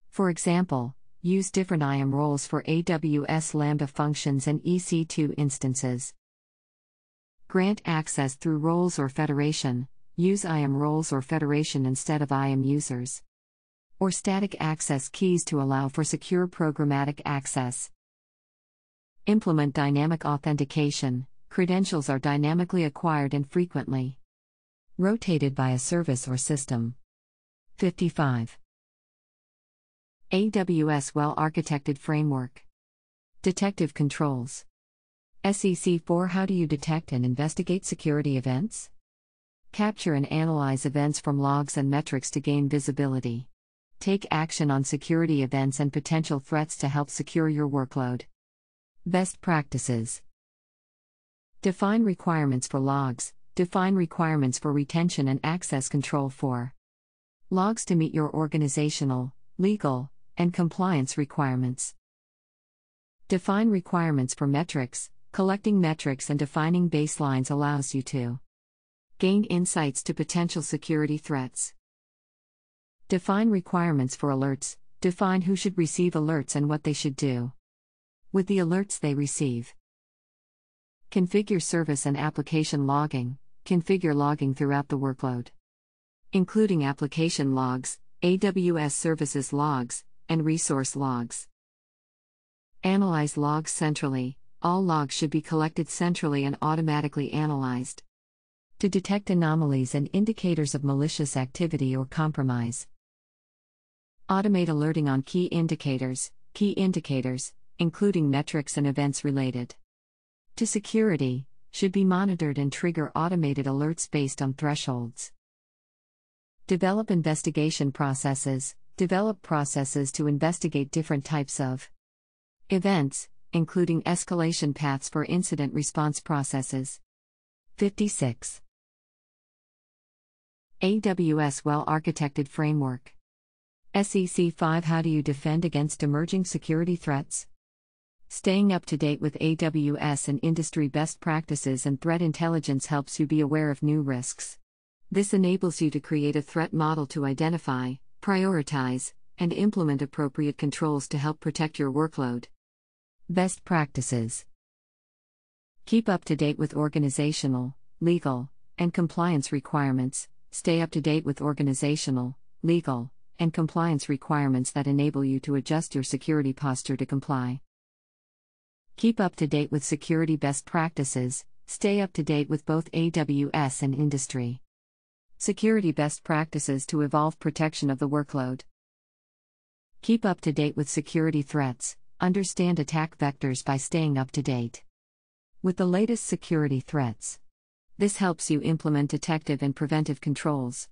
For example, use different IAM roles for AWS Lambda functions and EC2 instances. Grant access through roles or federation, use IAM roles or federation instead of IAM users or static access keys to allow for secure programmatic access. Implement dynamic authentication. Credentials are dynamically acquired and frequently rotated by a service or system. 55. AWS Well Architected Framework Detective Controls SEC 4 How do you detect and investigate security events? Capture and analyze events from logs and metrics to gain visibility. Take action on security events and potential threats to help secure your workload. Best practices Define requirements for logs, define requirements for retention and access control for logs to meet your organizational, legal, and compliance requirements. Define requirements for metrics. Collecting metrics and defining baselines allows you to gain insights to potential security threats. Define requirements for alerts, define who should receive alerts and what they should do with the alerts they receive. Configure service and application logging, configure logging throughout the workload, including application logs, AWS services logs, and resource logs. Analyze logs centrally, all logs should be collected centrally and automatically analyzed. To detect anomalies and indicators of malicious activity or compromise, Automate alerting on key indicators, key indicators, including metrics and events related to security, should be monitored and trigger automated alerts based on thresholds. Develop investigation processes, develop processes to investigate different types of events, including escalation paths for incident response processes. 56. AWS Well Architected Framework SEC 5 How do you defend against emerging security threats? Staying up to date with AWS and industry best practices and threat intelligence helps you be aware of new risks. This enables you to create a threat model to identify, prioritize, and implement appropriate controls to help protect your workload. Best practices Keep up to date with organizational, legal, and compliance requirements. Stay up to date with organizational, legal, and compliance requirements that enable you to adjust your security posture to comply. Keep up to date with security best practices, stay up to date with both AWS and industry. Security best practices to evolve protection of the workload. Keep up to date with security threats, understand attack vectors by staying up to date with the latest security threats. This helps you implement detective and preventive controls.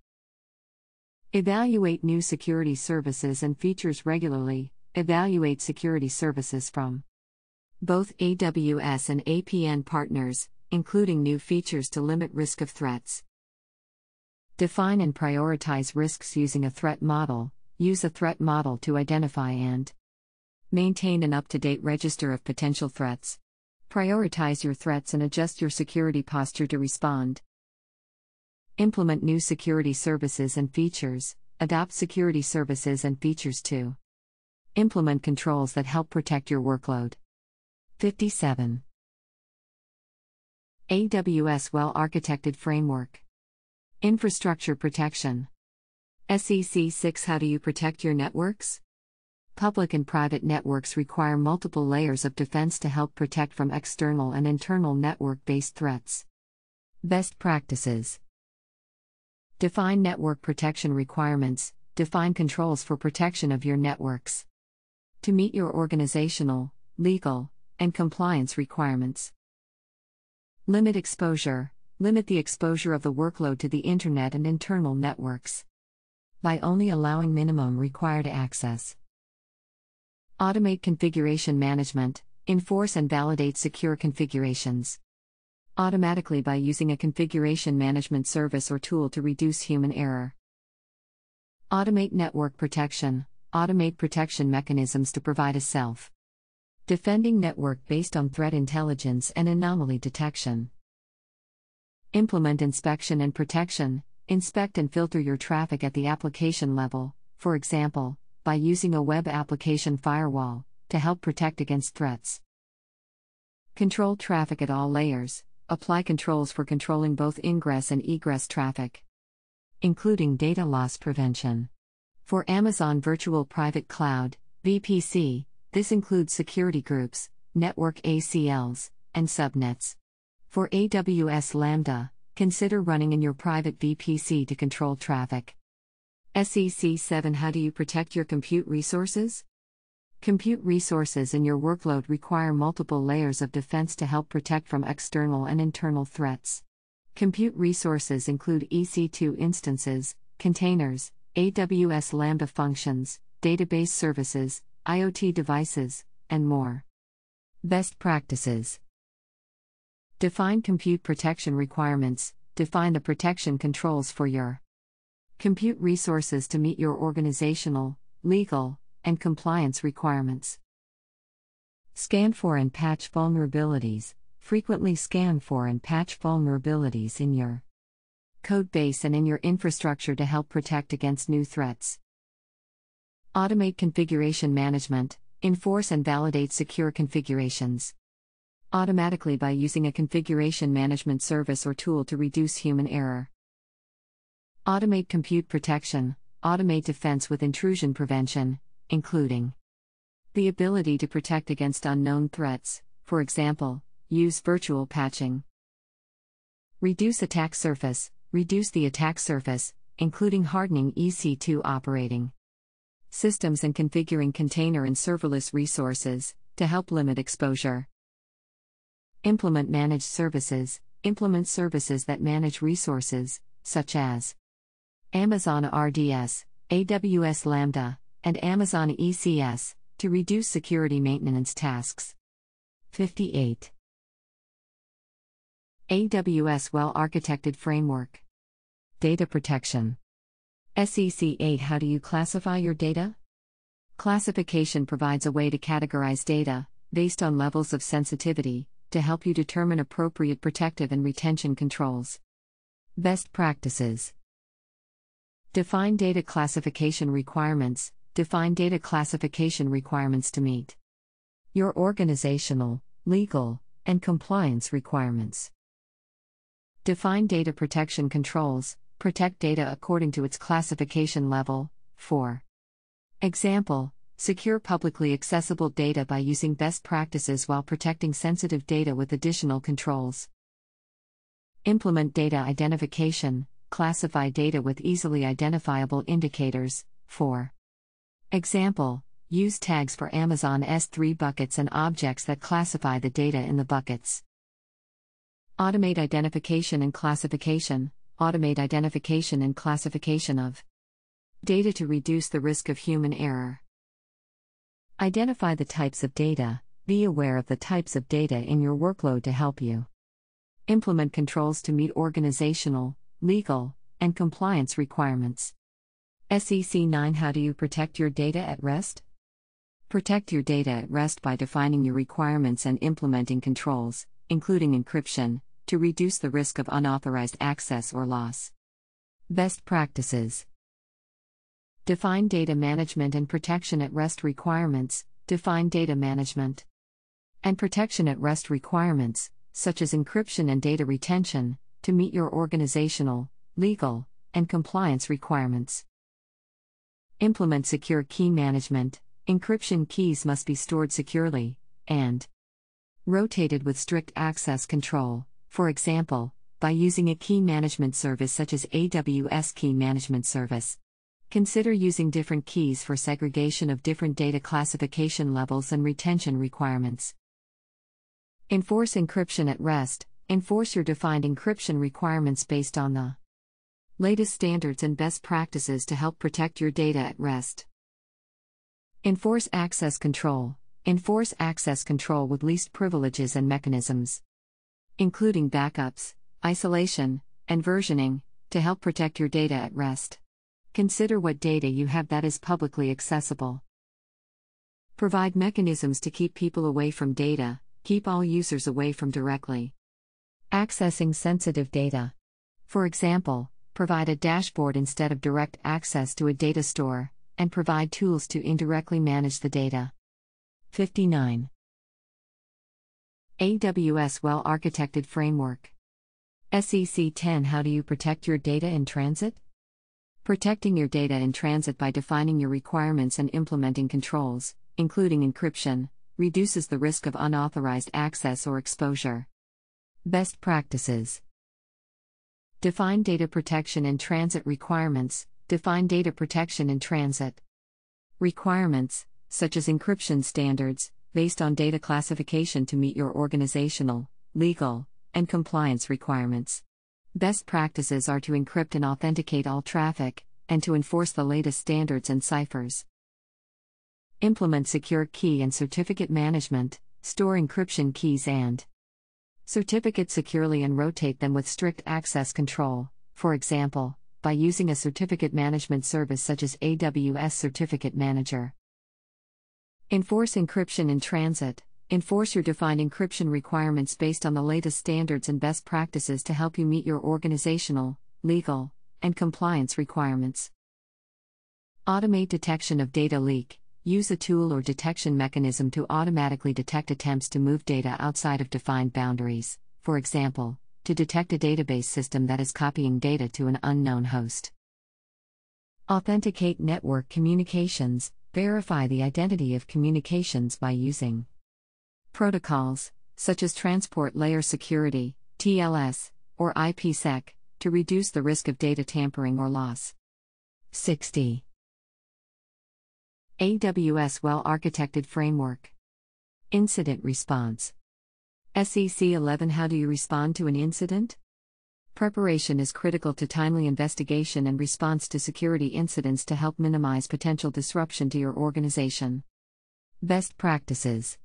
Evaluate new security services and features regularly. Evaluate security services from both AWS and APN partners, including new features to limit risk of threats. Define and prioritize risks using a threat model. Use a threat model to identify and maintain an up to date register of potential threats. Prioritize your threats and adjust your security posture to respond implement new security services and features, adopt security services and features to implement controls that help protect your workload. 57. AWS Well Architected Framework Infrastructure Protection SEC 6 How do you protect your networks? Public and private networks require multiple layers of defense to help protect from external and internal network based threats. Best practices define network protection requirements, define controls for protection of your networks. To meet your organizational, legal, and compliance requirements. Limit exposure, limit the exposure of the workload to the internet and internal networks by only allowing minimum required access. Automate configuration management, enforce and validate secure configurations automatically by using a configuration management service or tool to reduce human error. Automate network protection, automate protection mechanisms to provide a self defending network based on threat intelligence and anomaly detection. Implement inspection and protection, inspect and filter your traffic at the application level, for example, by using a web application firewall to help protect against threats. Control traffic at all layers, apply controls for controlling both ingress and egress traffic, including data loss prevention. For Amazon Virtual Private Cloud, VPC, this includes security groups, network ACLs, and subnets. For AWS Lambda, consider running in your private VPC to control traffic. SEC 7 How do you protect your compute resources? Compute resources in your workload require multiple layers of defense to help protect from external and internal threats. Compute resources include EC2 instances, containers, AWS Lambda functions, database services, IoT devices, and more. Best practices Define compute protection requirements, define the protection controls for your compute resources to meet your organizational, legal, and compliance requirements. Scan for and patch vulnerabilities. Frequently scan for and patch vulnerabilities in your code base and in your infrastructure to help protect against new threats. Automate configuration management. Enforce and validate secure configurations automatically by using a configuration management service or tool to reduce human error. Automate compute protection, automate defense with intrusion prevention, including the ability to protect against unknown threats, for example, use virtual patching. Reduce attack surface, reduce the attack surface, including hardening EC2 operating systems and configuring container and serverless resources to help limit exposure. Implement managed services, implement services that manage resources, such as Amazon RDS, AWS Lambda, and Amazon ECS, to reduce security maintenance tasks. 58. AWS Well Architected Framework Data Protection SEC 8 How do you classify your data? Classification provides a way to categorize data, based on levels of sensitivity, to help you determine appropriate protective and retention controls. Best practices Define data classification requirements, define data classification requirements to meet your organizational, legal, and compliance requirements. Define data protection controls, protect data according to its classification level. 4. Example Secure publicly accessible data by using best practices while protecting sensitive data with additional controls. Implement data identification, classify data with easily identifiable indicators. 4. Example Use tags for Amazon S3 buckets and objects that classify the data in the buckets. Automate identification and classification. Automate identification and classification of data to reduce the risk of human error. Identify the types of data. Be aware of the types of data in your workload to help you. Implement controls to meet organizational, legal, and compliance requirements. SEC 9 How do you protect your data at rest? Protect your data at rest by defining your requirements and implementing controls, including encryption, to reduce the risk of unauthorized access or loss. Best practices Define data management and protection at rest requirements, define data management and protection at rest requirements, such as encryption and data retention, to meet your organizational, legal, and compliance requirements. Implement secure key management. Encryption keys must be stored securely and rotated with strict access control, for example, by using a key management service such as AWS Key Management Service. Consider using different keys for segregation of different data classification levels and retention requirements. Enforce encryption at rest. Enforce your defined encryption requirements based on the latest standards and best practices to help protect your data at rest. Enforce access control. Enforce access control with least privileges and mechanisms, including backups, isolation, and versioning, to help protect your data at rest. Consider what data you have that is publicly accessible. Provide mechanisms to keep people away from data, keep all users away from directly accessing sensitive data. For example, provide a dashboard instead of direct access to a data store, and provide tools to indirectly manage the data. 59. AWS Well Architected Framework. SEC 10 How do you protect your data in transit? Protecting your data in transit by defining your requirements and implementing controls, including encryption, reduces the risk of unauthorized access or exposure. Best practices Define data protection and transit requirements. Define data protection in transit. Requirements, such as encryption standards, based on data classification to meet your organizational, legal, and compliance requirements. Best practices are to encrypt and authenticate all traffic, and to enforce the latest standards and ciphers. Implement secure key and certificate management, store encryption keys and certificates securely and rotate them with strict access control, for example, by using a certificate management service such as AWS Certificate Manager. Enforce encryption in transit. Enforce your defined encryption requirements based on the latest standards and best practices to help you meet your organizational, legal, and compliance requirements. Automate detection of data leak use a tool or detection mechanism to automatically detect attempts to move data outside of defined boundaries, for example, to detect a database system that is copying data to an unknown host. Authenticate network communications, verify the identity of communications by using protocols, such as Transport Layer Security, TLS, or IPsec, to reduce the risk of data tampering or loss. 60. AWS well architected framework. Incident response. SEC 11 How do you respond to an incident? Preparation is critical to timely investigation and response to security incidents to help minimize potential disruption to your organization. Best practices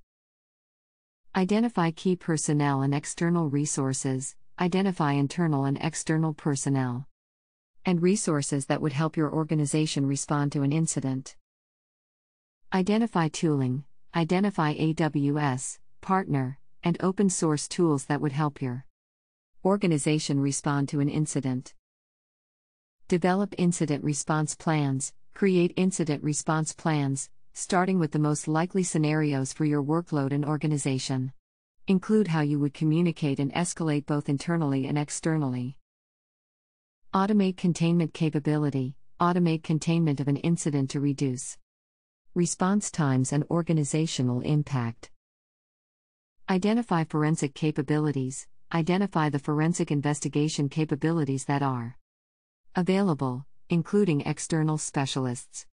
Identify key personnel and external resources, identify internal and external personnel and resources that would help your organization respond to an incident. Identify tooling, identify AWS, partner, and open source tools that would help your organization respond to an incident. Develop incident response plans, create incident response plans, starting with the most likely scenarios for your workload and organization. Include how you would communicate and escalate both internally and externally. Automate containment capability, automate containment of an incident to reduce response times, and organizational impact. Identify forensic capabilities. Identify the forensic investigation capabilities that are available, including external specialists.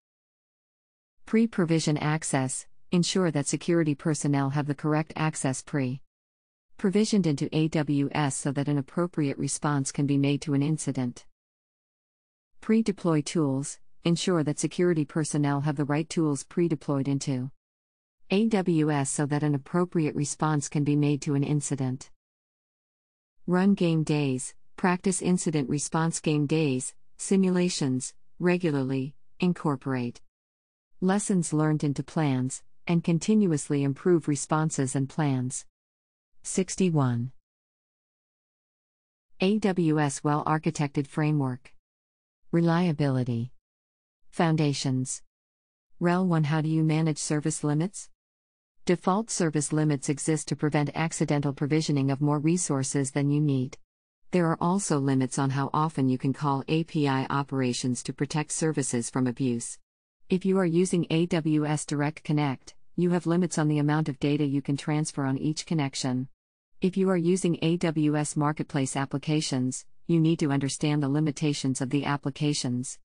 Pre provision access ensure that security personnel have the correct access pre provisioned into AWS so that an appropriate response can be made to an incident. Pre deploy tools Ensure that security personnel have the right tools pre deployed into AWS so that an appropriate response can be made to an incident. Run game days, practice incident response game days, simulations, regularly, incorporate lessons learned into plans, and continuously improve responses and plans. 61. AWS Well Architected Framework Reliability Foundations. REL 1 How do you manage service limits? Default service limits exist to prevent accidental provisioning of more resources than you need. There are also limits on how often you can call API operations to protect services from abuse. If you are using AWS Direct Connect, you have limits on the amount of data you can transfer on each connection. If you are using AWS Marketplace applications, you need to understand the limitations of the applications.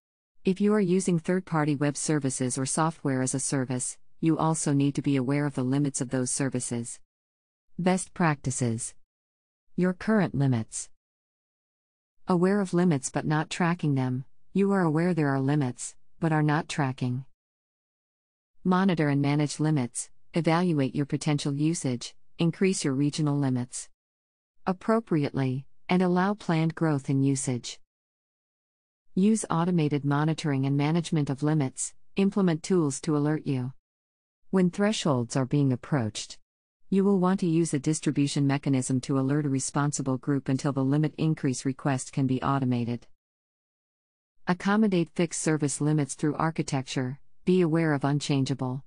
If you are using third party web services or software as a service, you also need to be aware of the limits of those services. Best practices Your current limits. Aware of limits but not tracking them, you are aware there are limits, but are not tracking. Monitor and manage limits, evaluate your potential usage, increase your regional limits appropriately, and allow planned growth in usage. Use automated monitoring and management of limits, implement tools to alert you. When thresholds are being approached, you will want to use a distribution mechanism to alert a responsible group until the limit increase request can be automated. Accommodate fixed service limits through architecture, be aware of unchangeable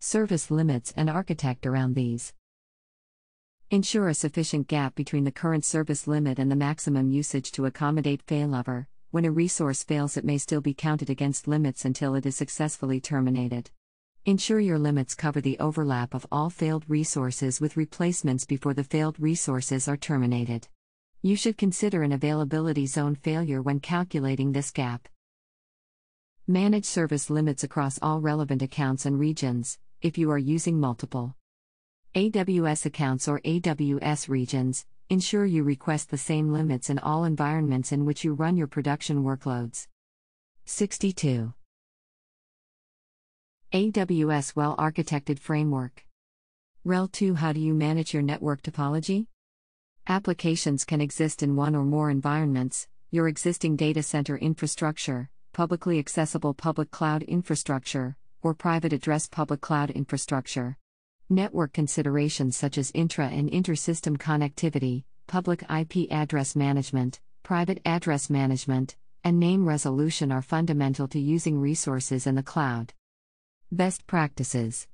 service limits and architect around these. Ensure a sufficient gap between the current service limit and the maximum usage to accommodate failover, when a resource fails, it may still be counted against limits until it is successfully terminated. Ensure your limits cover the overlap of all failed resources with replacements before the failed resources are terminated. You should consider an availability zone failure when calculating this gap. Manage service limits across all relevant accounts and regions, if you are using multiple AWS accounts or AWS regions, ensure you request the same limits in all environments in which you run your production workloads. 62. AWS Well Architected Framework. RHEL 2 How do you manage your network topology? Applications can exist in one or more environments, your existing data center infrastructure, publicly accessible public cloud infrastructure, or private address public cloud infrastructure. Network considerations such as intra and inter-system connectivity, public IP address management, private address management, and name resolution are fundamental to using resources in the cloud. Best practices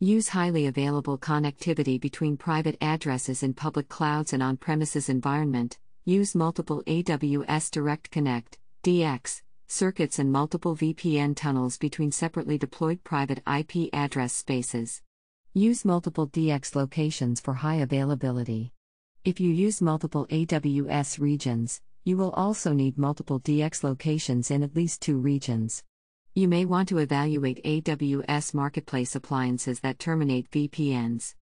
Use highly available connectivity between private addresses in public clouds and on premises environment. Use multiple AWS Direct Connect DX circuits, and multiple VPN tunnels between separately deployed private IP address spaces. Use multiple DX locations for high availability. If you use multiple AWS regions, you will also need multiple DX locations in at least two regions. You may want to evaluate AWS Marketplace appliances that terminate VPNs.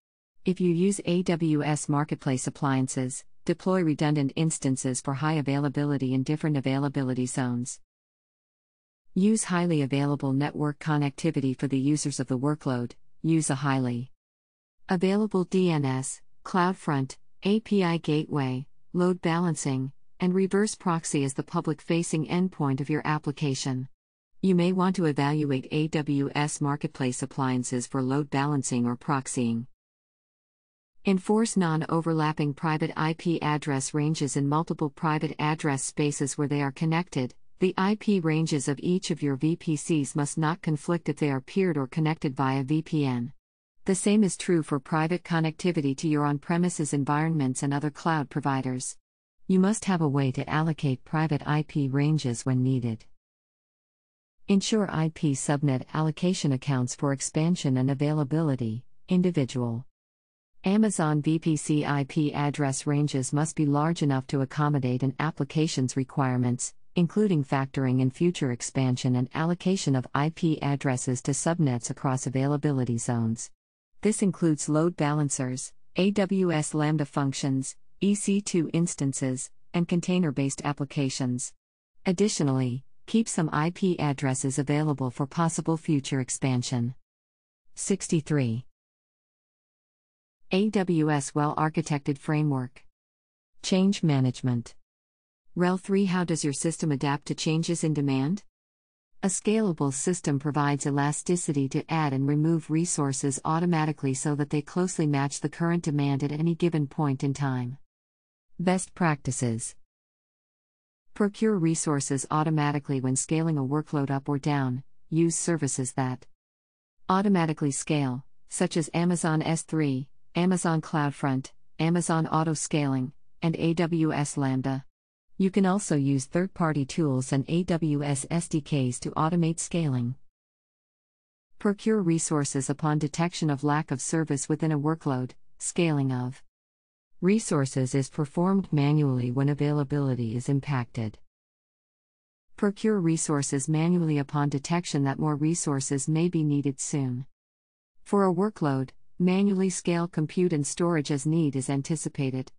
If you use AWS Marketplace appliances, deploy redundant instances for high availability in different availability zones. Use highly available network connectivity for the users of the workload. Use a highly available DNS, CloudFront, API gateway, load balancing, and reverse proxy as the public facing endpoint of your application. You may want to evaluate AWS Marketplace appliances for load balancing or proxying. Enforce non overlapping private IP address ranges in multiple private address spaces where they are connected, the IP ranges of each of your VPCs must not conflict if they are peered or connected via VPN. The same is true for private connectivity to your on premises environments and other cloud providers. You must have a way to allocate private IP ranges when needed. Ensure IP subnet allocation accounts for expansion and availability, individual. Amazon VPC IP address ranges must be large enough to accommodate an application's requirements, including factoring in future expansion and allocation of IP addresses to subnets across availability zones. This includes load balancers, AWS Lambda functions, EC2 instances, and container based applications. Additionally, keep some IP addresses available for possible future expansion. 63. AWS Well Architected Framework Change Management RHEL 3 How does your system adapt to changes in demand? A scalable system provides elasticity to add and remove resources automatically so that they closely match the current demand at any given point in time. Best practices Procure resources automatically when scaling a workload up or down, use services that automatically scale, such as Amazon S3, Amazon CloudFront, Amazon Auto Scaling, and AWS Lambda. You can also use third party tools and AWS SDKs to automate scaling. Procure resources upon detection of lack of service within a workload, scaling of resources is performed manually when availability is impacted. Procure resources manually upon detection that more resources may be needed soon. For a workload, manually scale compute and storage as need is anticipated.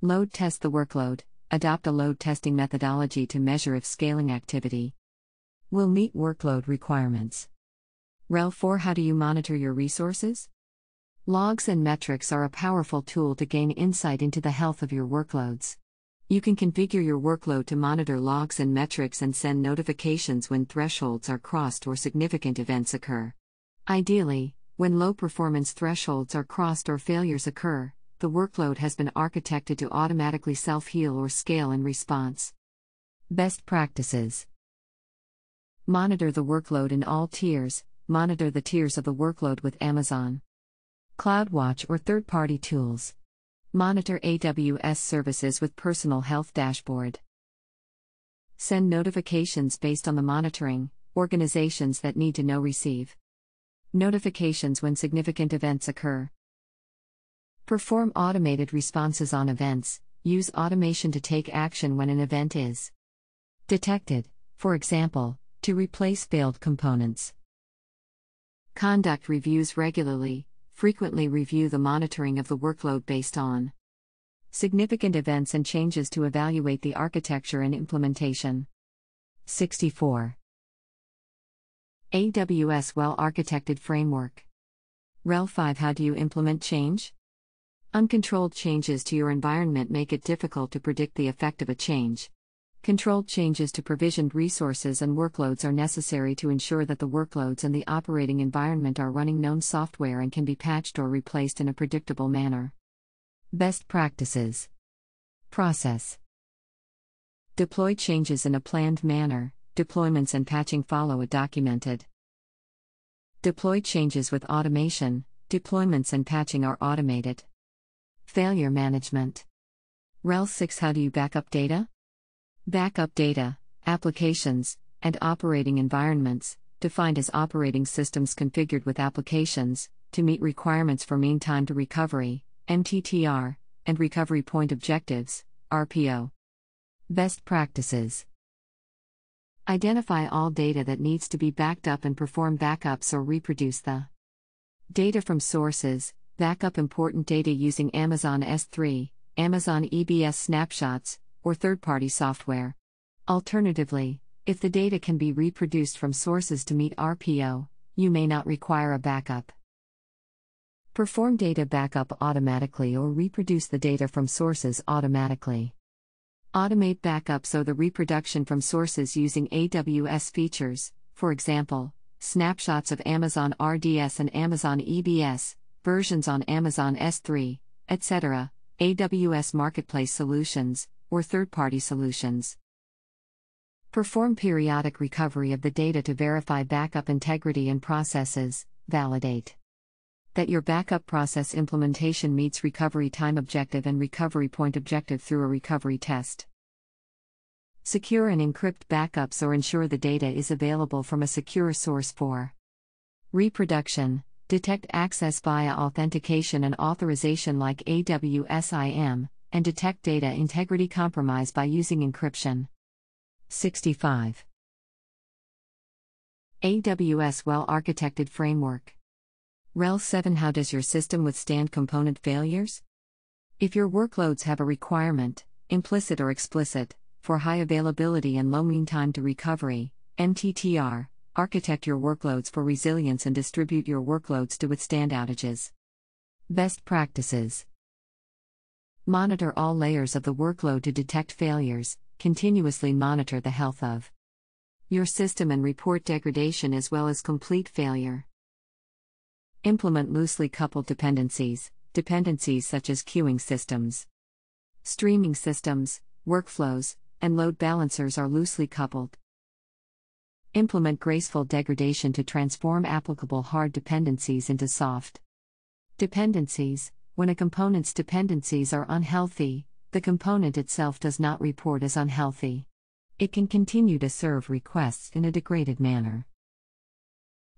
Load test the workload, adopt a load testing methodology to measure if scaling activity will meet workload requirements. REL 4 How do you monitor your resources? Logs and metrics are a powerful tool to gain insight into the health of your workloads. You can configure your workload to monitor logs and metrics and send notifications when thresholds are crossed or significant events occur. Ideally, when low performance thresholds are crossed or failures occur, the workload has been architected to automatically self heal or scale in response. Best practices Monitor the workload in all tiers, monitor the tiers of the workload with Amazon. CloudWatch or third party tools. Monitor AWS services with Personal Health Dashboard. Send notifications based on the monitoring, organizations that need to know receive. Notifications when significant events occur. Perform automated responses on events. Use automation to take action when an event is detected, for example, to replace failed components. Conduct reviews regularly, frequently review the monitoring of the workload based on significant events and changes to evaluate the architecture and implementation. 64. AWS Well Architected Framework. RHEL 5 How do you implement change? Uncontrolled changes to your environment make it difficult to predict the effect of a change. Controlled changes to provisioned resources and workloads are necessary to ensure that the workloads and the operating environment are running known software and can be patched or replaced in a predictable manner. Best practices Process Deploy changes in a planned manner, deployments and patching follow a documented. Deploy changes with automation, deployments and patching are automated. Failure management. RHEL 6 How do you back up data? Backup data, applications, and operating environments, defined as operating systems configured with applications, to meet requirements for mean time to recovery, MTTR, and recovery point objectives, RPO. Best practices. Identify all data that needs to be backed up and perform backups or reproduce the data from sources, back up important data using Amazon S3, Amazon EBS snapshots, or third party software. Alternatively, if the data can be reproduced from sources to meet RPO, you may not require a backup. Perform data backup automatically or reproduce the data from sources automatically. Automate backup so the reproduction from sources using AWS features, for example, snapshots of Amazon RDS and Amazon EBS, versions on Amazon S3, etc., AWS Marketplace solutions, or third party solutions. Perform periodic recovery of the data to verify backup integrity and processes, validate that your backup process implementation meets recovery time objective and recovery point objective through a recovery test. Secure and encrypt backups or ensure the data is available from a secure source for reproduction, detect access via authentication and authorization like AWS IAM, and detect data integrity compromise by using encryption. 65. AWS Well Architected Framework RHEL 7 How does your system withstand component failures? If your workloads have a requirement, implicit or explicit, for high availability and low mean time to recovery, MTTR, Architect your workloads for resilience and distribute your workloads to withstand outages. Best practices Monitor all layers of the workload to detect failures, continuously monitor the health of your system and report degradation as well as complete failure. Implement loosely coupled dependencies, dependencies such as queuing systems, streaming systems, workflows, and load balancers are loosely coupled. Implement graceful degradation to transform applicable hard dependencies into soft. Dependencies When a component's dependencies are unhealthy, the component itself does not report as unhealthy. It can continue to serve requests in a degraded manner.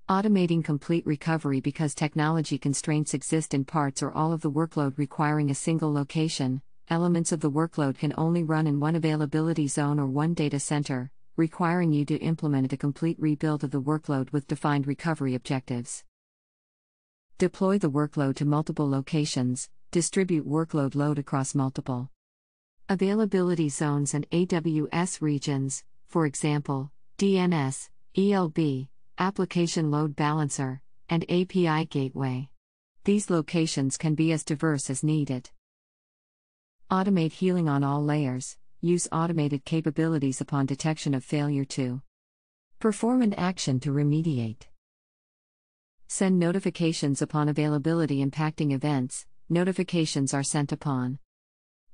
Automating complete recovery because technology constraints exist in parts or all of the workload requiring a single location. Elements of the workload can only run in one availability zone or one data center requiring you to implement a complete rebuild of the workload with defined recovery objectives. Deploy the workload to multiple locations, distribute workload load across multiple availability zones and AWS regions, for example, DNS, ELB, Application Load Balancer, and API Gateway. These locations can be as diverse as needed. Automate healing on all layers use automated capabilities upon detection of failure to perform an action to remediate. Send notifications upon availability impacting events, notifications are sent upon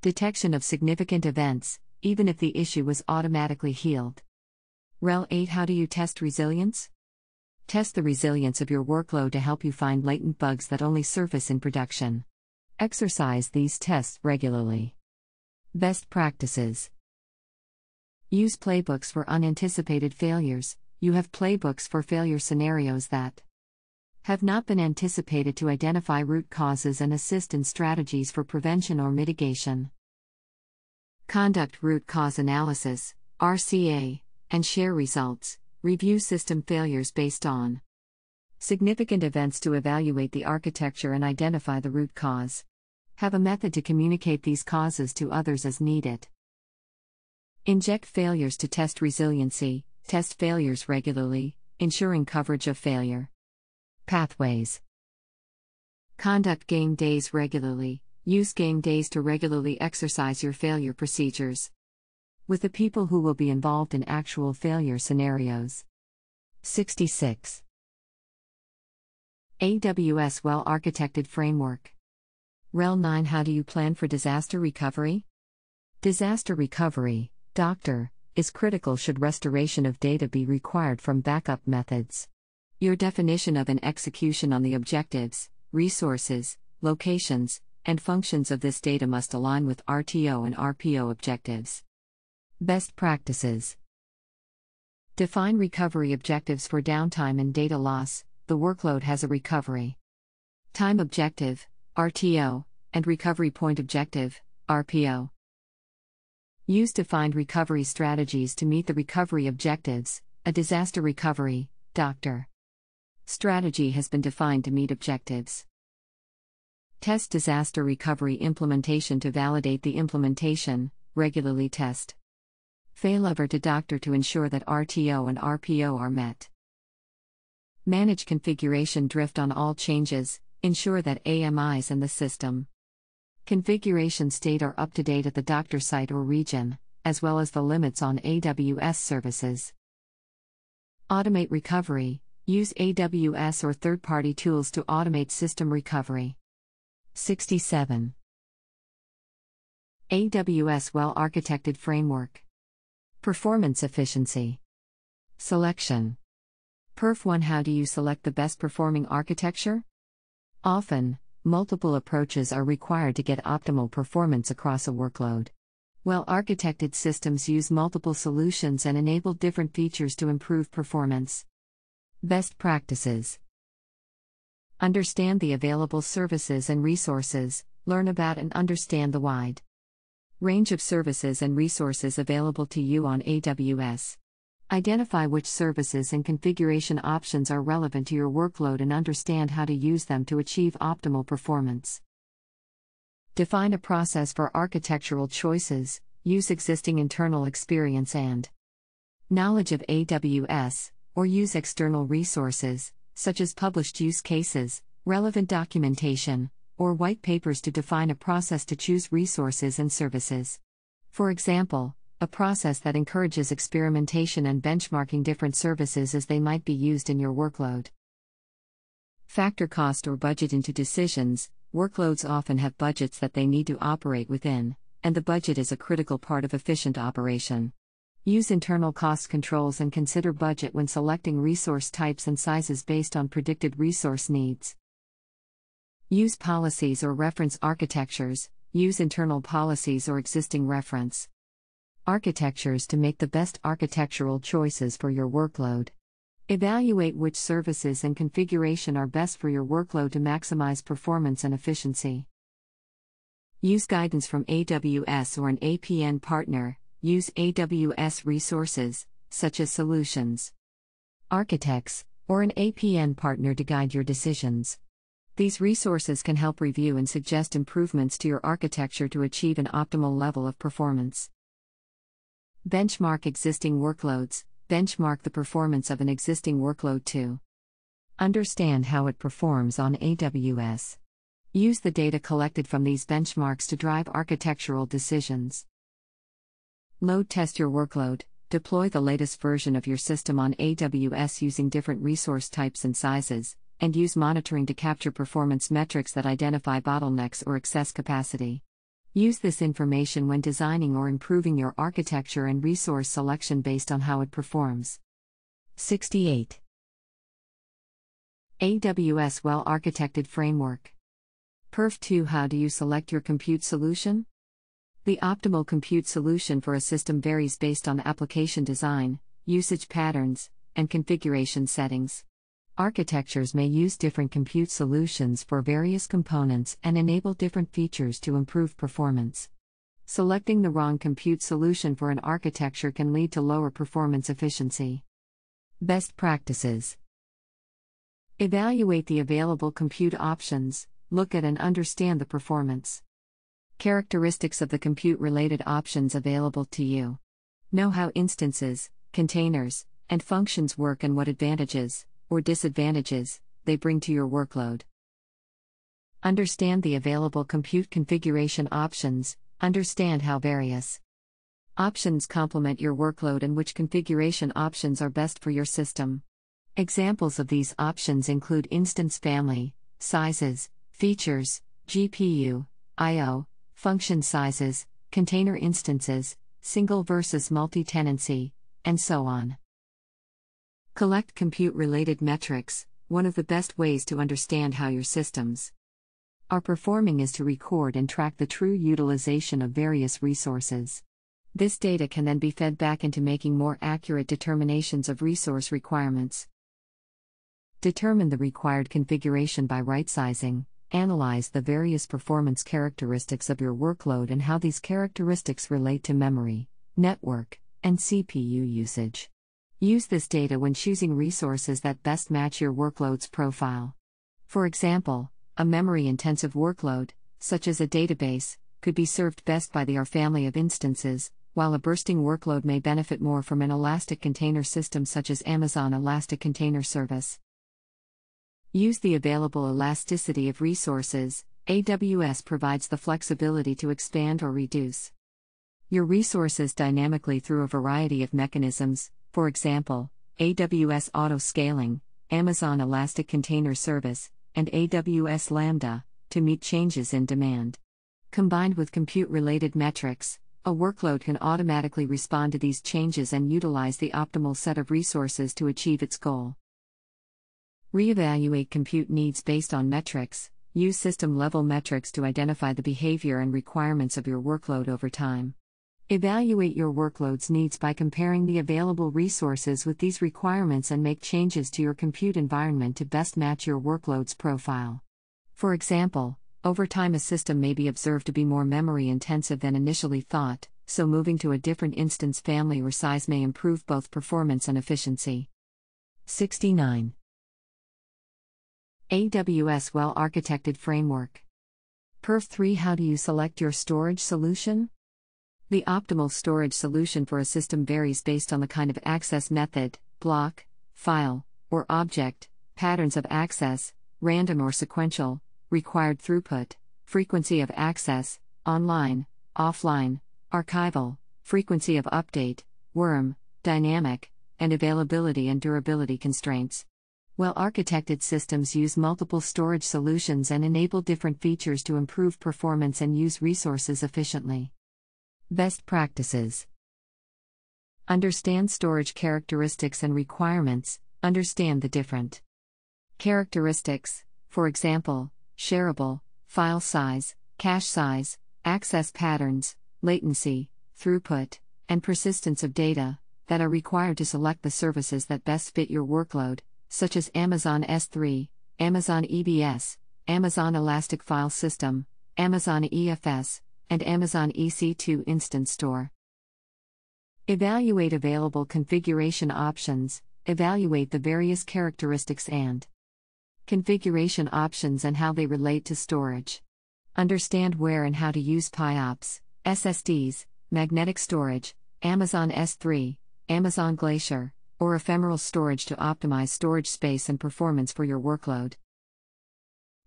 detection of significant events, even if the issue was automatically healed. REL 8 How do you test resilience? Test the resilience of your workload to help you find latent bugs that only surface in production. Exercise these tests regularly. Best practices Use playbooks for unanticipated failures. You have playbooks for failure scenarios that have not been anticipated to identify root causes and assist in strategies for prevention or mitigation. Conduct root cause analysis, RCA, and share results. Review system failures based on significant events to evaluate the architecture and identify the root cause have a method to communicate these causes to others as needed. Inject failures to test resiliency, test failures regularly, ensuring coverage of failure. Pathways Conduct game days regularly, use game days to regularly exercise your failure procedures. With the people who will be involved in actual failure scenarios. 66. AWS Well Architected Framework REL 9 How do you plan for disaster recovery? Disaster recovery, doctor, is critical should restoration of data be required from backup methods. Your definition of an execution on the objectives, resources, locations, and functions of this data must align with RTO and RPO objectives. Best practices Define recovery objectives for downtime and data loss, the workload has a recovery. Time objective RTO, and Recovery Point Objective, RPO. Used to find recovery strategies to meet the recovery objectives, a disaster recovery, Dr. Strategy has been defined to meet objectives. Test disaster recovery implementation to validate the implementation, regularly test. Failover to doctor to ensure that RTO and RPO are met. Manage configuration drift on all changes, ensure that AMIs in the system configuration state are up to date at the doctor site or region, as well as the limits on AWS services. Automate recovery use AWS or third party tools to automate system recovery. 67. AWS Well Architected Framework Performance Efficiency Selection Perf 1 How do you select the best performing architecture? Often, multiple approaches are required to get optimal performance across a workload. Well architected systems use multiple solutions and enable different features to improve performance. Best practices Understand the available services and resources, learn about and understand the wide range of services and resources available to you on AWS. Identify which services and configuration options are relevant to your workload and understand how to use them to achieve optimal performance. Define a process for architectural choices, use existing internal experience and knowledge of AWS, or use external resources, such as published use cases, relevant documentation, or white papers to define a process to choose resources and services. For example, a process that encourages experimentation and benchmarking different services as they might be used in your workload. Factor cost or budget into decisions. Workloads often have budgets that they need to operate within, and the budget is a critical part of efficient operation. Use internal cost controls and consider budget when selecting resource types and sizes based on predicted resource needs. Use policies or reference architectures. Use internal policies or existing reference architectures to make the best architectural choices for your workload. Evaluate which services and configuration are best for your workload to maximize performance and efficiency. Use guidance from AWS or an APN partner. Use AWS resources, such as solutions, architects, or an APN partner to guide your decisions. These resources can help review and suggest improvements to your architecture to achieve an optimal level of performance. Benchmark existing workloads, benchmark the performance of an existing workload to understand how it performs on AWS. Use the data collected from these benchmarks to drive architectural decisions. Load test your workload. Deploy the latest version of your system on AWS using different resource types and sizes, and use monitoring to capture performance metrics that identify bottlenecks or excess capacity. Use this information when designing or improving your architecture and resource selection based on how it performs. 68. AWS Well Architected Framework. Perf 2 How do you select your compute solution? The optimal compute solution for a system varies based on application design, usage patterns, and configuration settings. Architectures may use different compute solutions for various components and enable different features to improve performance. Selecting the wrong compute solution for an architecture can lead to lower performance efficiency. Best practices Evaluate the available compute options, look at and understand the performance. Characteristics of the compute related options available to you. Know how instances, containers, and functions work and what advantages, or disadvantages they bring to your workload. Understand the available compute configuration options, understand how various options complement your workload and which configuration options are best for your system. Examples of these options include instance family, sizes, features, GPU, I/O, function sizes, container instances, single versus multi tenancy, and so on. Collect compute related metrics, one of the best ways to understand how your systems are performing is to record and track the true utilization of various resources. This data can then be fed back into making more accurate determinations of resource requirements. Determine the required configuration by right sizing, analyze the various performance characteristics of your workload and how these characteristics relate to memory, network, and CPU usage. Use this data when choosing resources that best match your workload's profile. For example, a memory intensive workload, such as a database, could be served best by the R family of instances, while a bursting workload may benefit more from an elastic container system such as Amazon Elastic Container Service. Use the available elasticity of resources, AWS provides the flexibility to expand or reduce your resources dynamically through a variety of mechanisms, for example, AWS Auto Scaling, Amazon Elastic Container Service, and AWS Lambda, to meet changes in demand. Combined with compute related metrics, a workload can automatically respond to these changes and utilize the optimal set of resources to achieve its goal. Reevaluate compute needs based on metrics. Use system level metrics to identify the behavior and requirements of your workload over time. Evaluate your workload's needs by comparing the available resources with these requirements and make changes to your compute environment to best match your workload's profile. For example, over time a system may be observed to be more memory intensive than initially thought, so moving to a different instance family or size may improve both performance and efficiency. 69. AWS Well Architected Framework. Perf 3 How do you select your storage solution? The optimal storage solution for a system varies based on the kind of access method, block, file, or object, patterns of access, random or sequential, required throughput, frequency of access, online, offline, archival, frequency of update, worm, dynamic, and availability and durability constraints. Well architected systems use multiple storage solutions and enable different features to improve performance and use resources efficiently. Best practices Understand storage characteristics and requirements, understand the different characteristics, for example, shareable, file size, cache size, access patterns, latency, throughput, and persistence of data, that are required to select the services that best fit your workload, such as Amazon S3, Amazon EBS, Amazon Elastic File System, Amazon EFS, and Amazon EC2 instance Store. Evaluate available configuration options, evaluate the various characteristics and configuration options and how they relate to storage. Understand where and how to use PIOPS, SSDs, magnetic storage, Amazon S3, Amazon Glacier, or ephemeral storage to optimize storage space and performance for your workload.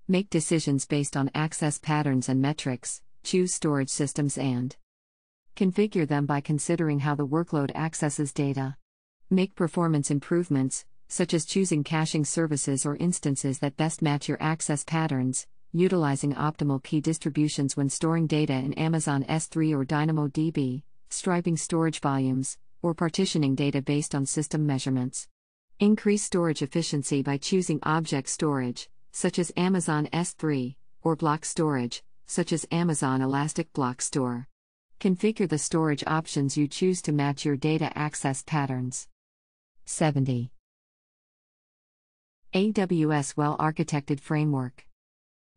Make decisions based on access patterns and metrics, choose storage systems and configure them by considering how the workload accesses data. Make performance improvements, such as choosing caching services or instances that best match your access patterns, utilizing optimal key distributions when storing data in Amazon S3 or DynamoDB, striping storage volumes, or partitioning data based on system measurements. Increase storage efficiency by choosing object storage, such as Amazon S3, or block storage, such as Amazon Elastic Block Store. Configure the storage options you choose to match your data access patterns. 70. AWS Well Architected Framework.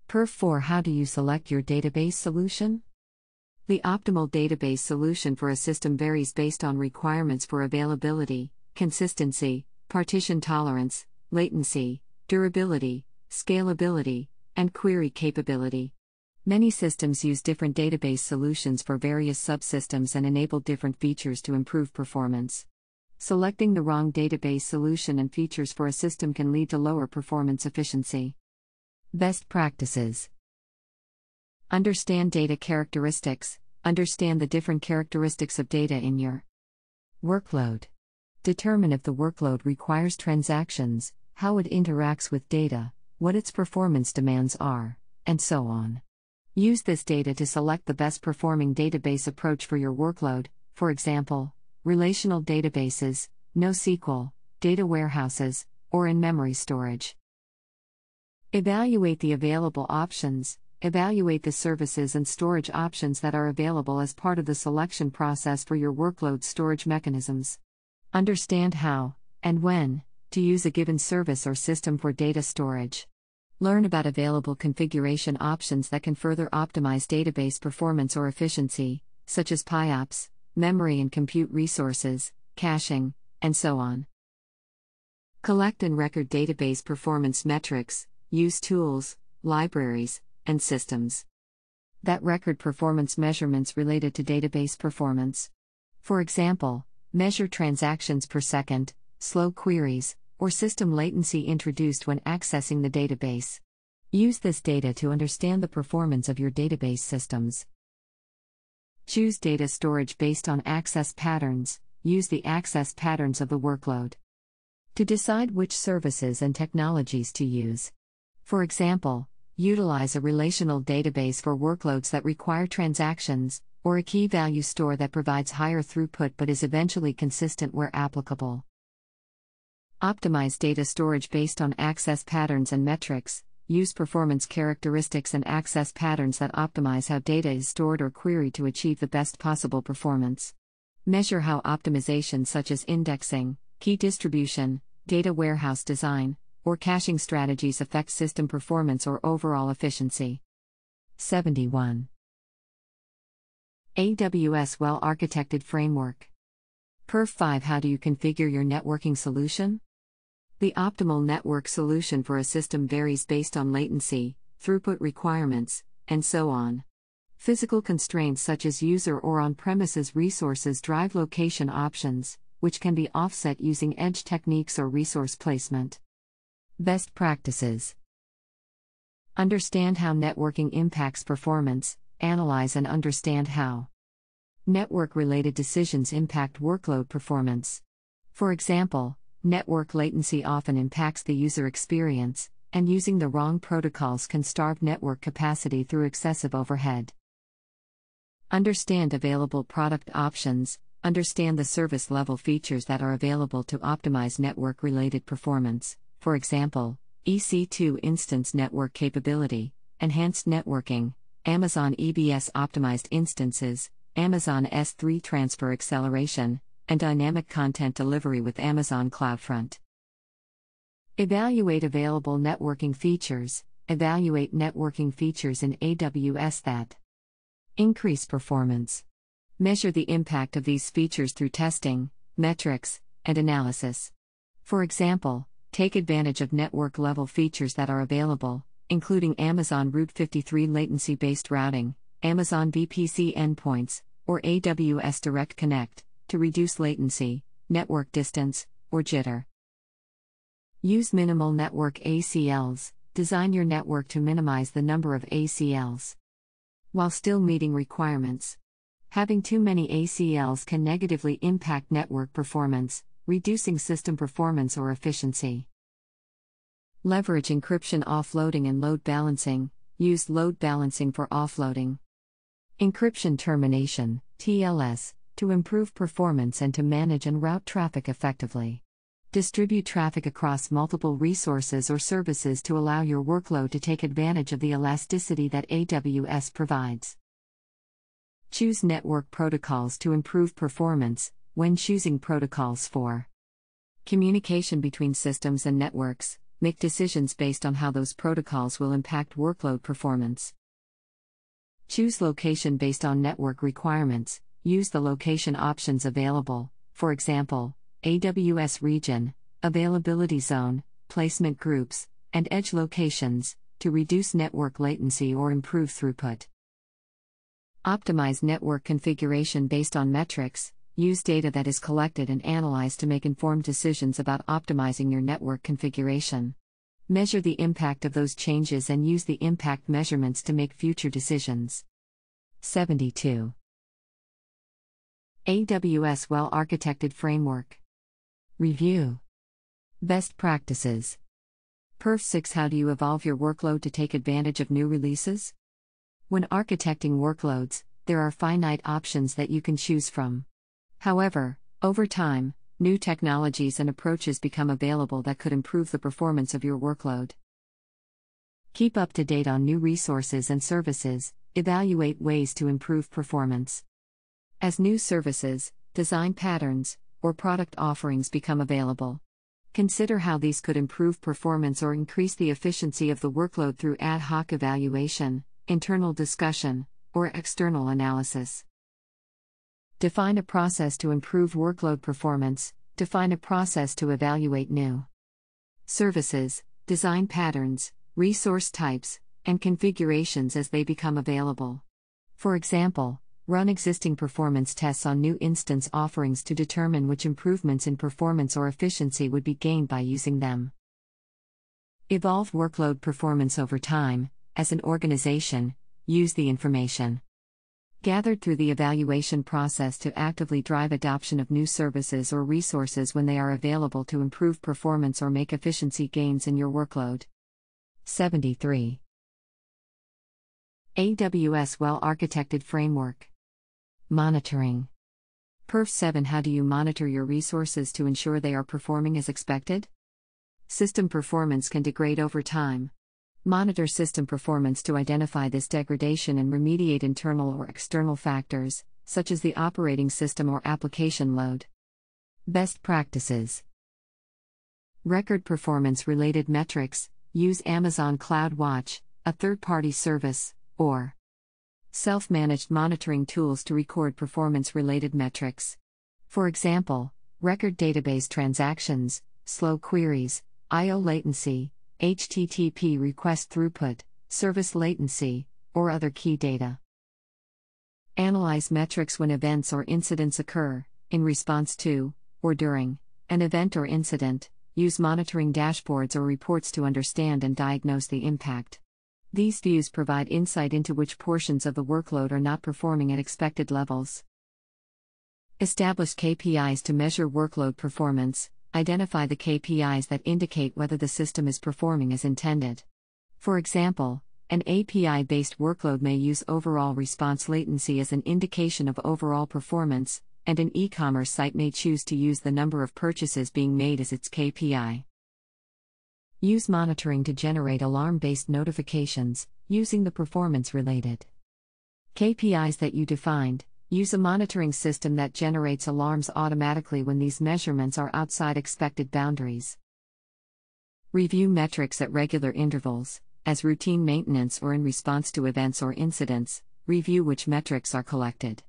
Perf 4 How do you select your database solution? The optimal database solution for a system varies based on requirements for availability, consistency, partition tolerance, latency, durability, scalability, and query capability. Many systems use different database solutions for various subsystems and enable different features to improve performance. Selecting the wrong database solution and features for a system can lead to lower performance efficiency. Best practices Understand data characteristics, understand the different characteristics of data in your workload. Determine if the workload requires transactions, how it interacts with data, what its performance demands are, and so on. Use this data to select the best performing database approach for your workload, for example, relational databases, NoSQL, data warehouses, or in memory storage. Evaluate the available options. Evaluate the services and storage options that are available as part of the selection process for your workload storage mechanisms. Understand how, and when, to use a given service or system for data storage. Learn about available configuration options that can further optimize database performance or efficiency, such as PIOPS, memory and compute resources, caching, and so on. Collect and record database performance metrics, use tools, libraries, and systems that record performance measurements related to database performance. For example, measure transactions per second, slow queries, or system latency introduced when accessing the database. Use this data to understand the performance of your database systems. Choose data storage based on access patterns, use the access patterns of the workload. To decide which services and technologies to use. For example, utilize a relational database for workloads that require transactions, or a key value store that provides higher throughput but is eventually consistent where applicable. Optimize data storage based on access patterns and metrics. Use performance characteristics and access patterns that optimize how data is stored or queried to achieve the best possible performance. Measure how optimizations such as indexing, key distribution, data warehouse design, or caching strategies affect system performance or overall efficiency. 71. AWS Well Architected Framework. Perf 5 How do you configure your networking solution? The optimal network solution for a system varies based on latency, throughput requirements, and so on. Physical constraints such as user or on premises resources drive location options, which can be offset using edge techniques or resource placement. Best practices Understand how networking impacts performance, analyze and understand how network related decisions impact workload performance. For example, network latency often impacts the user experience, and using the wrong protocols can starve network capacity through excessive overhead. Understand available product options, understand the service level features that are available to optimize network related performance, for example, EC2 instance network capability, enhanced networking, Amazon EBS optimized instances, Amazon S3 transfer acceleration, and dynamic content delivery with Amazon CloudFront. Evaluate available networking features. Evaluate networking features in AWS that increase performance. Measure the impact of these features through testing, metrics, and analysis. For example, take advantage of network level features that are available, including Amazon Route 53 latency based routing, Amazon VPC endpoints, or AWS Direct Connect to reduce latency, network distance, or jitter. Use minimal network ACLs. Design your network to minimize the number of ACLs while still meeting requirements. Having too many ACLs can negatively impact network performance, reducing system performance or efficiency. Leverage encryption offloading and load balancing. Use load balancing for offloading. Encryption termination, TLS, to improve performance and to manage and route traffic effectively. Distribute traffic across multiple resources or services to allow your workload to take advantage of the elasticity that AWS provides. Choose network protocols to improve performance when choosing protocols for communication between systems and networks. Make decisions based on how those protocols will impact workload performance. Choose location based on network requirements use the location options available, for example, AWS region, availability zone, placement groups, and edge locations, to reduce network latency or improve throughput. Optimize network configuration based on metrics. Use data that is collected and analyzed to make informed decisions about optimizing your network configuration. Measure the impact of those changes and use the impact measurements to make future decisions. 72. AWS Well Architected Framework. Review Best Practices Perf 6 How do you evolve your workload to take advantage of new releases? When architecting workloads, there are finite options that you can choose from. However, over time, new technologies and approaches become available that could improve the performance of your workload. Keep up to date on new resources and services, evaluate ways to improve performance as new services, design patterns, or product offerings become available. Consider how these could improve performance or increase the efficiency of the workload through ad hoc evaluation, internal discussion, or external analysis. Define a process to improve workload performance, define a process to evaluate new services, design patterns, resource types, and configurations as they become available. For example, Run existing performance tests on new instance offerings to determine which improvements in performance or efficiency would be gained by using them. Evolve workload performance over time, as an organization, use the information gathered through the evaluation process to actively drive adoption of new services or resources when they are available to improve performance or make efficiency gains in your workload. 73. AWS Well Architected Framework Monitoring. Perf 7 How do you monitor your resources to ensure they are performing as expected? System performance can degrade over time. Monitor system performance to identify this degradation and remediate internal or external factors, such as the operating system or application load. Best practices Record performance related metrics use Amazon CloudWatch, a third party service, or self managed monitoring tools to record performance related metrics. For example, record database transactions, slow queries, IO latency, HTTP request throughput, service latency, or other key data. Analyze metrics when events or incidents occur, in response to, or during, an event or incident, use monitoring dashboards or reports to understand and diagnose the impact. These views provide insight into which portions of the workload are not performing at expected levels. Establish KPIs to measure workload performance, identify the KPIs that indicate whether the system is performing as intended. For example, an API based workload may use overall response latency as an indication of overall performance, and an e commerce site may choose to use the number of purchases being made as its KPI. Use monitoring to generate alarm based notifications, using the performance related KPIs that you defined. Use a monitoring system that generates alarms automatically when these measurements are outside expected boundaries. Review metrics at regular intervals, as routine maintenance or in response to events or incidents, review which metrics are collected.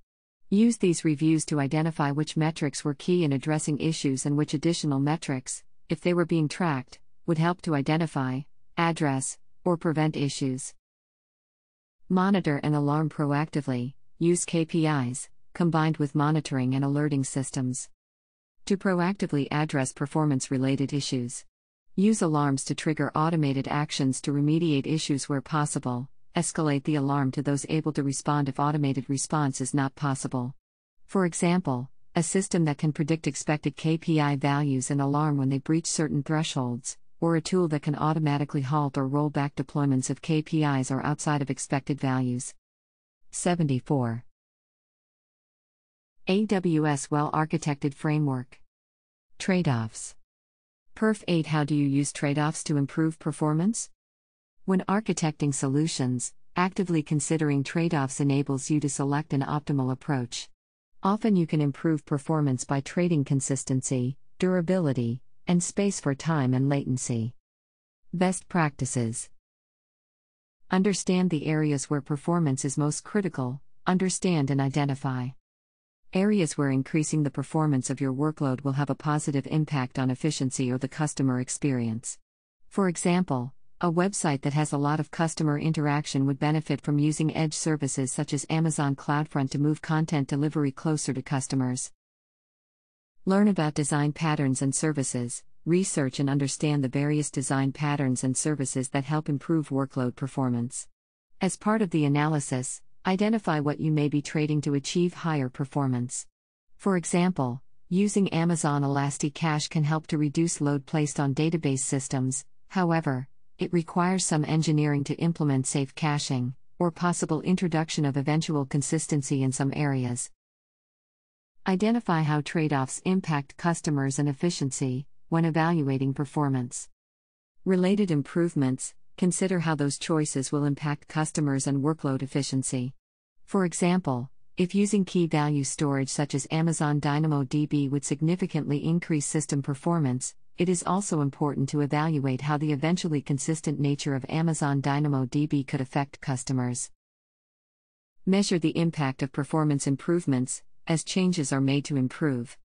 Use these reviews to identify which metrics were key in addressing issues and which additional metrics, if they were being tracked, would help to identify, address, or prevent issues. Monitor and alarm proactively, use KPIs, combined with monitoring and alerting systems. To proactively address performance related issues, use alarms to trigger automated actions to remediate issues where possible, escalate the alarm to those able to respond if automated response is not possible. For example, a system that can predict expected KPI values and alarm when they breach certain thresholds, or a tool that can automatically halt or roll back deployments if KPIs are outside of expected values. 74. AWS Well Architected Framework Trade offs. Perf 8 How do you use trade offs to improve performance? When architecting solutions, actively considering trade offs enables you to select an optimal approach. Often you can improve performance by trading consistency, durability, and space for time and latency. Best practices Understand the areas where performance is most critical, understand and identify. Areas where increasing the performance of your workload will have a positive impact on efficiency or the customer experience. For example, a website that has a lot of customer interaction would benefit from using edge services such as Amazon CloudFront to move content delivery closer to customers. Learn about design patterns and services, research and understand the various design patterns and services that help improve workload performance. As part of the analysis, identify what you may be trading to achieve higher performance. For example, using Amazon ElastiCache can help to reduce load placed on database systems, however, it requires some engineering to implement safe caching, or possible introduction of eventual consistency in some areas. Identify how trade offs impact customers and efficiency when evaluating performance. Related improvements consider how those choices will impact customers and workload efficiency. For example, if using key value storage such as Amazon DynamoDB would significantly increase system performance, it is also important to evaluate how the eventually consistent nature of Amazon DynamoDB could affect customers. Measure the impact of performance improvements as changes are made to improve.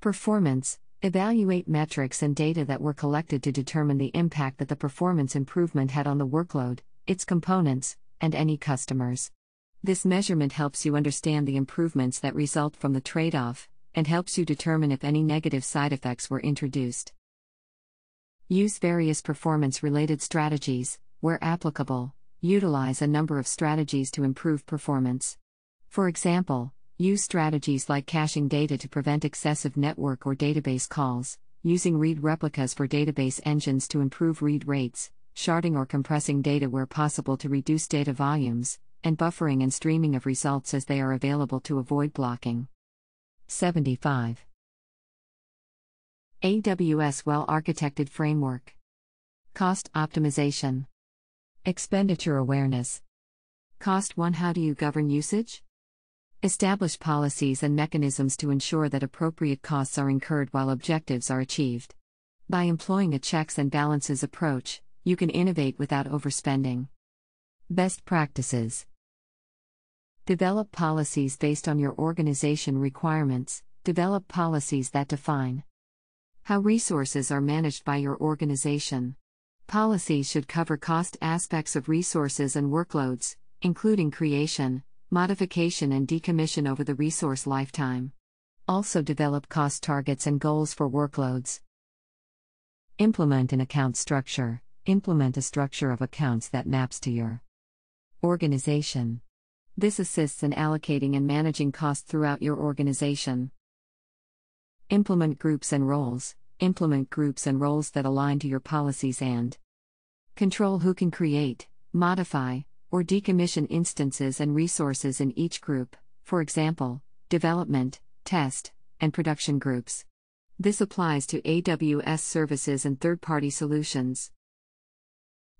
Performance Evaluate metrics and data that were collected to determine the impact that the performance improvement had on the workload, its components, and any customers. This measurement helps you understand the improvements that result from the trade off, and helps you determine if any negative side effects were introduced. Use various performance related strategies, where applicable, utilize a number of strategies to improve performance. For example, Use strategies like caching data to prevent excessive network or database calls, using read replicas for database engines to improve read rates, sharding or compressing data where possible to reduce data volumes, and buffering and streaming of results as they are available to avoid blocking. 75. AWS Well Architected Framework Cost Optimization Expenditure Awareness Cost 1 How do you govern usage? Establish policies and mechanisms to ensure that appropriate costs are incurred while objectives are achieved. By employing a checks and balances approach, you can innovate without overspending. Best practices Develop policies based on your organization requirements, develop policies that define how resources are managed by your organization. Policies should cover cost aspects of resources and workloads, including creation, modification and decommission over the resource lifetime. Also develop cost targets and goals for workloads. Implement an account structure. Implement a structure of accounts that maps to your organization. This assists in allocating and managing costs throughout your organization. Implement groups and roles. Implement groups and roles that align to your policies and control who can create, modify, or decommission instances and resources in each group, for example, development, test, and production groups. This applies to AWS services and third party solutions.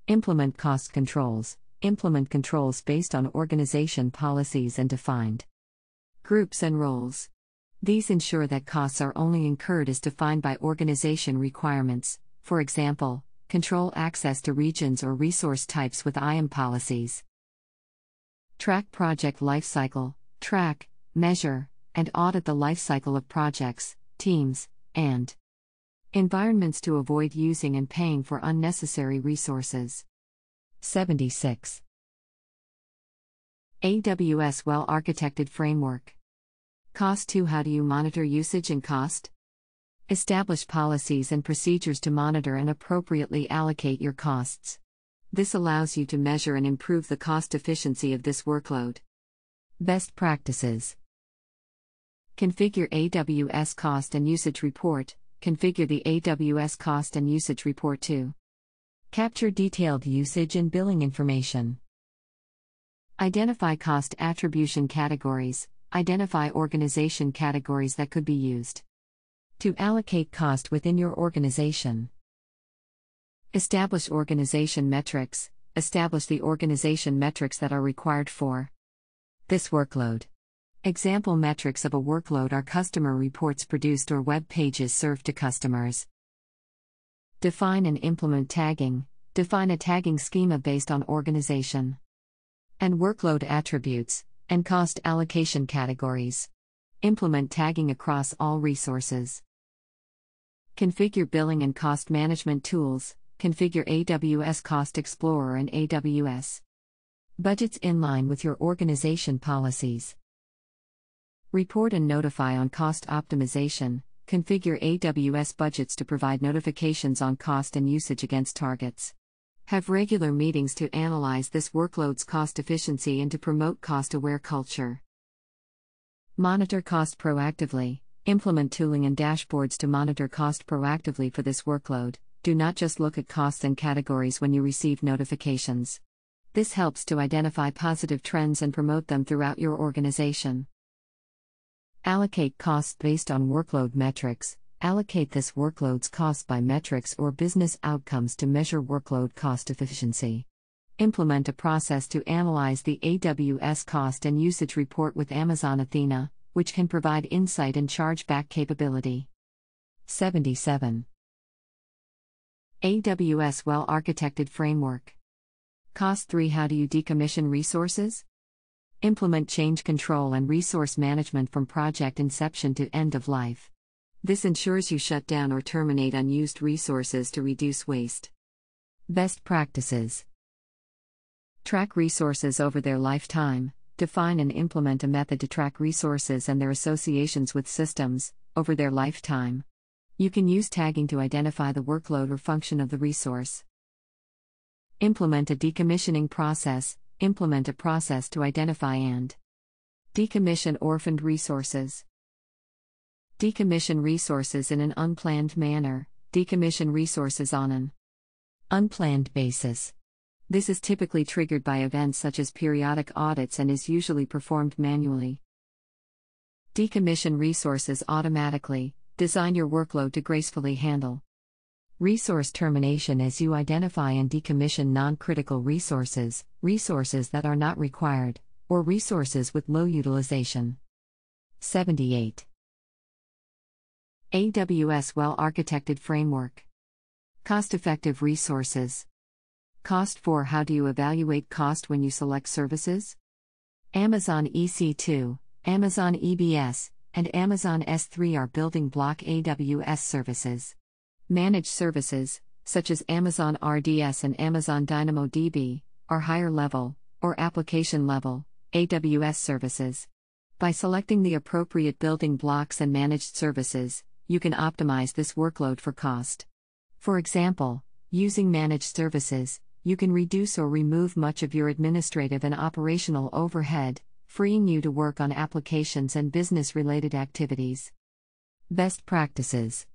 Implement cost controls. Implement controls based on organization policies and defined groups and roles. These ensure that costs are only incurred as defined by organization requirements, for example, control access to regions or resource types with IAM policies. Track project lifecycle, track, measure, and audit the lifecycle of projects, teams, and environments to avoid using and paying for unnecessary resources. 76. AWS Well Architected Framework. Cost 2 How do you monitor usage and cost? Establish policies and procedures to monitor and appropriately allocate your costs. This allows you to measure and improve the cost efficiency of this workload. Best practices Configure AWS Cost and Usage Report. Configure the AWS Cost and Usage Report to capture detailed usage and billing information. Identify cost attribution categories. Identify organization categories that could be used to allocate cost within your organization. Establish organization metrics. Establish the organization metrics that are required for this workload. Example metrics of a workload are customer reports produced or web pages served to customers. Define and implement tagging. Define a tagging schema based on organization and workload attributes and cost allocation categories. Implement tagging across all resources. Configure billing and cost management tools. Configure AWS Cost Explorer and AWS budgets in line with your organization policies. Report and notify on cost optimization. Configure AWS budgets to provide notifications on cost and usage against targets. Have regular meetings to analyze this workload's cost efficiency and to promote cost aware culture. Monitor cost proactively. Implement tooling and dashboards to monitor cost proactively for this workload. Do not just look at costs and categories when you receive notifications. This helps to identify positive trends and promote them throughout your organization. Allocate costs based on workload metrics. Allocate this workload's cost by metrics or business outcomes to measure workload cost efficiency. Implement a process to analyze the AWS cost and usage report with Amazon Athena, which can provide insight and chargeback capability. 77. AWS Well Architected Framework. Cost 3 How do you decommission resources? Implement change control and resource management from project inception to end of life. This ensures you shut down or terminate unused resources to reduce waste. Best practices. Track resources over their lifetime. Define and implement a method to track resources and their associations with systems over their lifetime. You can use tagging to identify the workload or function of the resource. Implement a decommissioning process. Implement a process to identify and decommission orphaned resources. Decommission resources in an unplanned manner. Decommission resources on an unplanned basis. This is typically triggered by events such as periodic audits and is usually performed manually. Decommission resources automatically, design your workload to gracefully handle. Resource termination as you identify and decommission non critical resources, resources that are not required, or resources with low utilization. 78. AWS Well Architected Framework Cost Effective Resources Cost 4 How do you evaluate cost when you select services? Amazon EC2, Amazon EBS, and Amazon S3 are building block AWS services. Managed services, such as Amazon RDS and Amazon DynamoDB, are higher level, or application level, AWS services. By selecting the appropriate building blocks and managed services, you can optimize this workload for cost. For example, using managed services, you can reduce or remove much of your administrative and operational overhead, freeing you to work on applications and business related activities. Best practices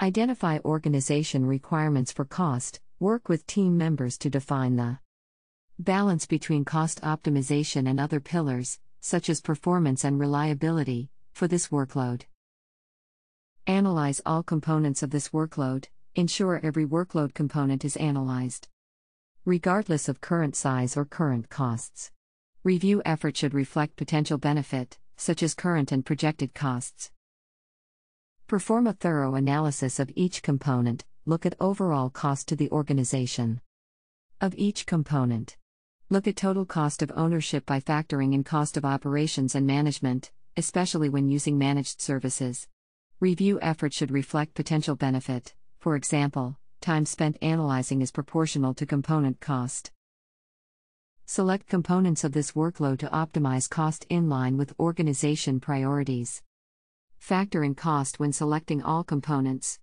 Identify organization requirements for cost, work with team members to define the balance between cost optimization and other pillars, such as performance and reliability, for this workload. Analyze all components of this workload ensure every workload component is analyzed. Regardless of current size or current costs, review effort should reflect potential benefit, such as current and projected costs. Perform a thorough analysis of each component, look at overall cost to the organization. Of each component, look at total cost of ownership by factoring in cost of operations and management, especially when using managed services. Review effort should reflect potential benefit. For example, time spent analyzing is proportional to component cost. Select components of this workload to optimize cost in line with organization priorities. Factor in cost when selecting all components.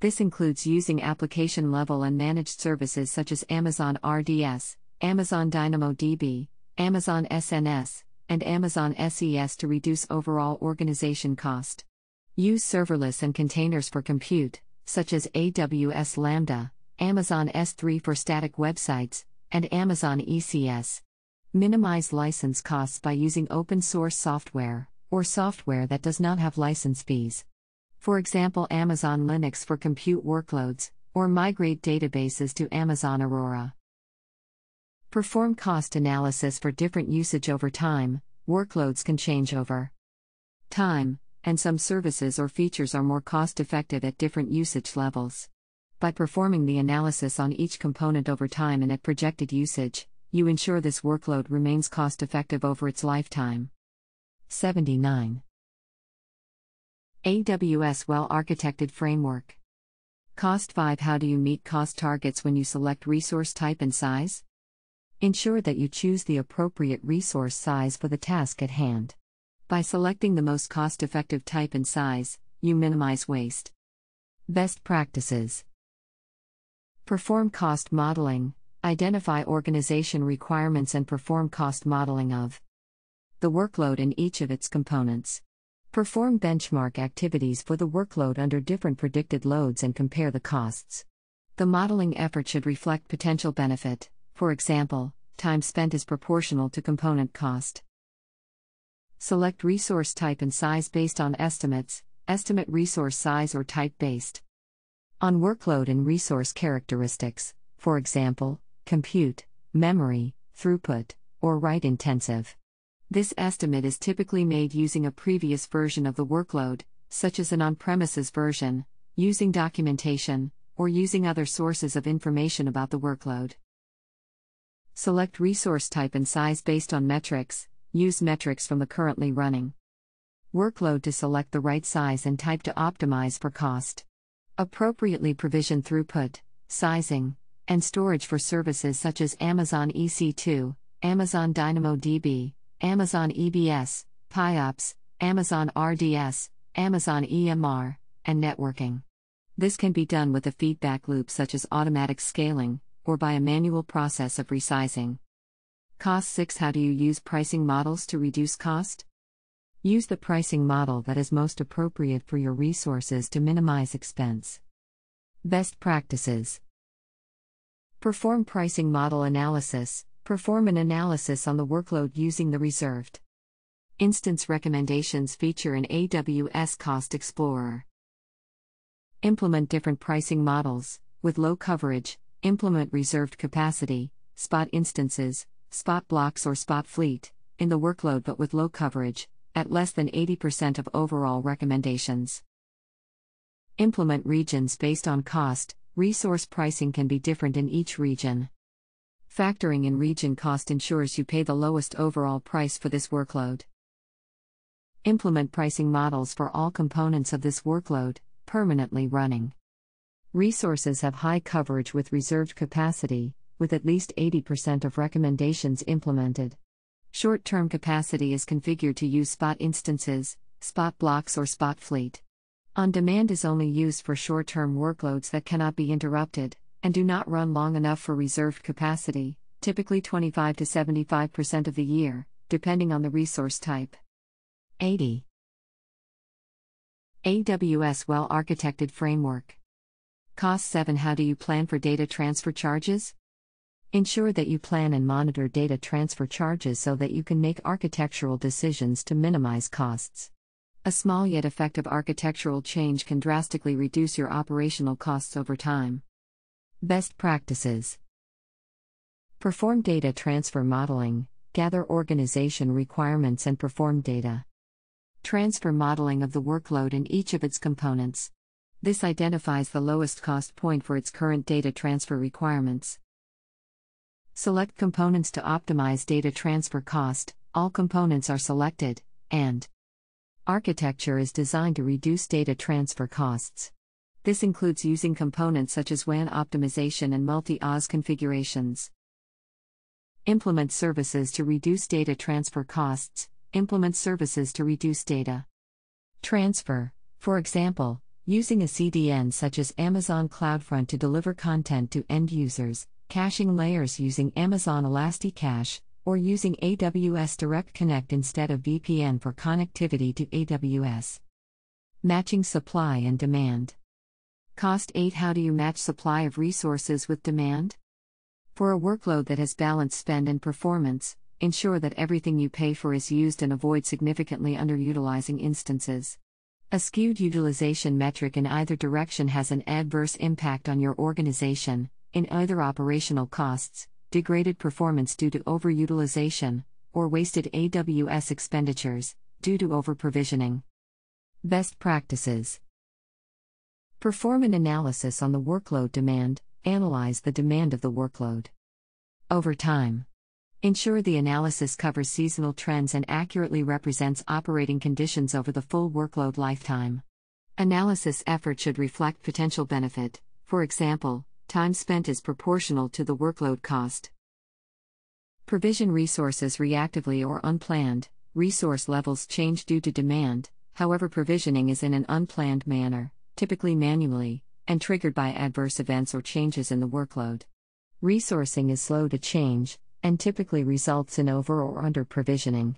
This includes using application level and managed services such as Amazon RDS, Amazon DynamoDB, Amazon SNS, and Amazon SES to reduce overall organization cost. Use serverless and containers for compute such as AWS Lambda, Amazon S3 for static websites, and Amazon ECS. Minimize license costs by using open source software, or software that does not have license fees. For example, Amazon Linux for compute workloads, or migrate databases to Amazon Aurora. Perform cost analysis for different usage over time, workloads can change over time and some services or features are more cost effective at different usage levels. By performing the analysis on each component over time and at projected usage, you ensure this workload remains cost effective over its lifetime. 79. AWS Well Architected Framework Cost 5 How do you meet cost targets when you select resource type and size? Ensure that you choose the appropriate resource size for the task at hand. By selecting the most cost effective type and size, you minimize waste. Best practices Perform cost modeling, identify organization requirements, and perform cost modeling of the workload in each of its components. Perform benchmark activities for the workload under different predicted loads and compare the costs. The modeling effort should reflect potential benefit, for example, time spent is proportional to component cost. Select resource type and size based on estimates, estimate resource size or type based on workload and resource characteristics, for example, compute, memory, throughput, or write intensive. This estimate is typically made using a previous version of the workload, such as an on premises version, using documentation, or using other sources of information about the workload. Select resource type and size based on metrics, Use metrics from the currently running workload to select the right size and type to optimize for cost. Appropriately provision throughput, sizing, and storage for services such as Amazon EC2, Amazon DynamoDB, Amazon EBS, PIOPS, Amazon RDS, Amazon EMR, and networking. This can be done with a feedback loop such as automatic scaling, or by a manual process of resizing. Cost 6 How do you use pricing models to reduce cost? Use the pricing model that is most appropriate for your resources to minimize expense. Best practices Perform pricing model analysis, perform an analysis on the workload using the reserved. Instance recommendations feature in AWS Cost Explorer. Implement different pricing models, with low coverage, implement reserved capacity, spot instances, spot blocks or spot fleet, in the workload but with low coverage, at less than 80% of overall recommendations. Implement regions based on cost, resource pricing can be different in each region. Factoring in region cost ensures you pay the lowest overall price for this workload. Implement pricing models for all components of this workload, permanently running. Resources have high coverage with reserved capacity, with at least 80% of recommendations implemented. Short term capacity is configured to use spot instances, spot blocks, or spot fleet. On demand is only used for short term workloads that cannot be interrupted and do not run long enough for reserved capacity, typically 25 to 75% of the year, depending on the resource type. 80. AWS Well Architected Framework. Cost 7 How do you plan for data transfer charges? Ensure that you plan and monitor data transfer charges so that you can make architectural decisions to minimize costs. A small yet effective architectural change can drastically reduce your operational costs over time. Best practices Perform data transfer modeling, gather organization requirements, and perform data transfer modeling of the workload in each of its components. This identifies the lowest cost point for its current data transfer requirements. Select components to optimize data transfer cost, all components are selected, and Architecture is designed to reduce data transfer costs. This includes using components such as WAN optimization and multi OS configurations. Implement services to reduce data transfer costs, implement services to reduce data transfer, for example, using a CDN such as Amazon CloudFront to deliver content to end users, caching layers using Amazon ElastiCache, or using AWS Direct Connect instead of VPN for connectivity to AWS. Matching supply and demand. Cost 8 How do you match supply of resources with demand? For a workload that has balanced spend and performance, ensure that everything you pay for is used and avoid significantly underutilizing instances. A skewed utilization metric in either direction has an adverse impact on your organization, in either operational costs, degraded performance due to overutilization, or wasted AWS expenditures due to overprovisioning. Best practices Perform an analysis on the workload demand, analyze the demand of the workload. Over time, ensure the analysis covers seasonal trends and accurately represents operating conditions over the full workload lifetime. Analysis effort should reflect potential benefit, for example, time spent is proportional to the workload cost. Provision resources reactively or unplanned, resource levels change due to demand, however, provisioning is in an unplanned manner, typically manually, and triggered by adverse events or changes in the workload. Resourcing is slow to change, and typically results in over or under provisioning.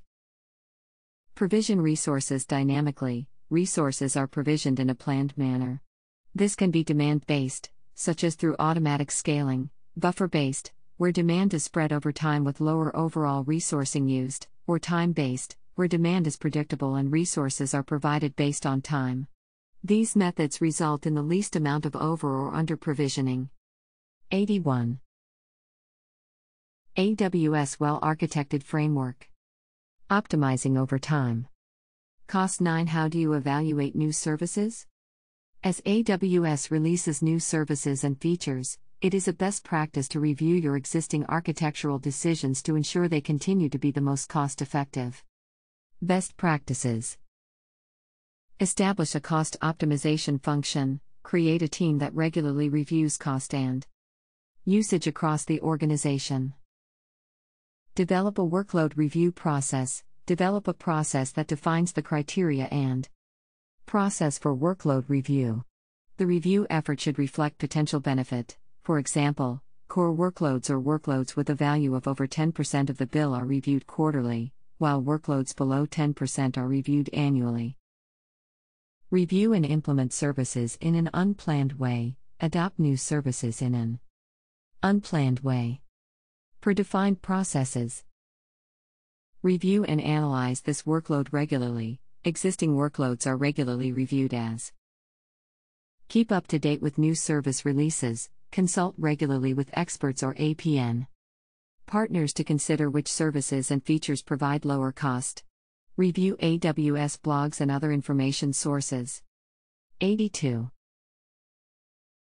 Provision resources dynamically, resources are provisioned in a planned manner. This can be demand based, such as through automatic scaling, buffer based, where demand is spread over time with lower overall resourcing used, or time based, where demand is predictable and resources are provided based on time. These methods result in the least amount of over or under provisioning. 81. AWS Well Architected Framework Optimizing over time. Cost 9 How do you evaluate new services? As AWS releases new services and features, it is a best practice to review your existing architectural decisions to ensure they continue to be the most cost effective. Best practices Establish a cost optimization function, create a team that regularly reviews cost and usage across the organization. Develop a workload review process, develop a process that defines the criteria and Process for workload review. The review effort should reflect potential benefit. For example, core workloads or workloads with a value of over 10% of the bill are reviewed quarterly, while workloads below 10% are reviewed annually. Review and implement services in an unplanned way, adopt new services in an unplanned way. Per defined processes, review and analyze this workload regularly, Existing workloads are regularly reviewed as Keep up to date with new service releases, consult regularly with experts or APN. Partners to consider which services and features provide lower cost. Review AWS blogs and other information sources. 82.